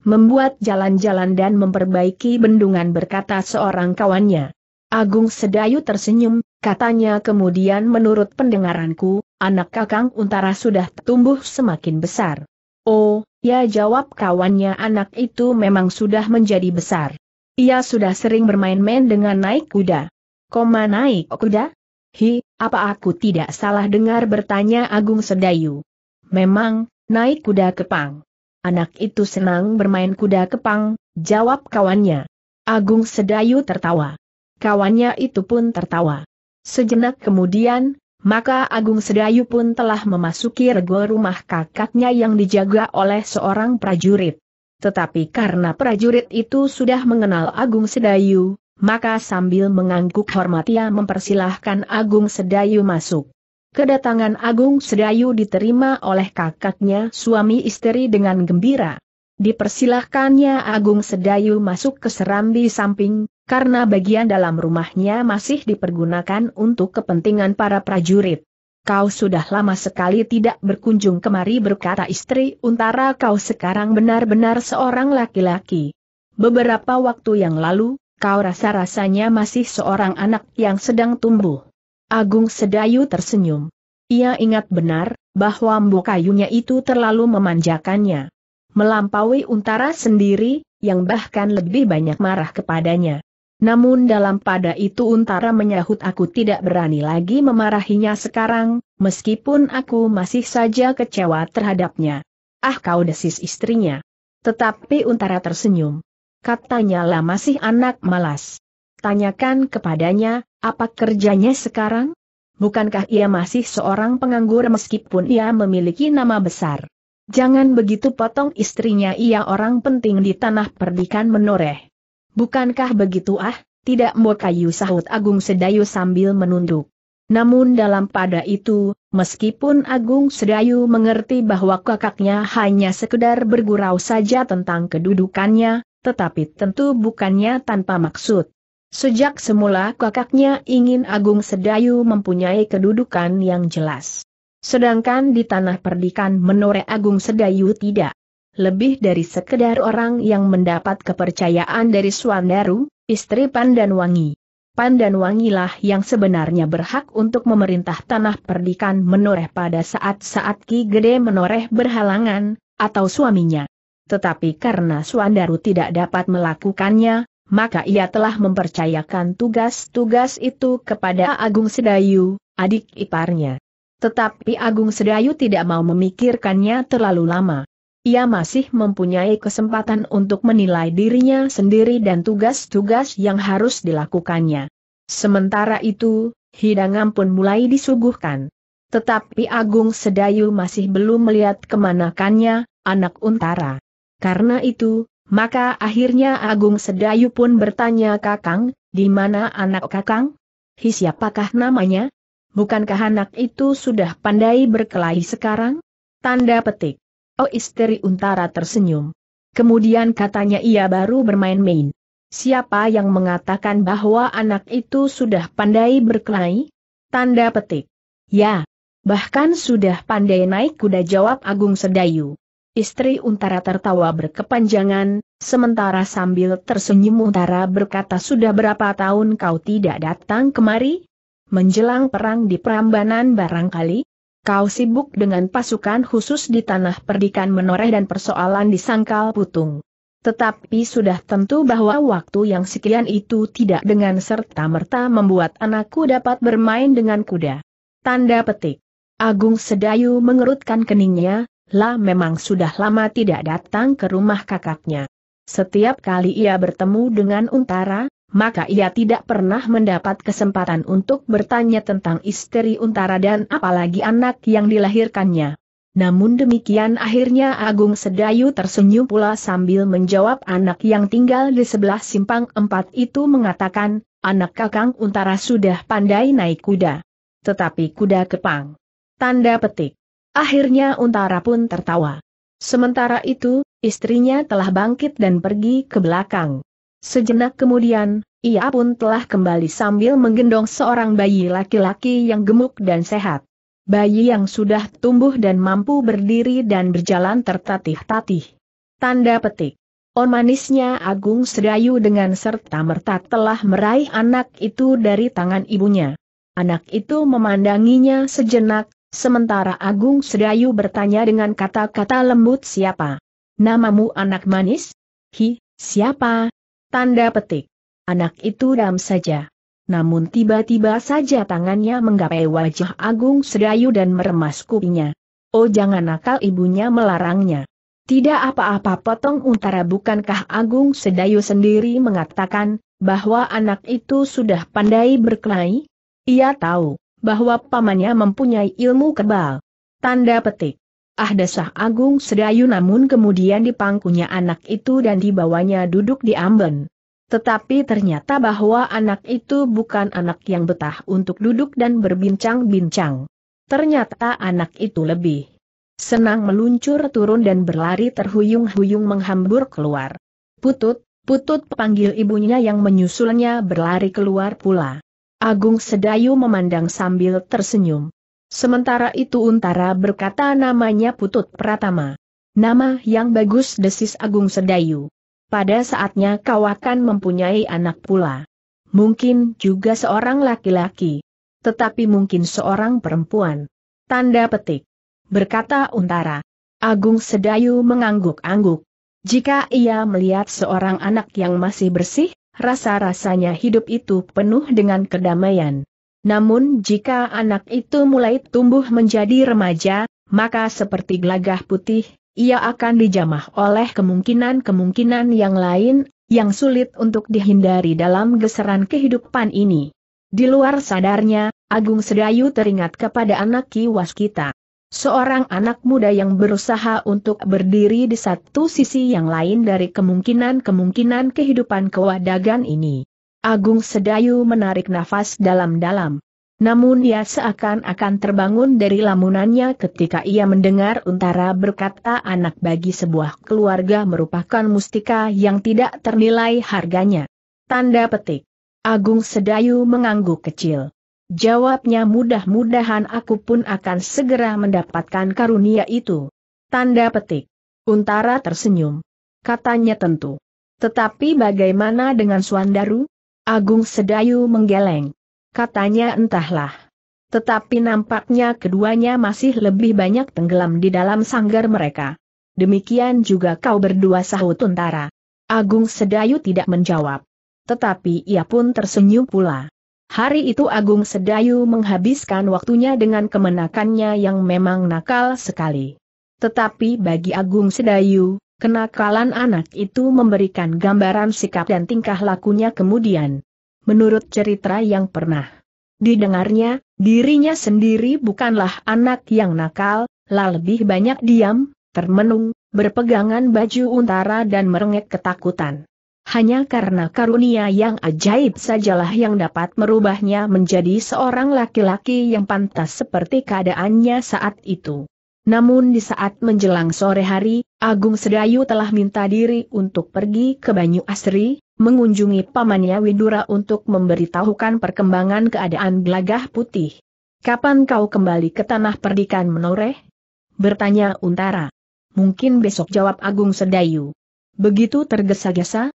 A: Membuat jalan-jalan dan memperbaiki bendungan berkata seorang kawannya. Agung Sedayu tersenyum, katanya kemudian menurut pendengaranku, anak kakang Untara sudah tumbuh semakin besar. Oh, ya jawab kawannya anak itu memang sudah menjadi besar. Ia sudah sering bermain-main dengan naik kuda. Koma naik kuda? Hi, apa aku tidak salah dengar bertanya Agung Sedayu? Memang, naik kuda kepang. Anak itu senang bermain kuda kepang, jawab kawannya. Agung Sedayu tertawa. Kawannya itu pun tertawa. Sejenak kemudian, maka Agung Sedayu pun telah memasuki regu rumah kakaknya yang dijaga oleh seorang prajurit. Tetapi karena prajurit itu sudah mengenal Agung Sedayu, maka sambil mengangguk hormat ia mempersilahkan Agung Sedayu masuk. Kedatangan Agung Sedayu diterima oleh kakaknya suami istri dengan gembira. Dipersilahkannya Agung Sedayu masuk ke serambi samping, karena bagian dalam rumahnya masih dipergunakan untuk kepentingan para prajurit. Kau sudah lama sekali tidak berkunjung kemari berkata istri Untara kau sekarang benar-benar seorang laki-laki. Beberapa waktu yang lalu, kau rasa-rasanya masih seorang anak yang sedang tumbuh. Agung Sedayu tersenyum. Ia ingat benar, bahwa mbok kayunya itu terlalu memanjakannya. Melampaui untara sendiri, yang bahkan lebih banyak marah kepadanya. Namun dalam pada itu untara menyahut aku tidak berani lagi memarahinya sekarang, meskipun aku masih saja kecewa terhadapnya. Ah kau desis istrinya. Tetapi untara tersenyum katanya lah masih anak malas. Tanyakan kepadanya, apa kerjanya sekarang? Bukankah ia masih seorang penganggur meskipun ia memiliki nama besar? Jangan begitu potong istrinya ia orang penting di tanah perdikan menoreh. Bukankah begitu ah, tidak mau kayu sahut Agung Sedayu sambil menunduk. Namun dalam pada itu, meskipun Agung Sedayu mengerti bahwa kakaknya hanya sekedar bergurau saja tentang kedudukannya, tetapi tentu bukannya tanpa maksud. Sejak semula kakaknya ingin Agung Sedayu mempunyai kedudukan yang jelas. Sedangkan di tanah perdikan menore Agung Sedayu tidak. Lebih dari sekedar orang yang mendapat kepercayaan dari Swandaru, istri Wangi. Pandanwangi. Pandanwangilah yang sebenarnya berhak untuk memerintah tanah perdikan menoreh pada saat-saat Ki Gede menoreh berhalangan, atau suaminya tetapi karena Suandaru tidak dapat melakukannya, maka ia telah mempercayakan tugas-tugas itu kepada Agung Sedayu, adik iparnya. Tetapi Agung Sedayu tidak mau memikirkannya terlalu lama. Ia masih mempunyai kesempatan untuk menilai dirinya sendiri dan tugas-tugas yang harus dilakukannya. Sementara itu, hidangan pun mulai disuguhkan. Tetapi Agung Sedayu masih belum melihat kemanakannya, anak untara. Karena itu, maka akhirnya Agung Sedayu pun bertanya Kakang, di mana anak Kakang? Hi siapakah namanya? Bukankah anak itu sudah pandai berkelahi sekarang? Tanda petik. Oh istri Untara tersenyum. Kemudian katanya ia baru bermain-main. Siapa yang mengatakan bahwa anak itu sudah pandai berkelahi? Tanda petik. Ya. Bahkan sudah pandai naik kuda jawab Agung Sedayu. Istri Untara tertawa berkepanjangan, sementara sambil tersenyum Untara berkata sudah berapa tahun kau tidak datang kemari? Menjelang perang di Prambanan barangkali? Kau sibuk dengan pasukan khusus di tanah perdikan menoreh dan persoalan di sangkal putung. Tetapi sudah tentu bahwa waktu yang sekian itu tidak dengan serta-merta membuat anakku dapat bermain dengan kuda. Tanda petik. Agung Sedayu mengerutkan keningnya, lah memang sudah lama tidak datang ke rumah kakaknya. Setiap kali ia bertemu dengan Untara, maka ia tidak pernah mendapat kesempatan untuk bertanya tentang istri Untara dan apalagi anak yang dilahirkannya. Namun demikian akhirnya Agung Sedayu tersenyum pula sambil menjawab anak yang tinggal di sebelah simpang empat itu mengatakan, anak kakang Untara sudah pandai naik kuda. Tetapi kuda kepang. Tanda petik. Akhirnya Untara pun tertawa. Sementara itu, istrinya telah bangkit dan pergi ke belakang. Sejenak kemudian, ia pun telah kembali sambil menggendong seorang bayi laki-laki yang gemuk dan sehat. Bayi yang sudah tumbuh dan mampu berdiri dan berjalan tertatih-tatih. Tanda petik. On manisnya Agung Sedayu dengan serta-merta telah meraih anak itu dari tangan ibunya. Anak itu memandanginya sejenak, Sementara Agung Sedayu bertanya dengan kata-kata lembut siapa? Namamu anak manis? Hi, siapa? Tanda petik. Anak itu dam saja. Namun tiba-tiba saja tangannya menggapai wajah Agung Sedayu dan meremas kupingnya. Oh jangan nakal ibunya melarangnya. Tidak apa-apa potong untara bukankah Agung Sedayu sendiri mengatakan, bahwa anak itu sudah pandai berkelahi? Ia tahu bahwa pamannya mempunyai ilmu kebal. Tanda petik. Ah desah Agung Sedayu namun kemudian dipangkunya anak itu dan dibawanya duduk di amben. Tetapi ternyata bahwa anak itu bukan anak yang betah untuk duduk dan berbincang-bincang. Ternyata anak itu lebih senang meluncur turun dan berlari terhuyung-huyung menghambur keluar. Putut, putut panggil ibunya yang menyusulnya berlari keluar pula. Agung Sedayu memandang sambil tersenyum. Sementara itu Untara berkata namanya Putut Pratama. Nama yang bagus desis Agung Sedayu. Pada saatnya kau akan mempunyai anak pula. Mungkin juga seorang laki-laki. Tetapi mungkin seorang perempuan. Tanda petik. Berkata Untara. Agung Sedayu mengangguk-angguk. Jika ia melihat seorang anak yang masih bersih, rasa-rasanya hidup itu penuh dengan kedamaian. Namun jika anak itu mulai tumbuh menjadi remaja, maka seperti gelagah putih, ia akan dijamah oleh kemungkinan-kemungkinan yang lain, yang sulit untuk dihindari dalam geseran kehidupan ini. Di luar sadarnya, Agung Sedayu teringat kepada anak kiwas kita. Seorang anak muda yang berusaha untuk berdiri di satu sisi yang lain dari kemungkinan-kemungkinan kehidupan kewadagan ini. Agung Sedayu menarik nafas dalam-dalam. Namun ia seakan-akan terbangun dari lamunannya ketika ia mendengar Untara berkata anak bagi sebuah keluarga merupakan mustika yang tidak ternilai harganya. Tanda petik. Agung Sedayu mengangguk kecil. Jawabnya mudah-mudahan aku pun akan segera mendapatkan karunia itu. Tanda petik. Untara tersenyum. Katanya tentu. Tetapi bagaimana dengan Suandaru? Agung Sedayu menggeleng. Katanya entahlah. Tetapi nampaknya keduanya masih lebih banyak tenggelam di dalam sanggar mereka. Demikian juga kau berdua sahut Untara. Agung Sedayu tidak menjawab. Tetapi ia pun tersenyum pula. Hari itu Agung Sedayu menghabiskan waktunya dengan kemenakannya yang memang nakal sekali. Tetapi bagi Agung Sedayu, kenakalan anak itu memberikan gambaran sikap dan tingkah lakunya kemudian. Menurut cerita yang pernah didengarnya, dirinya sendiri bukanlah anak yang nakal, lah lebih banyak diam, termenung, berpegangan baju untara dan merengek ketakutan hanya karena karunia yang ajaib sajalah yang dapat merubahnya menjadi seorang laki-laki yang pantas seperti keadaannya saat itu. Namun di saat menjelang sore hari, Agung Sedayu telah minta diri untuk pergi ke Banyu Asri, mengunjungi pamannya Widura untuk memberitahukan perkembangan keadaan gelagah putih. Kapan kau kembali ke tanah perdikan menoreh? Bertanya Untara. Mungkin besok jawab Agung Sedayu. Begitu tergesa-gesa,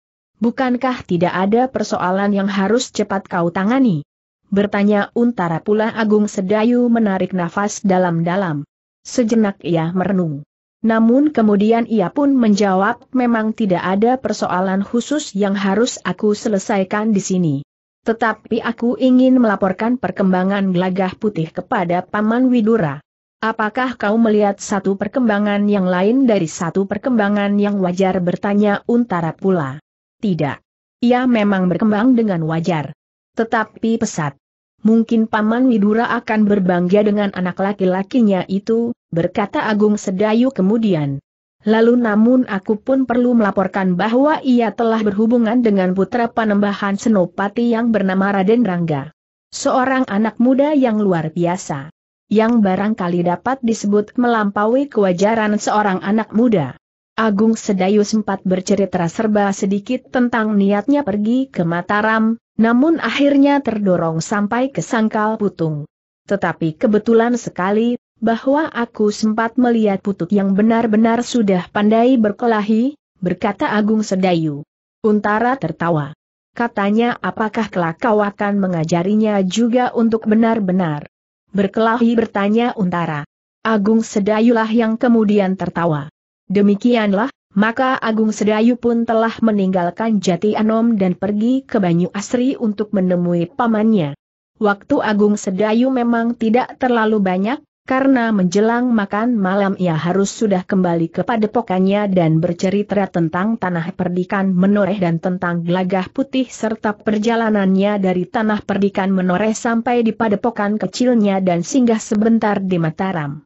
A: Bukankah tidak ada persoalan yang harus cepat kau tangani? Bertanya Untara pula Agung Sedayu menarik nafas dalam-dalam. Sejenak ia merenung. Namun kemudian ia pun menjawab memang tidak ada persoalan khusus yang harus aku selesaikan di sini. Tetapi aku ingin melaporkan perkembangan gelagah putih kepada Paman Widura. Apakah kau melihat satu perkembangan yang lain dari satu perkembangan yang wajar bertanya Untara pula. Tidak. Ia memang berkembang dengan wajar. Tetapi pesat. Mungkin Paman Widura akan berbangga dengan anak laki-lakinya itu, berkata Agung Sedayu kemudian. Lalu namun aku pun perlu melaporkan bahwa ia telah berhubungan dengan putra panembahan Senopati yang bernama Raden Rangga. Seorang anak muda yang luar biasa. Yang barangkali dapat disebut melampaui kewajaran seorang anak muda. Agung Sedayu sempat bercerita serba sedikit tentang niatnya pergi ke Mataram, namun akhirnya terdorong sampai ke Sangkal Putung. Tetapi kebetulan sekali, bahwa aku sempat melihat putut yang benar-benar sudah pandai berkelahi, berkata Agung Sedayu. Untara tertawa. Katanya apakah kelak kau akan mengajarinya juga untuk benar-benar berkelahi bertanya Untara. Agung Sedayulah yang kemudian tertawa. Demikianlah, maka Agung Sedayu pun telah meninggalkan Jati Anom dan pergi ke Banyu Asri untuk menemui pamannya. Waktu Agung Sedayu memang tidak terlalu banyak, karena menjelang makan malam ia harus sudah kembali ke padepokannya dan bercerita tentang tanah perdikan menoreh dan tentang gelagah putih serta perjalanannya dari tanah perdikan menoreh sampai di padepokan kecilnya dan singgah sebentar di Mataram.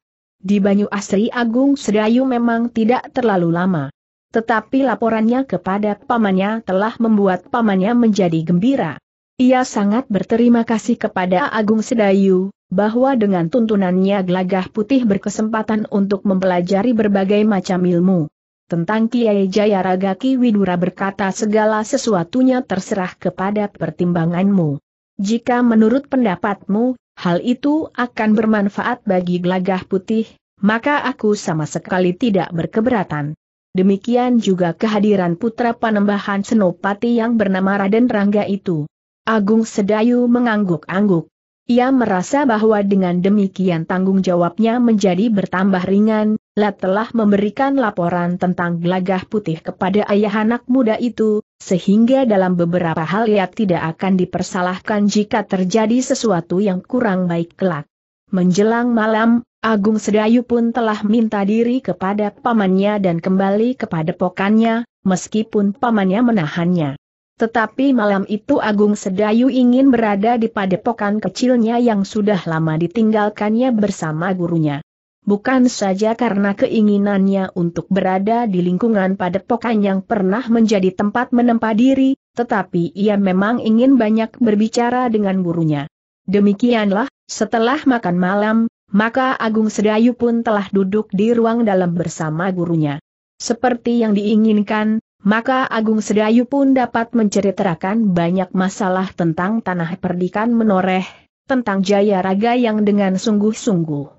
A: Di Banyu Asri Agung Sedayu memang tidak terlalu lama. Tetapi laporannya kepada pamannya telah membuat pamannya menjadi gembira. Ia sangat berterima kasih kepada Agung Sedayu, bahwa dengan tuntunannya Glagah Putih berkesempatan untuk mempelajari berbagai macam ilmu. Tentang Kiai Jayaraga Ki Widura berkata segala sesuatunya terserah kepada pertimbanganmu. Jika menurut pendapatmu, hal itu akan bermanfaat bagi gelagah putih, maka aku sama sekali tidak berkeberatan. Demikian juga kehadiran putra panembahan Senopati yang bernama Raden Rangga itu. Agung Sedayu mengangguk-angguk. Ia merasa bahwa dengan demikian tanggung jawabnya menjadi bertambah ringan, lah telah memberikan laporan tentang gelagah putih kepada ayah anak muda itu, sehingga dalam beberapa hal ia tidak akan dipersalahkan jika terjadi sesuatu yang kurang baik kelak. Menjelang malam, Agung Sedayu pun telah minta diri kepada pamannya dan kembali kepada pokannya, meskipun pamannya menahannya. Tetapi malam itu Agung Sedayu ingin berada di padepokan kecilnya yang sudah lama ditinggalkannya bersama gurunya bukan saja karena keinginannya untuk berada di lingkungan padepokan yang pernah menjadi tempat menempa diri, tetapi ia memang ingin banyak berbicara dengan gurunya. Demikianlah, setelah makan malam, maka Agung Sedayu pun telah duduk di ruang dalam bersama gurunya. Seperti yang diinginkan, maka Agung Sedayu pun dapat menceritakan banyak masalah tentang tanah perdikan menoreh, tentang Jaya Raga yang dengan sungguh-sungguh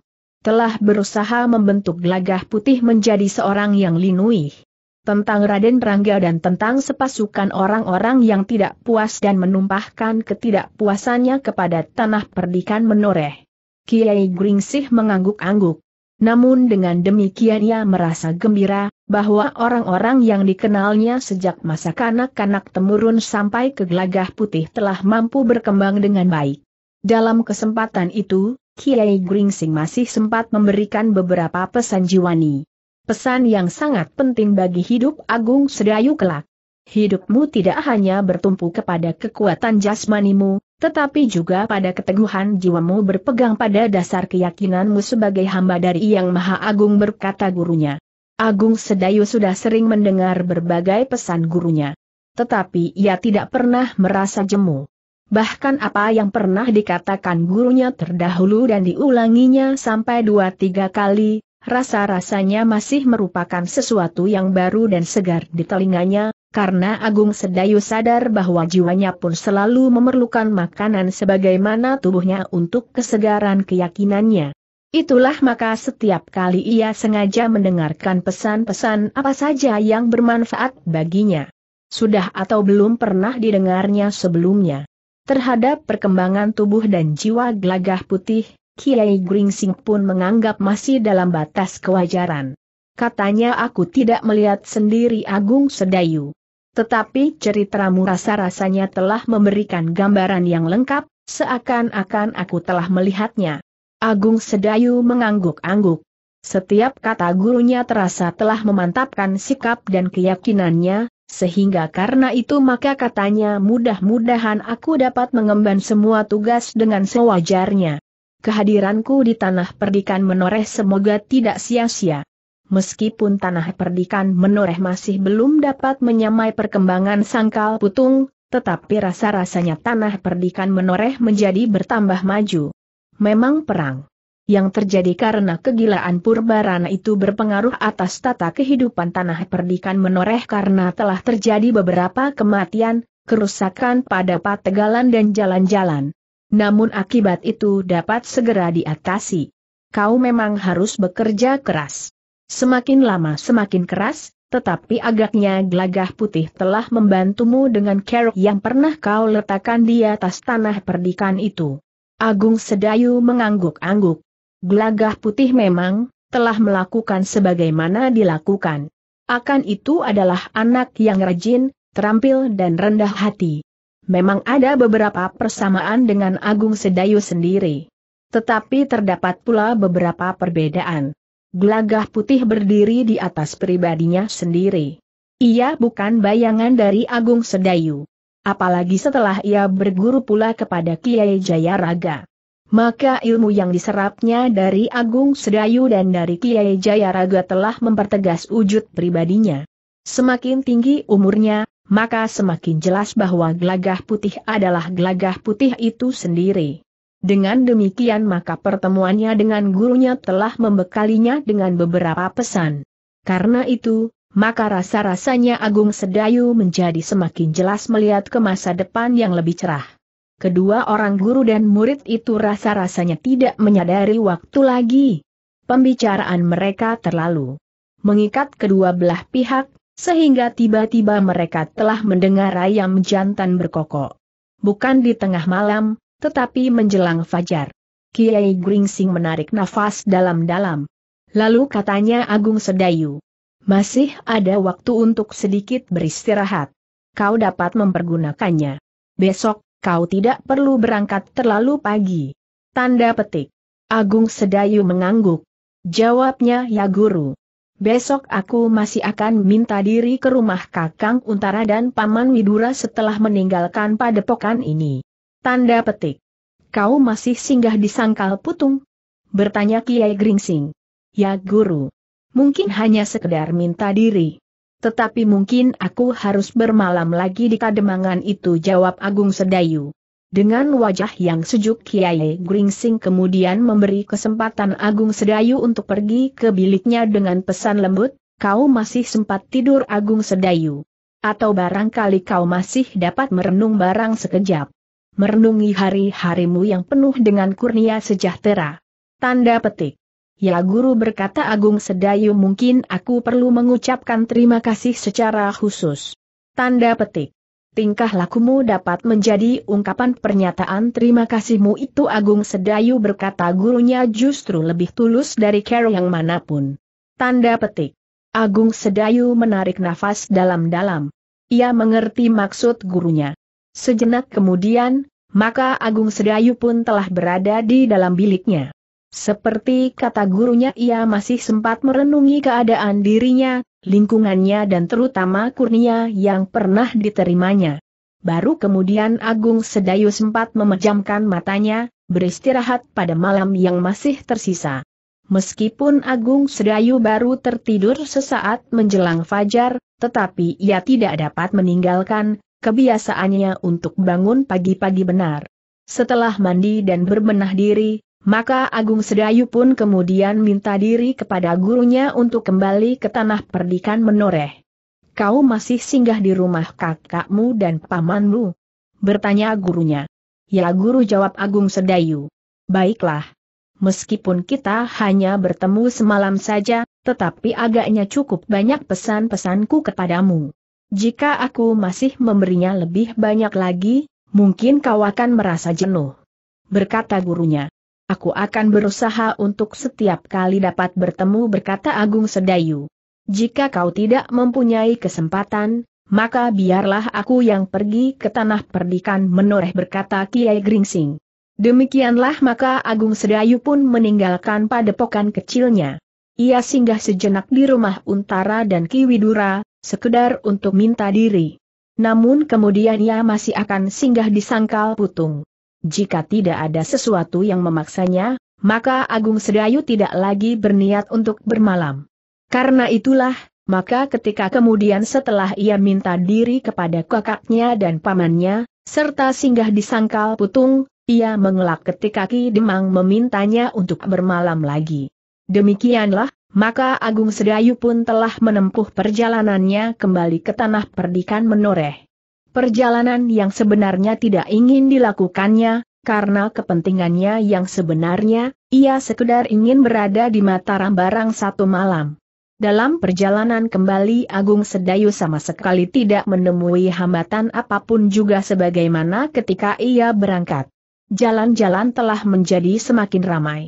A: telah berusaha membentuk gelagah putih menjadi seorang yang linui. Tentang Raden Rangga dan tentang sepasukan orang-orang yang tidak puas dan menumpahkan ketidakpuasannya kepada tanah perdikan menoreh. Kiai Gringsih mengangguk-angguk. Namun dengan demikian ia merasa gembira, bahwa orang-orang yang dikenalnya sejak masa kanak-kanak temurun sampai ke gelagah putih telah mampu berkembang dengan baik. Dalam kesempatan itu, Kiai Gringsing masih sempat memberikan beberapa pesan jiwani. Pesan yang sangat penting bagi hidup Agung Sedayu kelak. Hidupmu tidak hanya bertumpu kepada kekuatan jasmanimu, tetapi juga pada keteguhan jiwamu berpegang pada dasar keyakinanmu sebagai hamba dari Yang Maha Agung berkata gurunya. Agung Sedayu sudah sering mendengar berbagai pesan gurunya. Tetapi ia tidak pernah merasa jemu. Bahkan apa yang pernah dikatakan gurunya terdahulu dan diulanginya sampai dua tiga kali, rasa-rasanya masih merupakan sesuatu yang baru dan segar di telinganya, karena Agung Sedayu sadar bahwa jiwanya pun selalu memerlukan makanan sebagaimana tubuhnya untuk kesegaran keyakinannya. Itulah maka setiap kali ia sengaja mendengarkan pesan-pesan apa saja yang bermanfaat baginya. Sudah atau belum pernah didengarnya sebelumnya. Terhadap perkembangan tubuh dan jiwa gelagah putih, Kiai Gringsing pun menganggap masih dalam batas kewajaran. Katanya aku tidak melihat sendiri Agung Sedayu. Tetapi ceritamu rasa-rasanya telah memberikan gambaran yang lengkap, seakan-akan aku telah melihatnya. Agung Sedayu mengangguk-angguk. Setiap kata gurunya terasa telah memantapkan sikap dan keyakinannya, sehingga karena itu maka katanya mudah-mudahan aku dapat mengemban semua tugas dengan sewajarnya. Kehadiranku di tanah perdikan menoreh semoga tidak sia-sia. Meskipun tanah perdikan menoreh masih belum dapat menyamai perkembangan sangkal putung, tetapi rasa-rasanya tanah perdikan menoreh menjadi bertambah maju. Memang perang yang terjadi karena kegilaan purbarana itu berpengaruh atas tata kehidupan tanah perdikan menoreh karena telah terjadi beberapa kematian, kerusakan pada pategalan dan jalan-jalan. Namun akibat itu dapat segera diatasi. Kau memang harus bekerja keras. Semakin lama semakin keras, tetapi agaknya gelagah putih telah membantumu dengan kerok yang pernah kau letakkan di atas tanah perdikan itu. Agung Sedayu mengangguk-angguk. Gelagah putih memang, telah melakukan sebagaimana dilakukan. Akan itu adalah anak yang rajin, terampil dan rendah hati. Memang ada beberapa persamaan dengan Agung Sedayu sendiri. Tetapi terdapat pula beberapa perbedaan. Gelagah putih berdiri di atas pribadinya sendiri. Ia bukan bayangan dari Agung Sedayu. Apalagi setelah ia berguru pula kepada Kiai Jayaraga maka ilmu yang diserapnya dari Agung Sedayu dan dari Kiai Jayaraga telah mempertegas wujud pribadinya. Semakin tinggi umurnya, maka semakin jelas bahwa gelagah putih adalah gelagah putih itu sendiri. Dengan demikian maka pertemuannya dengan gurunya telah membekalinya dengan beberapa pesan. Karena itu, maka rasa-rasanya Agung Sedayu menjadi semakin jelas melihat ke masa depan yang lebih cerah kedua orang guru dan murid itu rasa-rasanya tidak menyadari waktu lagi. Pembicaraan mereka terlalu mengikat kedua belah pihak, sehingga tiba-tiba mereka telah mendengar ayam jantan berkokok. Bukan di tengah malam, tetapi menjelang fajar. Kiai Gringsing menarik nafas dalam-dalam. Lalu katanya Agung Sedayu. Masih ada waktu untuk sedikit beristirahat. Kau dapat mempergunakannya. Besok, Kau tidak perlu berangkat terlalu pagi. Tanda petik. Agung Sedayu mengangguk. Jawabnya ya guru. Besok aku masih akan minta diri ke rumah Kakang Untara dan Paman Widura setelah meninggalkan padepokan ini. Tanda petik. Kau masih singgah di sangkal putung? Bertanya Kiai Gringsing. Ya guru. Mungkin hanya sekedar minta diri. Tetapi mungkin aku harus bermalam lagi di kademangan itu jawab Agung Sedayu. Dengan wajah yang sejuk Kiai Gringsing kemudian memberi kesempatan Agung Sedayu untuk pergi ke biliknya dengan pesan lembut, kau masih sempat tidur Agung Sedayu. Atau barangkali kau masih dapat merenung barang sekejap. Merenungi hari-harimu yang penuh dengan kurnia sejahtera. Tanda petik. Ya guru berkata Agung Sedayu mungkin aku perlu mengucapkan terima kasih secara khusus. Tanda petik. Tingkah lakumu dapat menjadi ungkapan pernyataan terima kasihmu itu Agung Sedayu berkata gurunya justru lebih tulus dari Carol yang manapun. Tanda petik. Agung Sedayu menarik nafas dalam-dalam. Ia mengerti maksud gurunya. Sejenak kemudian, maka Agung Sedayu pun telah berada di dalam biliknya. Seperti kata gurunya ia masih sempat merenungi keadaan dirinya, lingkungannya dan terutama kurnia yang pernah diterimanya. Baru kemudian Agung Sedayu sempat memejamkan matanya, beristirahat pada malam yang masih tersisa. Meskipun Agung Sedayu baru tertidur sesaat menjelang fajar, tetapi ia tidak dapat meninggalkan kebiasaannya untuk bangun pagi-pagi benar. Setelah mandi dan berbenah diri, maka Agung Sedayu pun kemudian minta diri kepada gurunya untuk kembali ke tanah perdikan menoreh. Kau masih singgah di rumah kakakmu dan pamanmu? Bertanya gurunya. Ya guru jawab Agung Sedayu. Baiklah. Meskipun kita hanya bertemu semalam saja, tetapi agaknya cukup banyak pesan-pesanku kepadamu. Jika aku masih memberinya lebih banyak lagi, mungkin kau akan merasa jenuh. Berkata gurunya. Aku akan berusaha untuk setiap kali dapat bertemu berkata Agung Sedayu. Jika kau tidak mempunyai kesempatan, maka biarlah aku yang pergi ke tanah perdikan menoreh berkata Kiai Gringsing. Demikianlah maka Agung Sedayu pun meninggalkan padepokan kecilnya. Ia singgah sejenak di rumah Untara dan Ki Widura, sekedar untuk minta diri. Namun kemudian ia masih akan singgah di Sangkal Putung jika tidak ada sesuatu yang memaksanya, maka Agung Sedayu tidak lagi berniat untuk bermalam. Karena itulah, maka ketika kemudian setelah ia minta diri kepada kakaknya dan pamannya, serta singgah di sangkal putung, ia mengelak ketika Ki Demang memintanya untuk bermalam lagi. Demikianlah, maka Agung Sedayu pun telah menempuh perjalanannya kembali ke tanah perdikan menoreh perjalanan yang sebenarnya tidak ingin dilakukannya, karena kepentingannya yang sebenarnya, ia sekedar ingin berada di Mataram barang satu malam. Dalam perjalanan kembali Agung Sedayu sama sekali tidak menemui hambatan apapun juga sebagaimana ketika ia berangkat. Jalan-jalan telah menjadi semakin ramai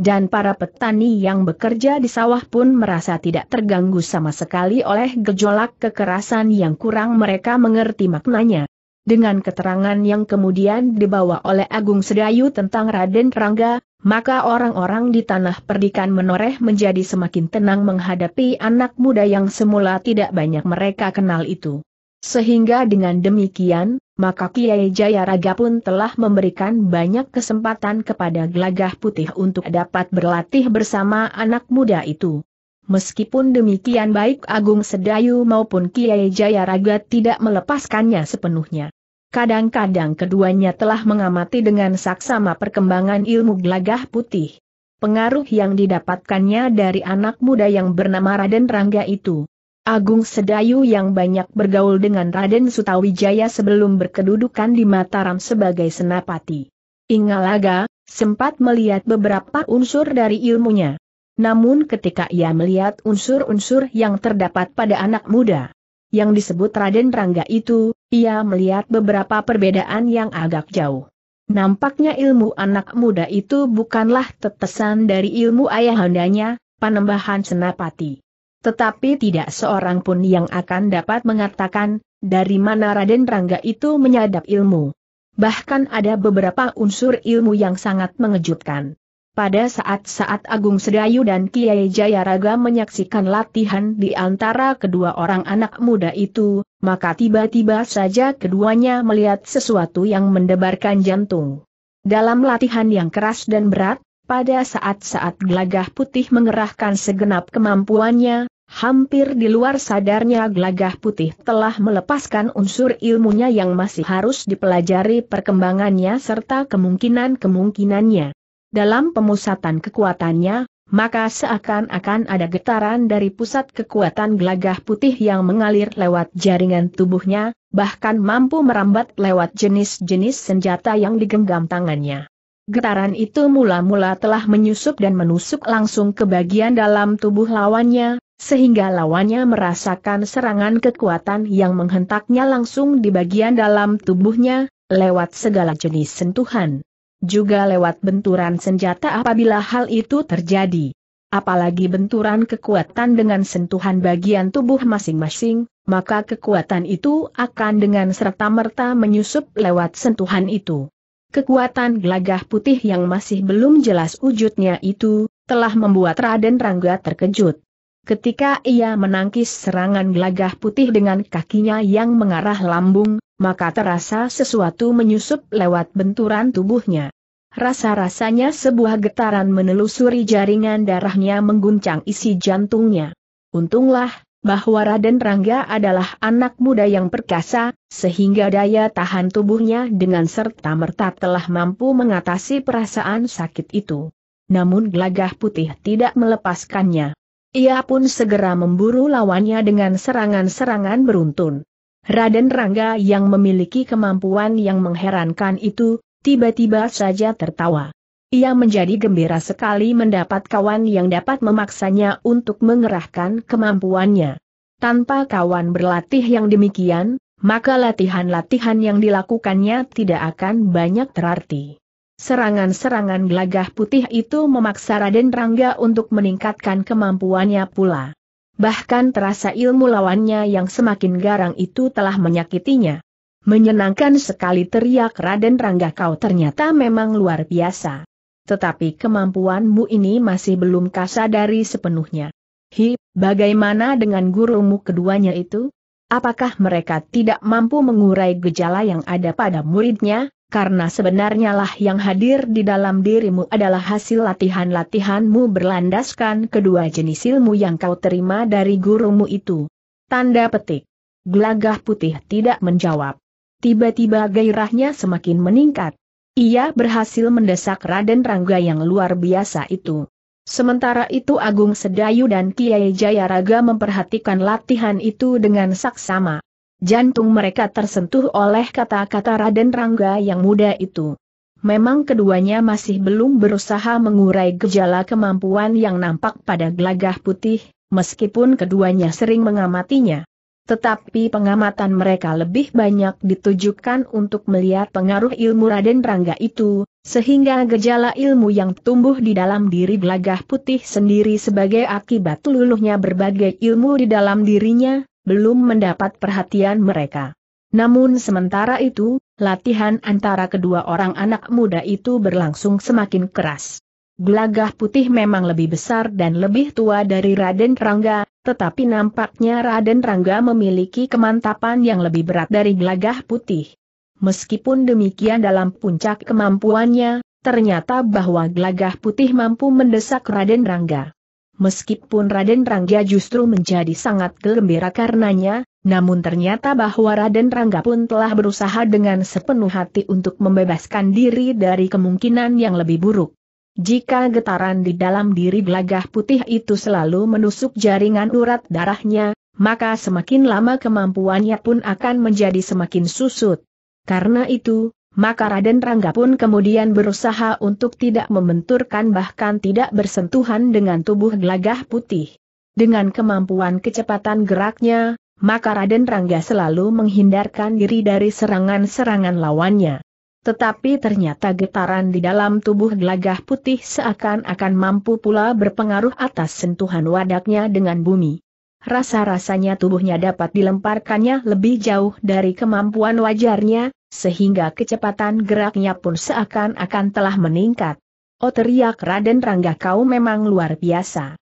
A: dan para petani yang bekerja di sawah pun merasa tidak terganggu sama sekali oleh gejolak kekerasan yang kurang mereka mengerti maknanya. Dengan keterangan yang kemudian dibawa oleh Agung Sedayu tentang Raden Rangga, maka orang-orang di tanah perdikan menoreh menjadi semakin tenang menghadapi anak muda yang semula tidak banyak mereka kenal itu. Sehingga dengan demikian, maka Kiai Jayaraga pun telah memberikan banyak kesempatan kepada Glagah putih untuk dapat berlatih bersama anak muda itu. Meskipun demikian baik Agung Sedayu maupun Kiai Jayaraga tidak melepaskannya sepenuhnya. Kadang-kadang keduanya telah mengamati dengan saksama perkembangan ilmu Glagah putih. Pengaruh yang didapatkannya dari anak muda yang bernama Raden Rangga itu Agung Sedayu yang banyak bergaul dengan Raden Sutawijaya sebelum berkedudukan di Mataram sebagai senapati. Ingalaga, sempat melihat beberapa unsur dari ilmunya. Namun ketika ia melihat unsur-unsur yang terdapat pada anak muda yang disebut Raden Rangga itu, ia melihat beberapa perbedaan yang agak jauh. Nampaknya ilmu anak muda itu bukanlah tetesan dari ilmu ayahandanya, panembahan senapati. Tetapi tidak seorang pun yang akan dapat mengatakan, dari mana Raden Rangga itu menyadap ilmu. Bahkan ada beberapa unsur ilmu yang sangat mengejutkan. Pada saat-saat Agung Sedayu dan Kiai Jayaraga menyaksikan latihan di antara kedua orang anak muda itu, maka tiba-tiba saja keduanya melihat sesuatu yang mendebarkan jantung. Dalam latihan yang keras dan berat, pada saat-saat gelagah putih mengerahkan segenap kemampuannya, Hampir di luar sadarnya glagah putih telah melepaskan unsur ilmunya yang masih harus dipelajari perkembangannya serta kemungkinan-kemungkinannya. Dalam pemusatan kekuatannya, maka seakan-akan ada getaran dari pusat kekuatan glagah putih yang mengalir lewat jaringan tubuhnya, bahkan mampu merambat lewat jenis-jenis senjata yang digenggam tangannya. Getaran itu mula-mula telah menyusup dan menusuk langsung ke bagian dalam tubuh lawannya, sehingga lawannya merasakan serangan kekuatan yang menghentaknya langsung di bagian dalam tubuhnya, lewat segala jenis sentuhan. Juga lewat benturan senjata apabila hal itu terjadi. Apalagi benturan kekuatan dengan sentuhan bagian tubuh masing-masing, maka kekuatan itu akan dengan serta-merta menyusup lewat sentuhan itu. Kekuatan gelagah putih yang masih belum jelas wujudnya itu, telah membuat Raden Rangga terkejut ketika ia menangkis serangan gelagah putih dengan kakinya yang mengarah lambung, maka terasa sesuatu menyusup lewat benturan tubuhnya. Rasa-rasanya sebuah getaran menelusuri jaringan darahnya mengguncang isi jantungnya. Untunglah, bahwa Raden Rangga adalah anak muda yang perkasa, sehingga daya tahan tubuhnya dengan serta-merta telah mampu mengatasi perasaan sakit itu. Namun gelagah putih tidak melepaskannya. Ia pun segera memburu lawannya dengan serangan-serangan beruntun. Raden Rangga yang memiliki kemampuan yang mengherankan itu, tiba-tiba saja tertawa. Ia menjadi gembira sekali mendapat kawan yang dapat memaksanya untuk mengerahkan kemampuannya. Tanpa kawan berlatih yang demikian, maka latihan-latihan yang dilakukannya tidak akan banyak terarti. Serangan-serangan gelagah putih itu memaksa Raden Rangga untuk meningkatkan kemampuannya pula. Bahkan terasa ilmu lawannya yang semakin garang itu telah menyakitinya. Menyenangkan sekali teriak Raden Rangga kau ternyata memang luar biasa. Tetapi kemampuanmu ini masih belum dari sepenuhnya. Hi, bagaimana dengan gurumu keduanya itu? Apakah mereka tidak mampu mengurai gejala yang ada pada muridnya? karena sebenarnya lah yang hadir di dalam dirimu adalah hasil latihan-latihanmu berlandaskan kedua jenis ilmu yang kau terima dari gurumu itu. Tanda petik. Gelagah putih tidak menjawab. Tiba-tiba gairahnya semakin meningkat. Ia berhasil mendesak Raden Rangga yang luar biasa itu. Sementara itu Agung Sedayu dan Kiai Jayaraga memperhatikan latihan itu dengan saksama. Jantung mereka tersentuh oleh kata-kata Raden Rangga yang muda itu. Memang keduanya masih belum berusaha mengurai gejala kemampuan yang nampak pada gelagah putih, meskipun keduanya sering mengamatinya. Tetapi pengamatan mereka lebih banyak ditujukan untuk melihat pengaruh ilmu Raden Rangga itu, sehingga gejala ilmu yang tumbuh di dalam diri gelagah putih sendiri sebagai akibat luluhnya berbagai ilmu di dalam dirinya, belum mendapat perhatian mereka. Namun sementara itu, latihan antara kedua orang anak muda itu berlangsung semakin keras. Gelagah putih memang lebih besar dan lebih tua dari Raden Rangga, tetapi nampaknya Raden Rangga memiliki kemantapan yang lebih berat dari gelagah putih. Meskipun demikian dalam puncak kemampuannya, ternyata bahwa gelagah putih mampu mendesak Raden Rangga. Meskipun Raden Rangga justru menjadi sangat gembira karenanya, namun ternyata bahwa Raden Rangga pun telah berusaha dengan sepenuh hati untuk membebaskan diri dari kemungkinan yang lebih buruk. Jika getaran di dalam diri gelagah putih itu selalu menusuk jaringan urat darahnya, maka semakin lama kemampuannya pun akan menjadi semakin susut. Karena itu, maka Raden Rangga pun kemudian berusaha untuk tidak membenturkan bahkan tidak bersentuhan dengan tubuh gelagah putih. Dengan kemampuan kecepatan geraknya, maka Raden Rangga selalu menghindarkan diri dari serangan-serangan lawannya. Tetapi ternyata getaran di dalam tubuh gelagah putih seakan-akan mampu pula berpengaruh atas sentuhan wadaknya dengan bumi. Rasa-rasanya tubuhnya dapat dilemparkannya lebih jauh dari kemampuan wajarnya, sehingga kecepatan geraknya pun seakan-akan telah meningkat. Oh teriak Raden Rangga kau memang luar biasa.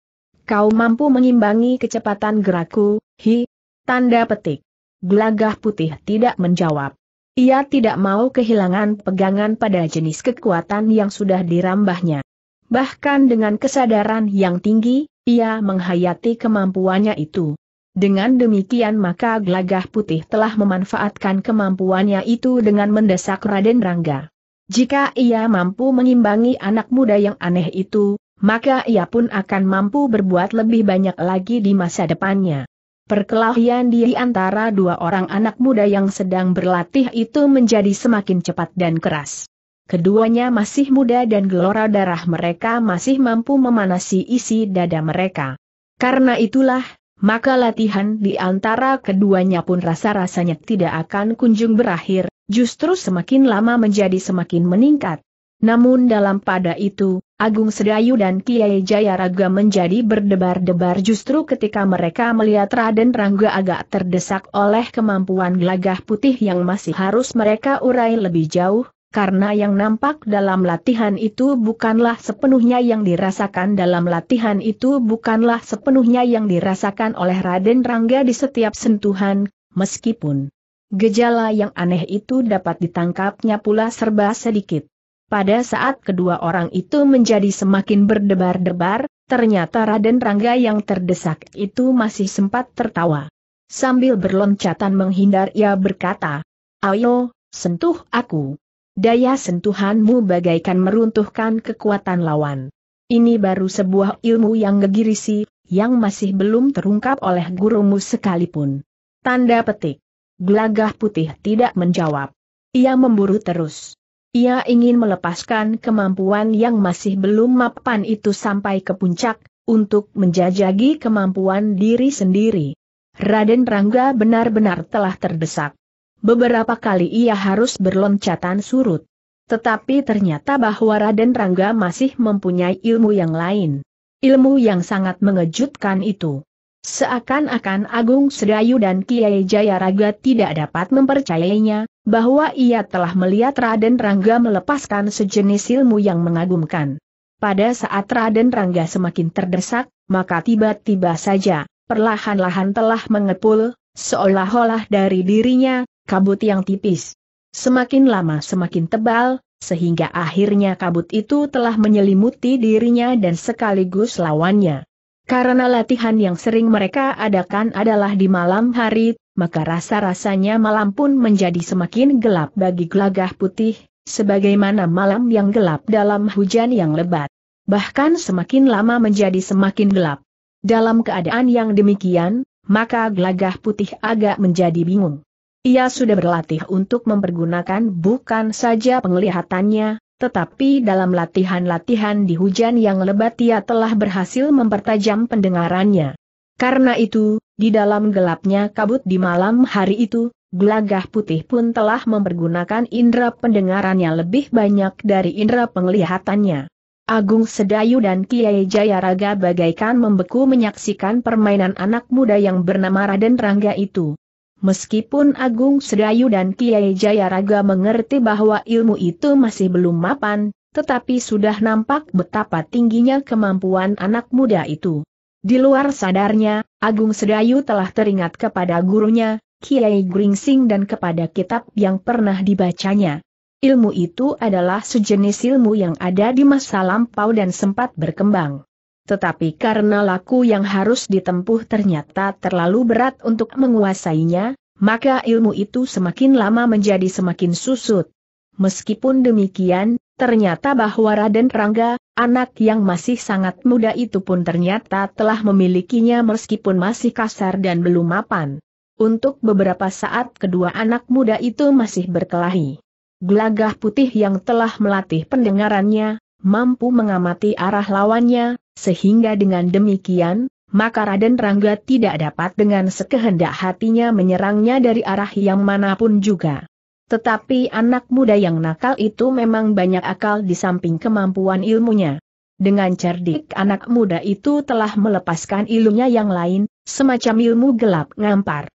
A: Kau mampu mengimbangi kecepatan gerakku, hi, tanda petik. Gelagah putih tidak menjawab. Ia tidak mau kehilangan pegangan pada jenis kekuatan yang sudah dirambahnya. Bahkan dengan kesadaran yang tinggi, ia menghayati kemampuannya itu. Dengan demikian maka Gelagah Putih telah memanfaatkan kemampuannya itu dengan mendesak Raden Rangga. Jika ia mampu mengimbangi anak muda yang aneh itu, maka ia pun akan mampu berbuat lebih banyak lagi di masa depannya. Perkelahian di antara dua orang anak muda yang sedang berlatih itu menjadi semakin cepat dan keras. Keduanya masih muda dan gelora darah mereka masih mampu memanasi isi dada mereka. Karena itulah, maka latihan di antara keduanya pun rasa-rasanya tidak akan kunjung berakhir, justru semakin lama menjadi semakin meningkat. Namun dalam pada itu, Agung Sedayu dan Kiai Jayaraga menjadi berdebar-debar justru ketika mereka melihat Raden Rangga agak terdesak oleh kemampuan gelagah putih yang masih harus mereka urai lebih jauh, karena yang nampak dalam latihan itu bukanlah sepenuhnya yang dirasakan dalam latihan itu bukanlah sepenuhnya yang dirasakan oleh Raden Rangga di setiap sentuhan, meskipun gejala yang aneh itu dapat ditangkapnya pula serba sedikit. Pada saat kedua orang itu menjadi semakin berdebar-debar, ternyata Raden Rangga yang terdesak itu masih sempat tertawa. Sambil berloncatan menghindar ia berkata, Ayo, sentuh aku. Daya sentuhanmu bagaikan meruntuhkan kekuatan lawan. Ini baru sebuah ilmu yang gegirisi, yang masih belum terungkap oleh gurumu sekalipun. Tanda petik. Gelagah putih tidak menjawab. Ia memburu terus. Ia ingin melepaskan kemampuan yang masih belum mapan itu sampai ke puncak, untuk menjajagi kemampuan diri sendiri. Raden Rangga benar-benar telah terdesak. Beberapa kali ia harus berloncatan surut. Tetapi ternyata bahwa Raden Rangga masih mempunyai ilmu yang lain. Ilmu yang sangat mengejutkan itu. Seakan-akan Agung Sedayu dan Kiai Jayaraga tidak dapat mempercayainya, bahwa ia telah melihat Raden Rangga melepaskan sejenis ilmu yang mengagumkan. Pada saat Raden Rangga semakin terdesak, maka tiba-tiba saja, perlahan-lahan telah mengepul, seolah-olah dari dirinya, kabut yang tipis. Semakin lama semakin tebal, sehingga akhirnya kabut itu telah menyelimuti dirinya dan sekaligus lawannya. Karena latihan yang sering mereka adakan adalah di malam hari, maka rasa-rasanya malam pun menjadi semakin gelap bagi gelagah putih, sebagaimana malam yang gelap dalam hujan yang lebat. Bahkan semakin lama menjadi semakin gelap. Dalam keadaan yang demikian, maka gelagah putih agak menjadi bingung. Ia sudah berlatih untuk mempergunakan bukan saja penglihatannya, tetapi dalam latihan-latihan di hujan yang lebat ia telah berhasil mempertajam pendengarannya. Karena itu, di dalam gelapnya kabut di malam hari itu, gelagah putih pun telah mempergunakan indera pendengarannya lebih banyak dari indera penglihatannya. Agung Sedayu dan Kiai Jayaraga bagaikan membeku menyaksikan permainan anak muda yang bernama Raden Rangga itu. Meskipun Agung Sedayu dan Kiai Jayaraga mengerti bahwa ilmu itu masih belum mapan, tetapi sudah nampak betapa tingginya kemampuan anak muda itu. Di luar sadarnya, Agung Sedayu telah teringat kepada gurunya, Kiai Gringsing dan kepada kitab yang pernah dibacanya. Ilmu itu adalah sejenis ilmu yang ada di masa lampau dan sempat berkembang tetapi karena laku yang harus ditempuh ternyata terlalu berat untuk menguasainya, maka ilmu itu semakin lama menjadi semakin susut. Meskipun demikian, ternyata bahwa Raden Rangga, anak yang masih sangat muda itu pun ternyata telah memilikinya meskipun masih kasar dan belum mapan. Untuk beberapa saat kedua anak muda itu masih berkelahi. Gelagah putih yang telah melatih pendengarannya, mampu mengamati arah lawannya, sehingga dengan demikian, maka Raden Rangga tidak dapat dengan sekehendak hatinya menyerangnya dari arah yang manapun juga. Tetapi anak muda yang nakal itu memang banyak akal di samping kemampuan ilmunya. Dengan cerdik anak muda itu telah melepaskan ilmunya yang lain, semacam ilmu gelap ngampar.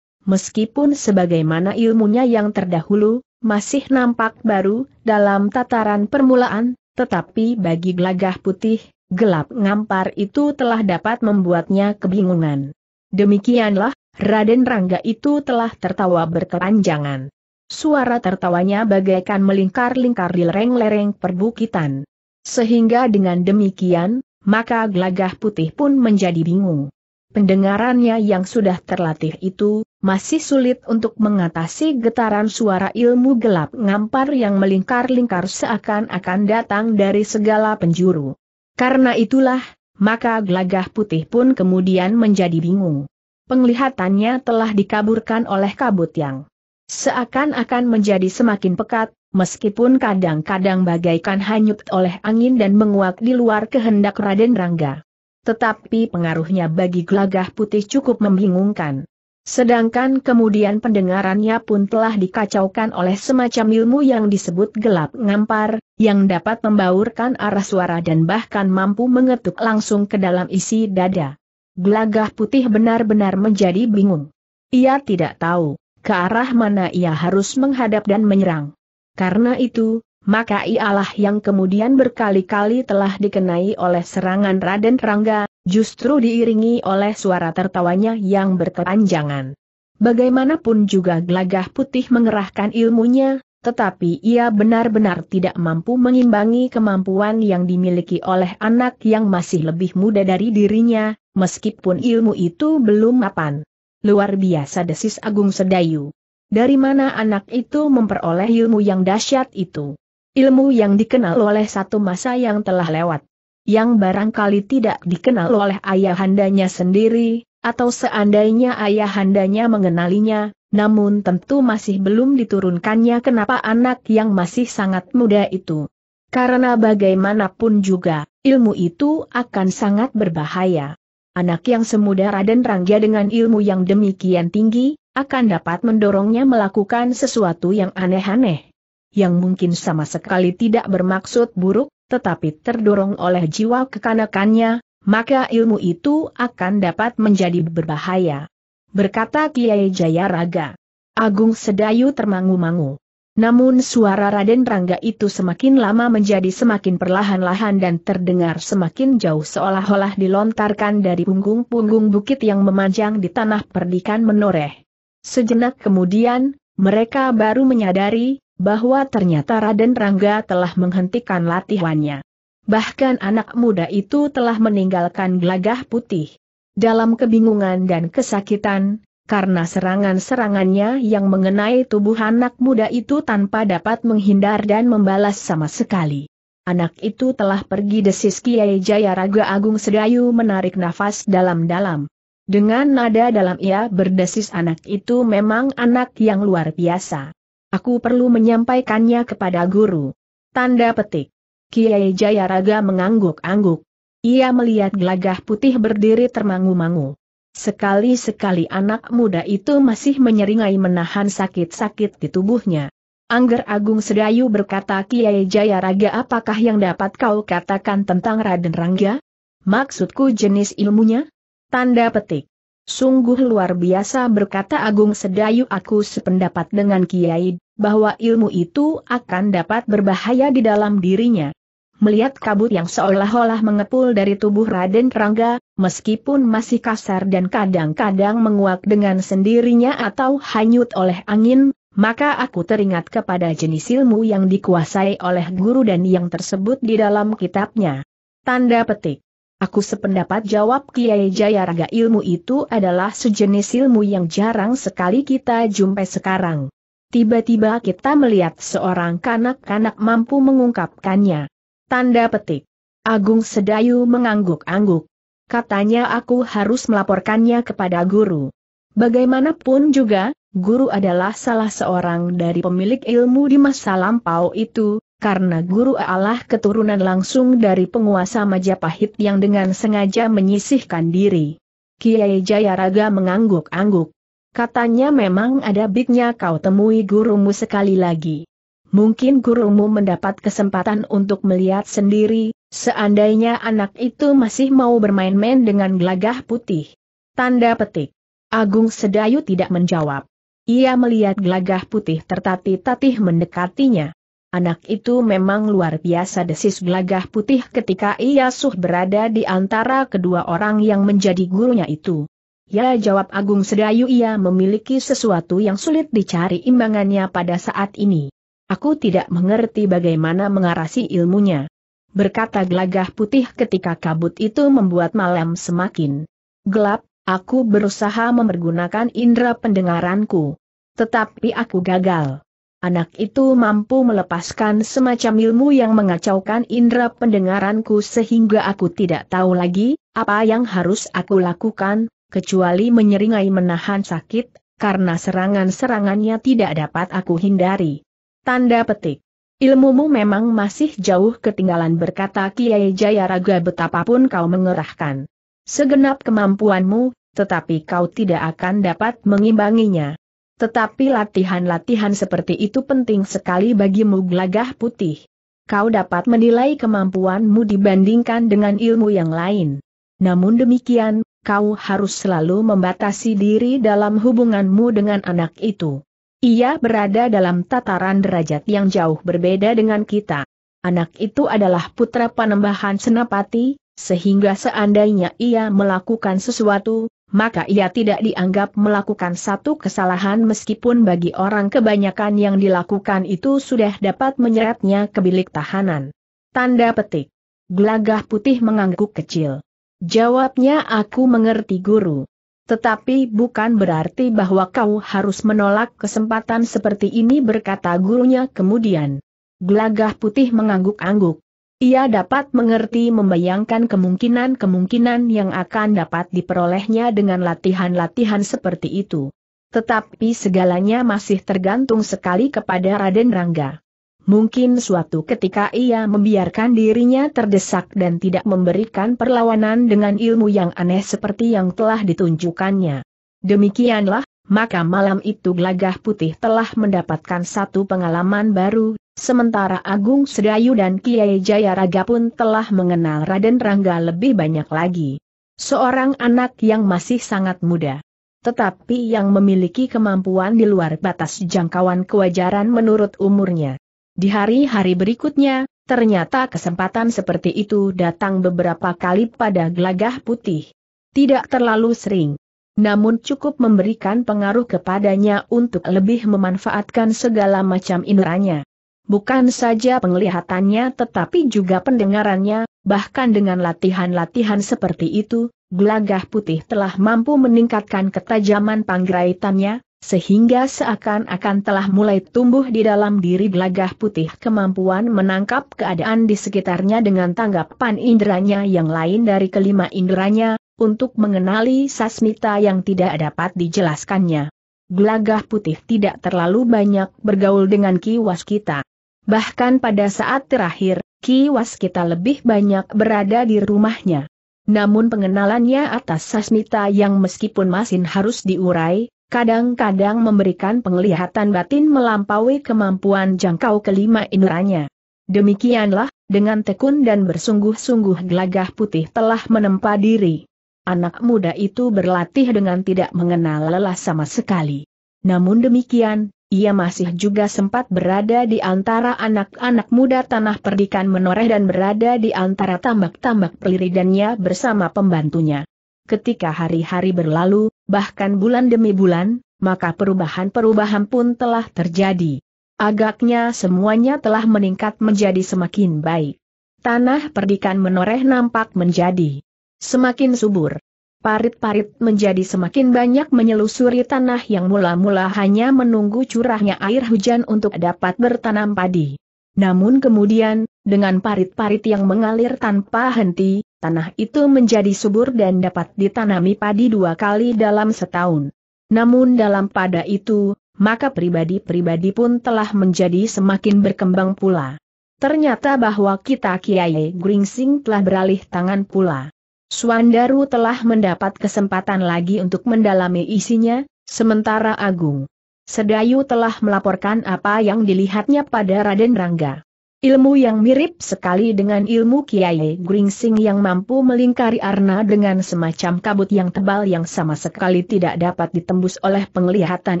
A: Meskipun sebagaimana ilmunya yang terdahulu, masih nampak baru, dalam tataran permulaan, tetapi bagi gelagah putih, gelap ngampar itu telah dapat membuatnya kebingungan. Demikianlah, Raden Rangga itu telah tertawa berkepanjangan. Suara tertawanya bagaikan melingkar-lingkar di lereng-lereng perbukitan. Sehingga dengan demikian, maka gelagah putih pun menjadi bingung. Pendengarannya yang sudah terlatih itu, masih sulit untuk mengatasi getaran suara ilmu gelap ngampar yang melingkar-lingkar seakan-akan datang dari segala penjuru. Karena itulah, maka gelagah putih pun kemudian menjadi bingung. Penglihatannya telah dikaburkan oleh kabut yang seakan-akan menjadi semakin pekat, meskipun kadang-kadang bagaikan hanyut oleh angin dan menguak di luar kehendak Raden Rangga. Tetapi pengaruhnya bagi gelagah putih cukup membingungkan. Sedangkan kemudian pendengarannya pun telah dikacaukan oleh semacam ilmu yang disebut gelap ngampar, yang dapat membaurkan arah suara dan bahkan mampu mengetuk langsung ke dalam isi dada. Gelagah putih benar-benar menjadi bingung. Ia tidak tahu ke arah mana ia harus menghadap dan menyerang. Karena itu, maka ialah yang kemudian berkali-kali telah dikenai oleh serangan Raden Rangga, justru diiringi oleh suara tertawanya yang berkepanjangan. Bagaimanapun juga gelagah putih mengerahkan ilmunya, tetapi ia benar-benar tidak mampu mengimbangi kemampuan yang dimiliki oleh anak yang masih lebih muda dari dirinya, meskipun ilmu itu belum mapan. Luar biasa desis Agung Sedayu. Dari mana anak itu memperoleh ilmu yang dahsyat itu? ilmu yang dikenal oleh satu masa yang telah lewat, yang barangkali tidak dikenal oleh ayahandanya sendiri, atau seandainya ayahandanya mengenalinya, namun tentu masih belum diturunkannya kenapa anak yang masih sangat muda itu. Karena bagaimanapun juga, ilmu itu akan sangat berbahaya. Anak yang semuda Raden Rangga dengan ilmu yang demikian tinggi, akan dapat mendorongnya melakukan sesuatu yang aneh-aneh yang mungkin sama sekali tidak bermaksud buruk, tetapi terdorong oleh jiwa kekanakannya, maka ilmu itu akan dapat menjadi berbahaya. Berkata Kiai Jayaraga. Agung Sedayu termangu-mangu. Namun suara Raden Rangga itu semakin lama menjadi semakin perlahan-lahan dan terdengar semakin jauh seolah-olah dilontarkan dari punggung-punggung bukit yang memanjang di tanah perdikan menoreh. Sejenak kemudian, mereka baru menyadari, bahwa ternyata Raden Rangga telah menghentikan latihannya. Bahkan anak muda itu telah meninggalkan gelagah putih. Dalam kebingungan dan kesakitan, karena serangan-serangannya yang mengenai tubuh anak muda itu tanpa dapat menghindar dan membalas sama sekali. Anak itu telah pergi desis Kiai Jaya Raga Agung Sedayu menarik nafas dalam-dalam. Dengan nada dalam ia berdesis anak itu memang anak yang luar biasa. Aku perlu menyampaikannya kepada guru. Tanda petik. Kiai Jayaraga mengangguk-angguk. Ia melihat gelagah putih berdiri termangu-mangu. Sekali-sekali anak muda itu masih menyeringai menahan sakit-sakit di tubuhnya. Angger Agung Sedayu berkata Kiai Jayaraga apakah yang dapat kau katakan tentang Raden Rangga? Maksudku jenis ilmunya? Tanda petik. Sungguh luar biasa berkata Agung Sedayu aku sependapat dengan Kiai, bahwa ilmu itu akan dapat berbahaya di dalam dirinya. Melihat kabut yang seolah-olah mengepul dari tubuh Raden Rangga, meskipun masih kasar dan kadang-kadang menguak dengan sendirinya atau hanyut oleh angin, maka aku teringat kepada jenis ilmu yang dikuasai oleh guru dan yang tersebut di dalam kitabnya. Tanda petik Aku sependapat jawab Kiai Jayaraga ilmu itu adalah sejenis ilmu yang jarang sekali kita jumpai sekarang. Tiba-tiba kita melihat seorang kanak-kanak mampu mengungkapkannya. Tanda petik. Agung Sedayu mengangguk-angguk. Katanya aku harus melaporkannya kepada guru. Bagaimanapun juga, guru adalah salah seorang dari pemilik ilmu di masa lampau itu, karena guru Allah keturunan langsung dari penguasa Majapahit yang dengan sengaja menyisihkan diri. Kiai Jayaraga mengangguk-angguk. Katanya memang ada biknya kau temui gurumu sekali lagi. Mungkin gurumu mendapat kesempatan untuk melihat sendiri, seandainya anak itu masih mau bermain-main dengan gelagah putih. Tanda petik. Agung Sedayu tidak menjawab. Ia melihat gelagah putih tertatih-tatih mendekatinya. Anak itu memang luar biasa desis gelagah putih ketika ia suh berada di antara kedua orang yang menjadi gurunya itu. Ya jawab Agung Sedayu ia memiliki sesuatu yang sulit dicari imbangannya pada saat ini. Aku tidak mengerti bagaimana mengarasi ilmunya. Berkata gelagah putih ketika kabut itu membuat malam semakin gelap, aku berusaha mempergunakan indera pendengaranku. Tetapi aku gagal. Anak itu mampu melepaskan semacam ilmu yang mengacaukan indera pendengaranku sehingga aku tidak tahu lagi, apa yang harus aku lakukan, kecuali menyeringai menahan sakit, karena serangan-serangannya tidak dapat aku hindari. Tanda petik. Ilmumu memang masih jauh ketinggalan berkata Kiai Jayaraga betapapun kau mengerahkan segenap kemampuanmu, tetapi kau tidak akan dapat mengimbanginya. Tetapi latihan-latihan seperti itu penting sekali bagimu gelagah putih. Kau dapat menilai kemampuanmu dibandingkan dengan ilmu yang lain. Namun demikian, kau harus selalu membatasi diri dalam hubunganmu dengan anak itu. Ia berada dalam tataran derajat yang jauh berbeda dengan kita. Anak itu adalah putra panembahan Senapati, sehingga seandainya ia melakukan sesuatu, maka ia tidak dianggap melakukan satu kesalahan meskipun bagi orang kebanyakan yang dilakukan itu sudah dapat menyeretnya ke bilik tahanan. Tanda petik. Gelagah putih mengangguk kecil. Jawabnya aku mengerti guru. Tetapi bukan berarti bahwa kau harus menolak kesempatan seperti ini berkata gurunya kemudian. Gelagah putih mengangguk-angguk. Ia dapat mengerti membayangkan kemungkinan-kemungkinan yang akan dapat diperolehnya dengan latihan-latihan seperti itu. Tetapi segalanya masih tergantung sekali kepada Raden Rangga. Mungkin suatu ketika ia membiarkan dirinya terdesak dan tidak memberikan perlawanan dengan ilmu yang aneh seperti yang telah ditunjukkannya. Demikianlah, maka malam itu Glagah Putih telah mendapatkan satu pengalaman baru, sementara Agung Sedayu dan Kiai Jayaraga pun telah mengenal Raden Rangga lebih banyak lagi. Seorang anak yang masih sangat muda. Tetapi yang memiliki kemampuan di luar batas jangkauan kewajaran menurut umurnya. Di hari-hari berikutnya, ternyata kesempatan seperti itu datang beberapa kali pada Glagah putih. Tidak terlalu sering namun cukup memberikan pengaruh kepadanya untuk lebih memanfaatkan segala macam inderanya. Bukan saja penglihatannya tetapi juga pendengarannya, bahkan dengan latihan-latihan seperti itu, gelagah putih telah mampu meningkatkan ketajaman panggraitannya, sehingga seakan-akan telah mulai tumbuh di dalam diri gelagah putih kemampuan menangkap keadaan di sekitarnya dengan tanggapan inderanya yang lain dari kelima inderanya, untuk mengenali sasmita yang tidak dapat dijelaskannya. Glagah putih tidak terlalu banyak bergaul dengan kiwas kita. Bahkan pada saat terakhir, kiwas kita lebih banyak berada di rumahnya. Namun pengenalannya atas sasmita yang meskipun masih harus diurai, kadang-kadang memberikan penglihatan batin melampaui kemampuan jangkau kelima inuranya. Demikianlah, dengan tekun dan bersungguh-sungguh gelagah putih telah menempa diri anak muda itu berlatih dengan tidak mengenal lelah sama sekali. Namun demikian, ia masih juga sempat berada di antara anak-anak muda tanah perdikan menoreh dan berada di antara tambak-tambak peliridannya bersama pembantunya. Ketika hari-hari berlalu, bahkan bulan demi bulan, maka perubahan-perubahan pun telah terjadi. Agaknya semuanya telah meningkat menjadi semakin baik. Tanah perdikan menoreh nampak menjadi Semakin subur. Parit-parit menjadi semakin banyak menyelusuri tanah yang mula-mula hanya menunggu curahnya air hujan untuk dapat bertanam padi. Namun kemudian, dengan parit-parit yang mengalir tanpa henti, tanah itu menjadi subur dan dapat ditanami padi dua kali dalam setahun. Namun dalam pada itu, maka pribadi-pribadi pun telah menjadi semakin berkembang pula. Ternyata bahwa kita Kiai Gringsing telah beralih tangan pula. Suandaru telah mendapat kesempatan lagi untuk mendalami isinya, sementara Agung Sedayu telah melaporkan apa yang dilihatnya pada Raden Rangga. Ilmu yang mirip sekali dengan ilmu Kiai Gringsing yang mampu melingkari arna dengan semacam kabut yang tebal yang sama sekali tidak dapat ditembus oleh penglihatan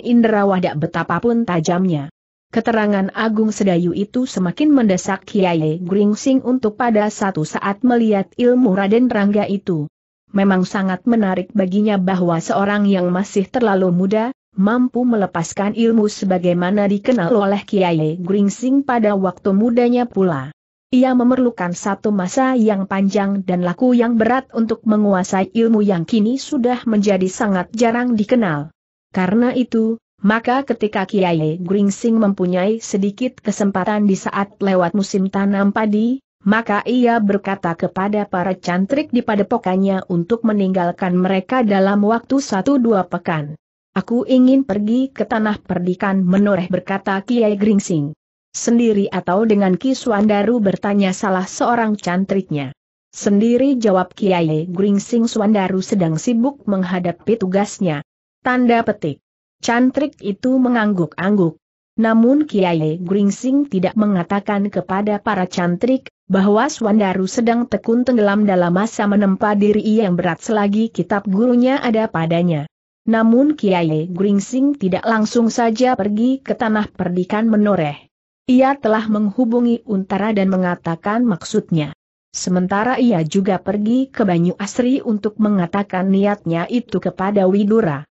A: indera wadak betapapun tajamnya. Keterangan Agung Sedayu itu semakin mendesak Kiai Gringsing untuk pada satu saat melihat ilmu Raden Rangga itu. Memang sangat menarik baginya bahwa seorang yang masih terlalu muda, mampu melepaskan ilmu sebagaimana dikenal oleh Kiai Gringsing pada waktu mudanya pula. Ia memerlukan satu masa yang panjang dan laku yang berat untuk menguasai ilmu yang kini sudah menjadi sangat jarang dikenal. Karena itu, maka ketika Kiai Gringsing mempunyai sedikit kesempatan di saat lewat musim tanam padi, maka ia berkata kepada para cantrik di padepokannya untuk meninggalkan mereka dalam waktu satu dua pekan. Aku ingin pergi ke tanah perdikan menoreh berkata Kiai Gringsing. Sendiri atau dengan Ki Suandaru bertanya salah seorang cantriknya. Sendiri jawab Kiai Gringsing Swandaru sedang sibuk menghadapi tugasnya. Tanda petik. Cantrik itu mengangguk-angguk. Namun Kiai Gringsing tidak mengatakan kepada para cantrik, bahwa Swandaru sedang tekun tenggelam dalam masa menempa diri yang berat selagi kitab gurunya ada padanya. Namun Kiai Gringsing tidak langsung saja pergi ke tanah perdikan menoreh. Ia telah menghubungi Untara dan mengatakan maksudnya. Sementara ia juga pergi ke Banyu Asri untuk mengatakan niatnya itu kepada Widura.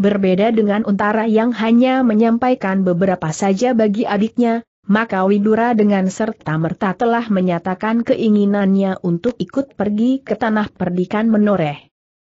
A: Berbeda dengan Untara yang hanya menyampaikan beberapa saja bagi adiknya, maka Widura dengan serta-merta telah menyatakan keinginannya untuk ikut pergi ke tanah perdikan menoreh.